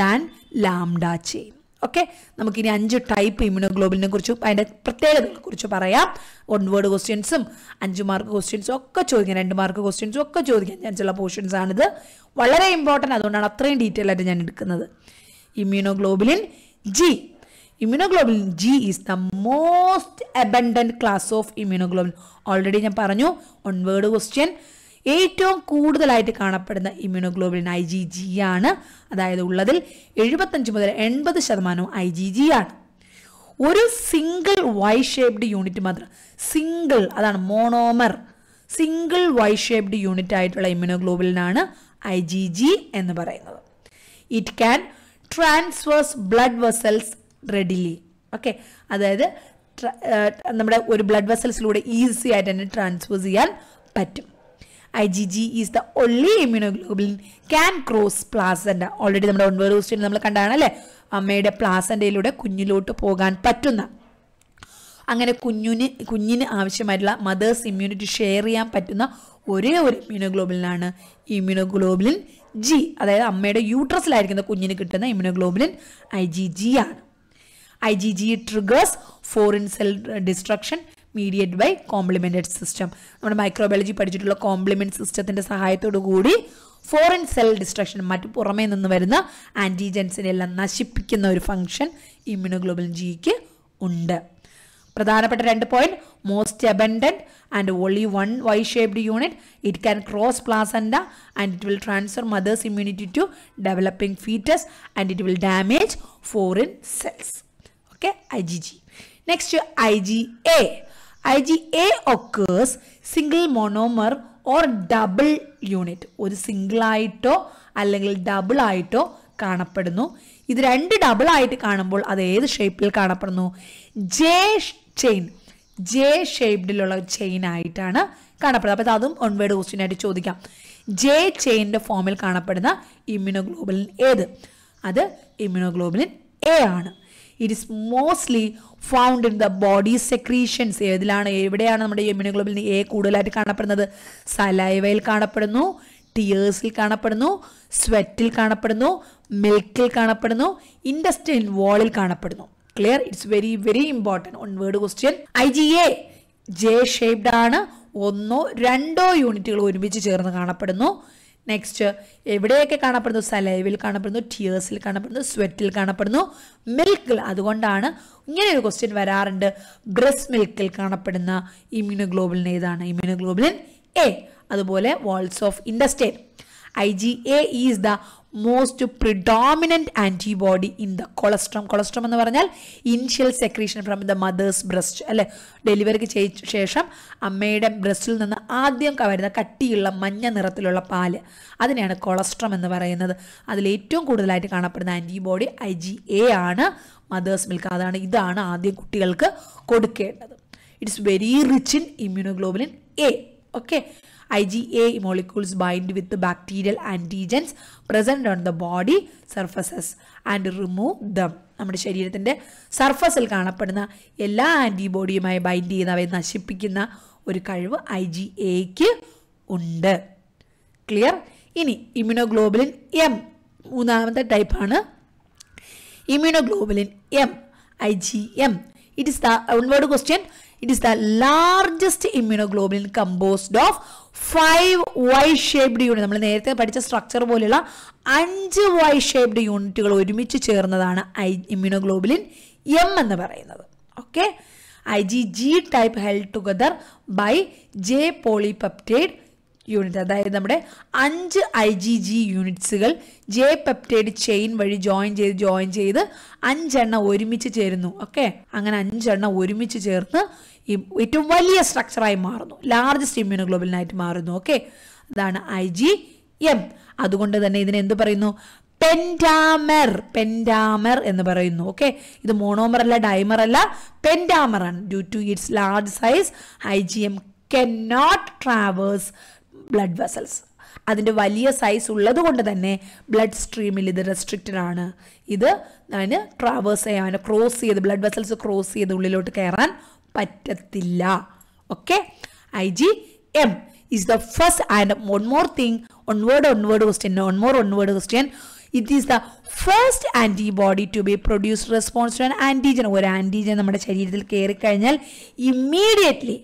ദാൻ ലാംഡ ചെയിൻ ഓക്കെ നമുക്കിനി അഞ്ച് ടൈപ്പ് ഇമ്യൂണോഗ്ലോബിലിനെ കുറിച്ചും അതിൻ്റെ പ്രത്യേകതകളെ കുറിച്ച് പറയാം വൺ വേർഡ് ക്വസ്റ്റ്യൻസും അഞ്ച് മാർക്ക് ക്വസ്റ്റ്യൻസും ഒക്കെ ചോദിക്കാം രണ്ട് മാർക്ക് ക്വസ്റ്റ്യൻസും ഒക്കെ ചോദിക്കാൻ ചാൻസുള്ള പോർഷൻസ് ആണിത് വളരെ ഇമ്പോർട്ടൻ്റ് അതുകൊണ്ടാണ് അത്രയും ഡീറ്റെയിൽ ആയിട്ട് ഞാൻ എടുക്കുന്നത് immunoglobulin G immunoglobulin G is the most abundant class of immunoglobulin already ഞാൻ പറഞ്ഞു വൺ വേർഡ് ക്വസ്റ്റ്യൻ ഏറ്റവും കൂടുതലായിട്ട് കാണപ്പെടുന്ന ഇമ്യൂണോഗ്ലോബിൻ ഐ ജി ജി ആണ് അതായത് ഉള്ളതിൽ എഴുപത്തഞ്ച് മുതൽ എൺപത് ശതമാനവും ഐ ജി ജി ആണ് ഒരു സിംഗിൾ വൈ ഷേപ്ഡ് യൂണിറ്റ് മാത്രം സിംഗിൾ അതാണ് monomer single Y shaped unit ആയിട്ടുള്ള ഇമ്യൂണോഗ്ലോബിലിനാണ് ഐ ജി ജി എന്ന് പറയുന്നത് it can transverse blood vessels readily okay അതായത് നമ്മുടെ ഒരു ബ്ലഡ് വെസൽസിലൂടെ ഈസി ആയിട്ട് തന്നെ ട്രാൻസ്ഫേഴ്സ് ചെയ്യാൻ പറ്റും I G G is the only immunoglobulin can cross placenta already നമ്മുടെ ഒൻപത് ദിവസത്തിൽ നമ്മൾ കണ്ടതാണ് അല്ലേ അമ്മയുടെ പ്ലാസൻ്റയിലൂടെ കുഞ്ഞിലോട്ട് പോകാൻ പറ്റുന്ന അങ്ങനെ കുഞ്ഞിന് കുഞ്ഞിന് ആവശ്യമായിട്ടുള്ള മദേഴ്സ് ഇമ്മ്യൂണിറ്റി ഷെയർ ചെയ്യാൻ പറ്റുന്ന ഒരേ ഒരു ഇമ്യൂണോഗ്ലോബിലിനാണ് ഇമ്യൂണോഗ്ലോബിലിൻ ജി അതായത് അമ്മയുടെ യൂട്രസിലായിരിക്കുന്ന കുഞ്ഞിന് കിട്ടുന്ന ഇമ്യൂണോഗ്ലോബിലിൻ ഐ ജി ജി ആണ് I G G triggers foreign cell destruction mediate by complemented system നമ്മുടെ മൈക്രോബയോളജി പഠിച്ചിട്ടുള്ള കോംപ്ലിമെൻറ്റ് സിസ്റ്റത്തിൻ്റെ സഹായത്തോടു കൂടി ഫോറിൻ സെൽ ഡിസ്ട്രക്ഷൻ മറ്റു പുറമേ നിന്ന് വരുന്ന ആൻറ്റിജൻസിനെല്ലാം നശിപ്പിക്കുന്ന ഒരു ഫംഗ്ഷൻ ഇമ്മ്യൂണോഗ്ലോബിൻ ജിക്ക് ഉണ്ട് പ്രധാനപ്പെട്ട രണ്ട് point most abundant and only one Y shaped unit it can cross placenta and it will transfer mother's immunity to developing foetus and it will damage foreign cells okay I G G next I G A IgA occurs single monomer or double unit ഒരു single ആയിട്ടോ അല്ലെങ്കിൽ double ആയിട്ടോ കാണപ്പെടുന്നു ഇത് രണ്ട് double ആയിട്ട് കാണുമ്പോൾ അത് ഏത് ഷേപ്പിൽ കാണപ്പെടുന്നു ജെ ചെയിൻ ജെ ഷേപ്ഡിലുള്ള ചെയിൻ ആയിട്ടാണ് കാണപ്പെടുന്നത് അപ്പോൾ അതും ഒൺവേഡ് ക്വസ്റ്റ്യൻ ആയിട്ട് ചോദിക്കാം ജെ ചെയിൻ്റെ ഫോമിൽ കാണപ്പെടുന്ന ഇമ്മ്യൂണോഗ്ലോബുലിൻ ഏത് അത് ഇമ്മ്യൂണോഗ്ലോബുലിൻ എ ആണ് it is mostly found in the body secretions ഏതിലാണ് എവിടെയാണ് നമ്മുടെ എമ്യൂണോഗ്ലോബിൻ എ കൂടുതലായിട്ട് കാണപ്പെടുന്നത് സലൈവയിൽ കാണപ്പെടുന്നു ടിയേഴ്സിൽ കാണപ്പെടുന്നു സ്വെറ്റിൽ കാണപ്പെടുന്നു മിൽക്കിൽ കാണപ്പെടുന്നു ഇൻഡസ്ട്രിയൽ വാളിൽ കാണപ്പെടുന്നു clear it's very very important one word question I G A J shaped ആണ് ഒന്നോ രണ്ടോ യൂണിറ്റുകൾ ഒരുമിച്ച് ചേർന്ന് കാണപ്പെടുന്നു നെക്സ്റ്റ് എവിടെയൊക്കെ കാണപ്പെടുന്നു സലൈവിൽ കാണപ്പെടുന്നു ടിയേഴ്സിൽ കാണപ്പെടുന്നു സ്വെറ്റിൽ കാണപ്പെടുന്നു മിൽക്കിൽ അതുകൊണ്ടാണ് ഇങ്ങനെ ഒരു ക്വസ്റ്റ്യൻ വരാറുണ്ട് ബ്രസ്റ്റ് മിൽക്കിൽ കാണപ്പെടുന്ന ഇമ്യൂണോഗ്ലോബിലിൻ ഏതാണ് ഇമ്യൂണോഗ്ലോബിലിൻ എ അതുപോലെ walls of intestine I G A is the most predominant antibody in the colostrum colostrum എന്ന് പറഞ്ഞാൽ initial secretion from the mother's breast അല്ലെ ഡെലിവറിക്ക് ശേഷം അമ്മയുടെ ബ്രസ്റ്റിൽ നിന്ന് ആദ്യം വരുന്ന കട്ടിയുള്ള മഞ്ഞ നിറത്തിലുള്ള പാല് അതിനെയാണ് കൊളസ്ട്രോം എന്ന് പറയുന്നത് അതിൽ ഏറ്റവും കൂടുതലായിട്ട് കാണപ്പെടുന്ന ആൻറ്റിബോഡി ഐ ജി എ ആണ് മദേഴ്സ് മിൽക്ക് അതാണ് ഇതാണ് ആദ്യം കുട്ടികൾക്ക് കൊടുക്കേണ്ടത് it's very rich in immunoglobulin A okay I G A bind bind with bacterial antigens present on the body surfaces and remove them നമ്മുടെ ശരീരത്തിൻ്റെ സർഫസിൽ കാണപ്പെടുന്ന എല്ലാ ആൻറ്റിബോഡിയുമായി ബൈൻഡ് ചെയ്യുന്ന അവയെ നശിപ്പിക്കുന്ന ഒരു കഴിവ് ഐ ജി എക്ക് ഉണ്ട് ക്ലിയർ ഇനി ഇമ്യൂണോഗ്ലോബുലിൻ എം മൂന്നാമത്തെ ടൈപ്പാണ് immunoglobulin M I G M it is the one word question it is the largest immunoglobulin composed of five Y shaped unit നമ്മൾ നേരത്തെ പഠിച്ച സ്ട്രക്ചർ പോലെയുള്ള അഞ്ച് വൈ ഷേപ്ഡ് യൂണിറ്റുകൾ ഒരുമിച്ച് ചേർന്നതാണ് ഐ ഇമ്യൂണോഗ്ലോബുലിൻ എം എന്ന് പറയുന്നത് okay I G G type held together by J polypeptide unit അതായത് നമ്മുടെ അഞ്ച് ഐ ജി ജി യൂണിറ്റ്സുകൾ ജെ പെപ്റ്റൈഡ് ചെയിൻ വഴി ജോയിൻ ചെയ്ത് ജോയിൻ ചെയ്ത് അഞ്ചെണ്ണം ഒരുമിച്ച് ചേരുന്നു ഓക്കെ അങ്ങനെ അഞ്ചെണ്ണം ഒരുമിച്ച് ചേർന്ന് ഈ ഏറ്റവും വലിയ സ്ട്രക്ചറായി മാറുന്നു ലാർജസ്റ്റ് ഇമ്മ്യൂണോഗ്ലോബിനായിട്ട് മാറുന്നു ഓക്കെ അതാണ് ഐ ജി എം അതുകൊണ്ട് തന്നെ ഇതിനെ എന്ത് പറയുന്നു പെൻഡാമർ പെൻഡാമർ എന്ന് പറയുന്നു ഓക്കെ ഇത് മോണോമർ അല്ല ഡൈമർ അല്ല പെൻഡാമർ ആണ് due to its large size I G M can not traverse blood vessels അതിൻ്റെ വലിയ സൈസ് ഉള്ളത് കൊണ്ട് തന്നെ ബ്ലഡ് സ്ട്രീമിൽ ഇത് റെസ്ട്രിക്റ്റഡ് ആണ് ഇത് അതിന് ട്രാവേഴ്സ് ചെയ്യാൻ ക്രോസ് ചെയ്ത് ബ്ലഡ് വെസൽസ് ക്രോസ് ചെയ്ത് ഉള്ളിലോട്ട് കയറാൻ പറ്റത്തില്ല okay I G M is the first and one more thing one word one word question one more one word question it is the first antibody to be produce response to an antigen ഒരു antigen നമ്മുടെ ശരീരത്തിൽ കയറി കഴിഞ്ഞാൽ immediately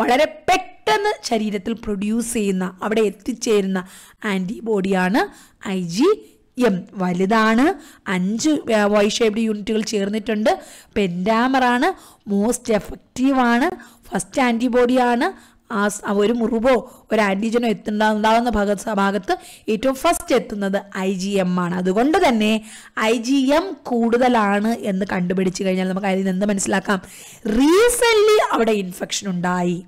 വളരെ പെട്ടെന്ന് ശരീരത്തിൽ produce ചെയ്യുന്ന അവിടെ എത്തിച്ചേരുന്ന ആൻറ്റിബോഡിയാണ് ഐ ജി എം വലുതാണ് അഞ്ച് വോയിസ് ഷേപ്ഡ് യൂണിറ്റുകൾ ചേർന്നിട്ടുണ്ട് പെൻഡാമറാണ് മോസ്റ്റ് എഫക്റ്റീവാണ് ഫസ്റ്റ് ആൻറ്റിബോഡിയാണ് ആ ഒരു മുറിവോ ഒരു ആൻറ്റിജനോ എത്തുന്ന ഉണ്ടാകുന്ന ഭാഗത്ത് ഏറ്റവും ഫസ്റ്റ് എത്തുന്നത് ഐ ജി എം ആണ് അതുകൊണ്ട് തന്നെ ഐ ജി എം കൂടുതലാണ് എന്ന് കണ്ടുപിടിച്ചു കഴിഞ്ഞാൽ നമുക്ക് അതിൽ നിന്ന് മനസ്സിലാക്കാം റീസെൻ്റ്ലി അവിടെ ഇൻഫെക്ഷൻ ഉണ്ടായി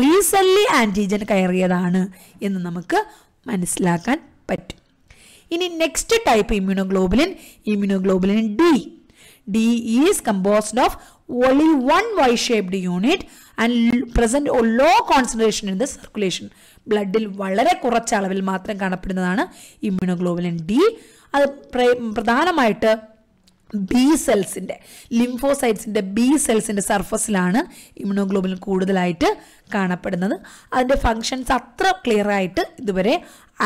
റീസെൻ്റ്ലി ആൻറ്റിജൻ കയറിയതാണ് എന്ന് നമുക്ക് മനസ്സിലാക്കാൻ പറ്റും ഇനി next type immunoglobulin immunoglobulin D D is composed of only one Y shaped unit and present oh low concentration in the circulation ബ്ലഡിൽ വളരെ കുറച്ച അളവിൽ മാത്രം കാണപ്പെടുന്നതാണ് ഇമ്മ്യൂണോഗ്ലോബുലിൻ ഡി അത് പ്രധാനമായിട്ട് ബി സെൽസിൻ്റെ ലിംഫോസൈറ്റ്സിൻ്റെ ബി സെൽസിൻ്റെ സർഫസിലാണ് ഇമ്മ്യൂണോഗ്ലോബുലിൻ കൂടുതലായിട്ട് കാണപ്പെടുന്നത് അതിൻ്റെ ഫങ്ഷൻസ് അത്ര ക്ലിയർ ആയിട്ട് ഇതുവരെ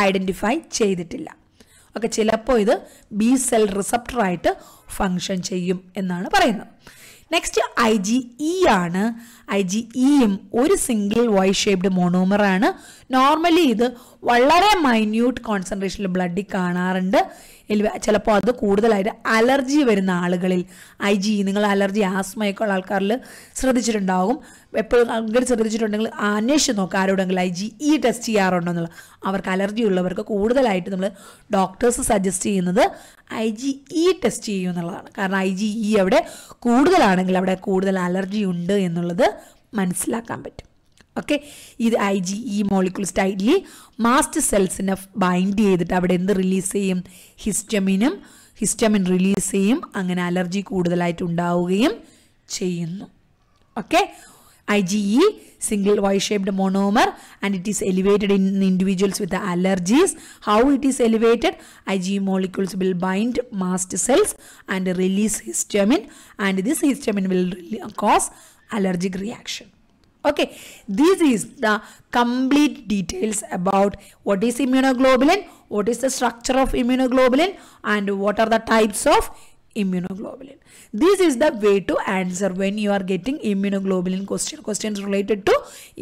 ഐഡൻറ്റിഫൈ ചെയ്തിട്ടില്ല ഒക്കെ ചിലപ്പോൾ ഇത് ബി സെൽ റിസപ്റ്ററായിട്ട് ഫങ്ഷൻ ചെയ്യും എന്നാണ് പറയുന്നത് നെക്സ്റ്റ് ഐ ജി ഇ ആണ് ഐ ജി ഇയും e ഒരു സിംഗിൾ വൈ ഷേപ്ഡ് മോണോമറാണ് നോർമലി ഇത് വളരെ മൈന്യൂട്ട് കോൺസെൻട്രേഷനിൽ ബ്ലഡിൽ കാണാറുണ്ട് ചിലപ്പോൾ അത് കൂടുതലായിട്ട് അലർജി വരുന്ന ആളുകളിൽ ഐ ജി e, നിങ്ങൾ അലർജി ആസ്മയൊക്കെ ഉള്ള ആൾക്കാരിൽ ശ്രദ്ധിച്ചിട്ടുണ്ടാകും എപ്പോഴും അങ്ങനെ ശ്രദ്ധിച്ചിട്ടുണ്ടെങ്കിൽ അന്വേഷിച്ച് നോക്കുക ആരോടെങ്കിലും ഐ ജി ഈ ടെസ്റ്റ് ചെയ്യാറുണ്ടോ എന്നുള്ളത് അവർക്ക് അലർജി ഉള്ളവർക്ക് കൂടുതലായിട്ട് നമ്മൾ ഡോക്ടേഴ്സ് സജസ്റ്റ് ചെയ്യുന്നത് ഐ ജി ഇ ടെസ്റ്റ് ചെയ്യൂ എന്നുള്ളതാണ് കാരണം ഐ ജി ഇ അവിടെ കൂടുതലാണെങ്കിൽ അവിടെ കൂടുതൽ അലർജി ഉണ്ട് എന്നുള്ളത് മനസ്സിലാക്കാൻ പറ്റും ഓക്കെ ഇത് I G E molecule tightly mast സെൽസിനെ ബൈൻഡ് ചെയ്തിട്ട് അവിടെ എന്ത് റിലീസ് ചെയ്യും ഹിസ്റ്റമിനും ഹിസ്റ്റമിൻ റിലീസ് ചെയ്യും അങ്ങനെ അലർജി കൂടുതലായിട്ട് ഉണ്ടാവുകയും ചെയ്യുന്നു okay IgE, single Y-shaped monomer and it is elevated in individuals with the allergies. How it is elevated? IgE molecules will bind mast cells and release histamine and this histamine will cause allergic reaction. Okay, this is the complete details about what is immunoglobulin, what is the structure of immunoglobulin and what are the types of immunoglobulin. This is the way to answer when you are getting immunoglobulin question, questions related to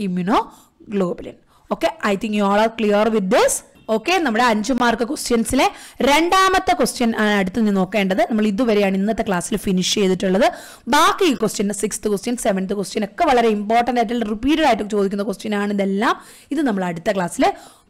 immunoglobulin. Okay I think you all are clear with this okay നമ്മുടെ അഞ്ച് mark ക്വസ്റ്റ്യൻസിലെ രണ്ടാമത്തെ question ആണ് അടുത്ത് നിന്ന് നോക്കേണ്ടത് നമ്മൾ ഇതുവരെയാണ് ഇന്നത്തെ ക്ലാസ്സിൽ ഫിനിഷ് ചെയ്തിട്ടുള്ളത് ബാക്കി ഈ question sixth question seventh question ഒക്കെ വളരെ ഇമ്പോർട്ടൻ്റ് ആയിട്ടുള്ള റിപ്പീറ്റഡ് ആയിട്ട് ചോദിക്കുന്ന ക്വസ്റ്റ്യൻ ആണ് ഇതെല്ലാം ഇത് നമ്മൾ അടുത്ത ക്ലാസ്സിൽ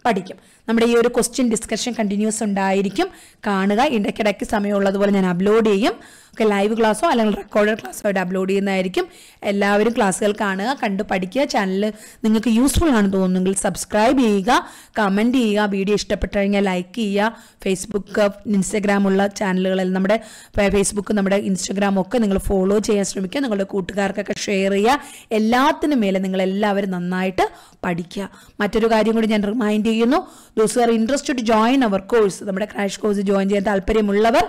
പഠിക്കും നമ്മുടെ ഈ ഒരു ക്വസ്റ്റ്യൻ ഡിസ്കഷൻ കണ്ടിന്യൂസ് ഉണ്ടായിരിക്കും കാണുക ഇടയ്ക്കിടയ്ക്ക് സമയമുള്ളതുപോലെ ഞാൻ അപ്ലോഡ് ചെയ്യും ഒക്കെ ലൈവ് ക്ലാസ്സോ അല്ലെങ്കിൽ റെക്കോർഡഡ് ക്ലാസ്സോ ആയിട്ട് അപ്ലോഡ് ചെയ്യുന്നതായിരിക്കും എല്ലാവരും ക്ലാസ്സുകൾ കാണുക കണ്ട് പഠിക്കുക ചാനൽ നിങ്ങൾക്ക് യൂസ്ഫുൾ ആണെന്ന് തോന്നുന്നെങ്കിൽ സബ്സ്ക്രൈബ് ചെയ്യുക കമൻറ്റ് ചെയ്യുക വീഡിയോ ഇഷ്ടപ്പെട്ടു കഴിഞ്ഞാൽ ലൈക്ക് ചെയ്യുക ഫേസ്ബുക്ക് ഇൻസ്റ്റഗ്രാം ഉള്ള ചാനലുകളിൽ നമ്മുടെ ഫേസ്ബുക്ക് നമ്മുടെ ഇൻസ്റ്റഗ്രാം ഒക്കെ നിങ്ങൾ ഫോളോ ചെയ്യാൻ ശ്രമിക്കുക നിങ്ങളുടെ കൂട്ടുകാർക്കൊക്കെ ഷെയർ ചെയ്യുക എല്ലാത്തിനും മേലെ നിങ്ങൾ എല്ലാവരും നന്നായിട്ട് പഠിക്കുക മറ്റൊരു കാര്യം കൂടി ഞാൻ റിമൈൻഡ് ചെയ്യുന്നു those are interested join our course നമ്മുടെ ക്രാഷ് കോഴ്സ് ജോയിൻ ചെയ്യാൻ താല്പര്യമുള്ളവർ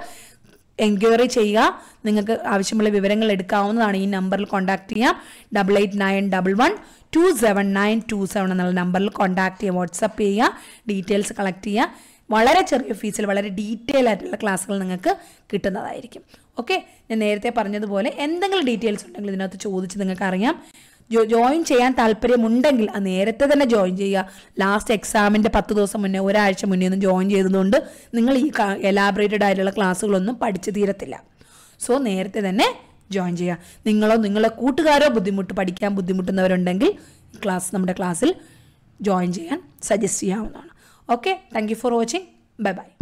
എൻക്വയറി ചെയ്യുക നിങ്ങൾക്ക് ആവശ്യമുള്ള വിവരങ്ങൾ എടുക്കാവുന്നതാണ് ഈ നമ്പറിൽ കോൺടാക്ട് ചെയ്യാം double eight nine double one two seven nine two seven എന്നുള്ള നമ്പറിൽ കോൺടാക്ട് ചെയ്യുക വാട്സപ്പ് ചെയ്യുക ഡീറ്റെയിൽസ് കളക്ട് ചെയ്യുക വളരെ ചെറിയ ഫീസിൽ വളരെ ഡീറ്റെയിൽ ആയിട്ടുള്ള ക്ലാസ്സുകൾ നിങ്ങൾക്ക് കിട്ടുന്നതായിരിക്കും ഓക്കെ ഞാൻ നേരത്തെ പറഞ്ഞതുപോലെ എന്തെങ്കിലും ഡീറ്റെയിൽസ് ഉണ്ടെങ്കിൽ ഇതിനകത്ത് ചോദിച്ച് നിങ്ങൾക്ക് അറിയാം ജോയിൻ ചെയ്യാൻ താല്പര്യമുണ്ടെങ്കിൽ നേരത്തെ തന്നെ ജോയിൻ ചെയ്യുക ലാസ്റ്റ് എക്സാമിൻ്റെ പത്ത് ദിവസം മുന്നേ ഒരാഴ്ച മുന്നേ ഒന്നും ജോയിൻ ചെയ്തതുകൊണ്ട് നിങ്ങൾ ഈ എലാബറേറ്റഡ് ആയിട്ടുള്ള ക്ലാസ്സുകളൊന്നും പഠിച്ചു തീരത്തില്ല സോ നേരത്തെ തന്നെ ജോയിൻ ചെയ്യുക നിങ്ങളോ നിങ്ങളെ കൂട്ടുകാരോ ബുദ്ധിമുട്ട് പഠിക്കാൻ ബുദ്ധിമുട്ടുന്നവരുണ്ടെങ്കിൽ ക്ലാസ് നമ്മുടെ ക്ലാസ്സിൽ ജോയിൻ ചെയ്യാൻ സജസ്റ്റ് ചെയ്യാവുന്നതാണ് okay thank you for watching bye by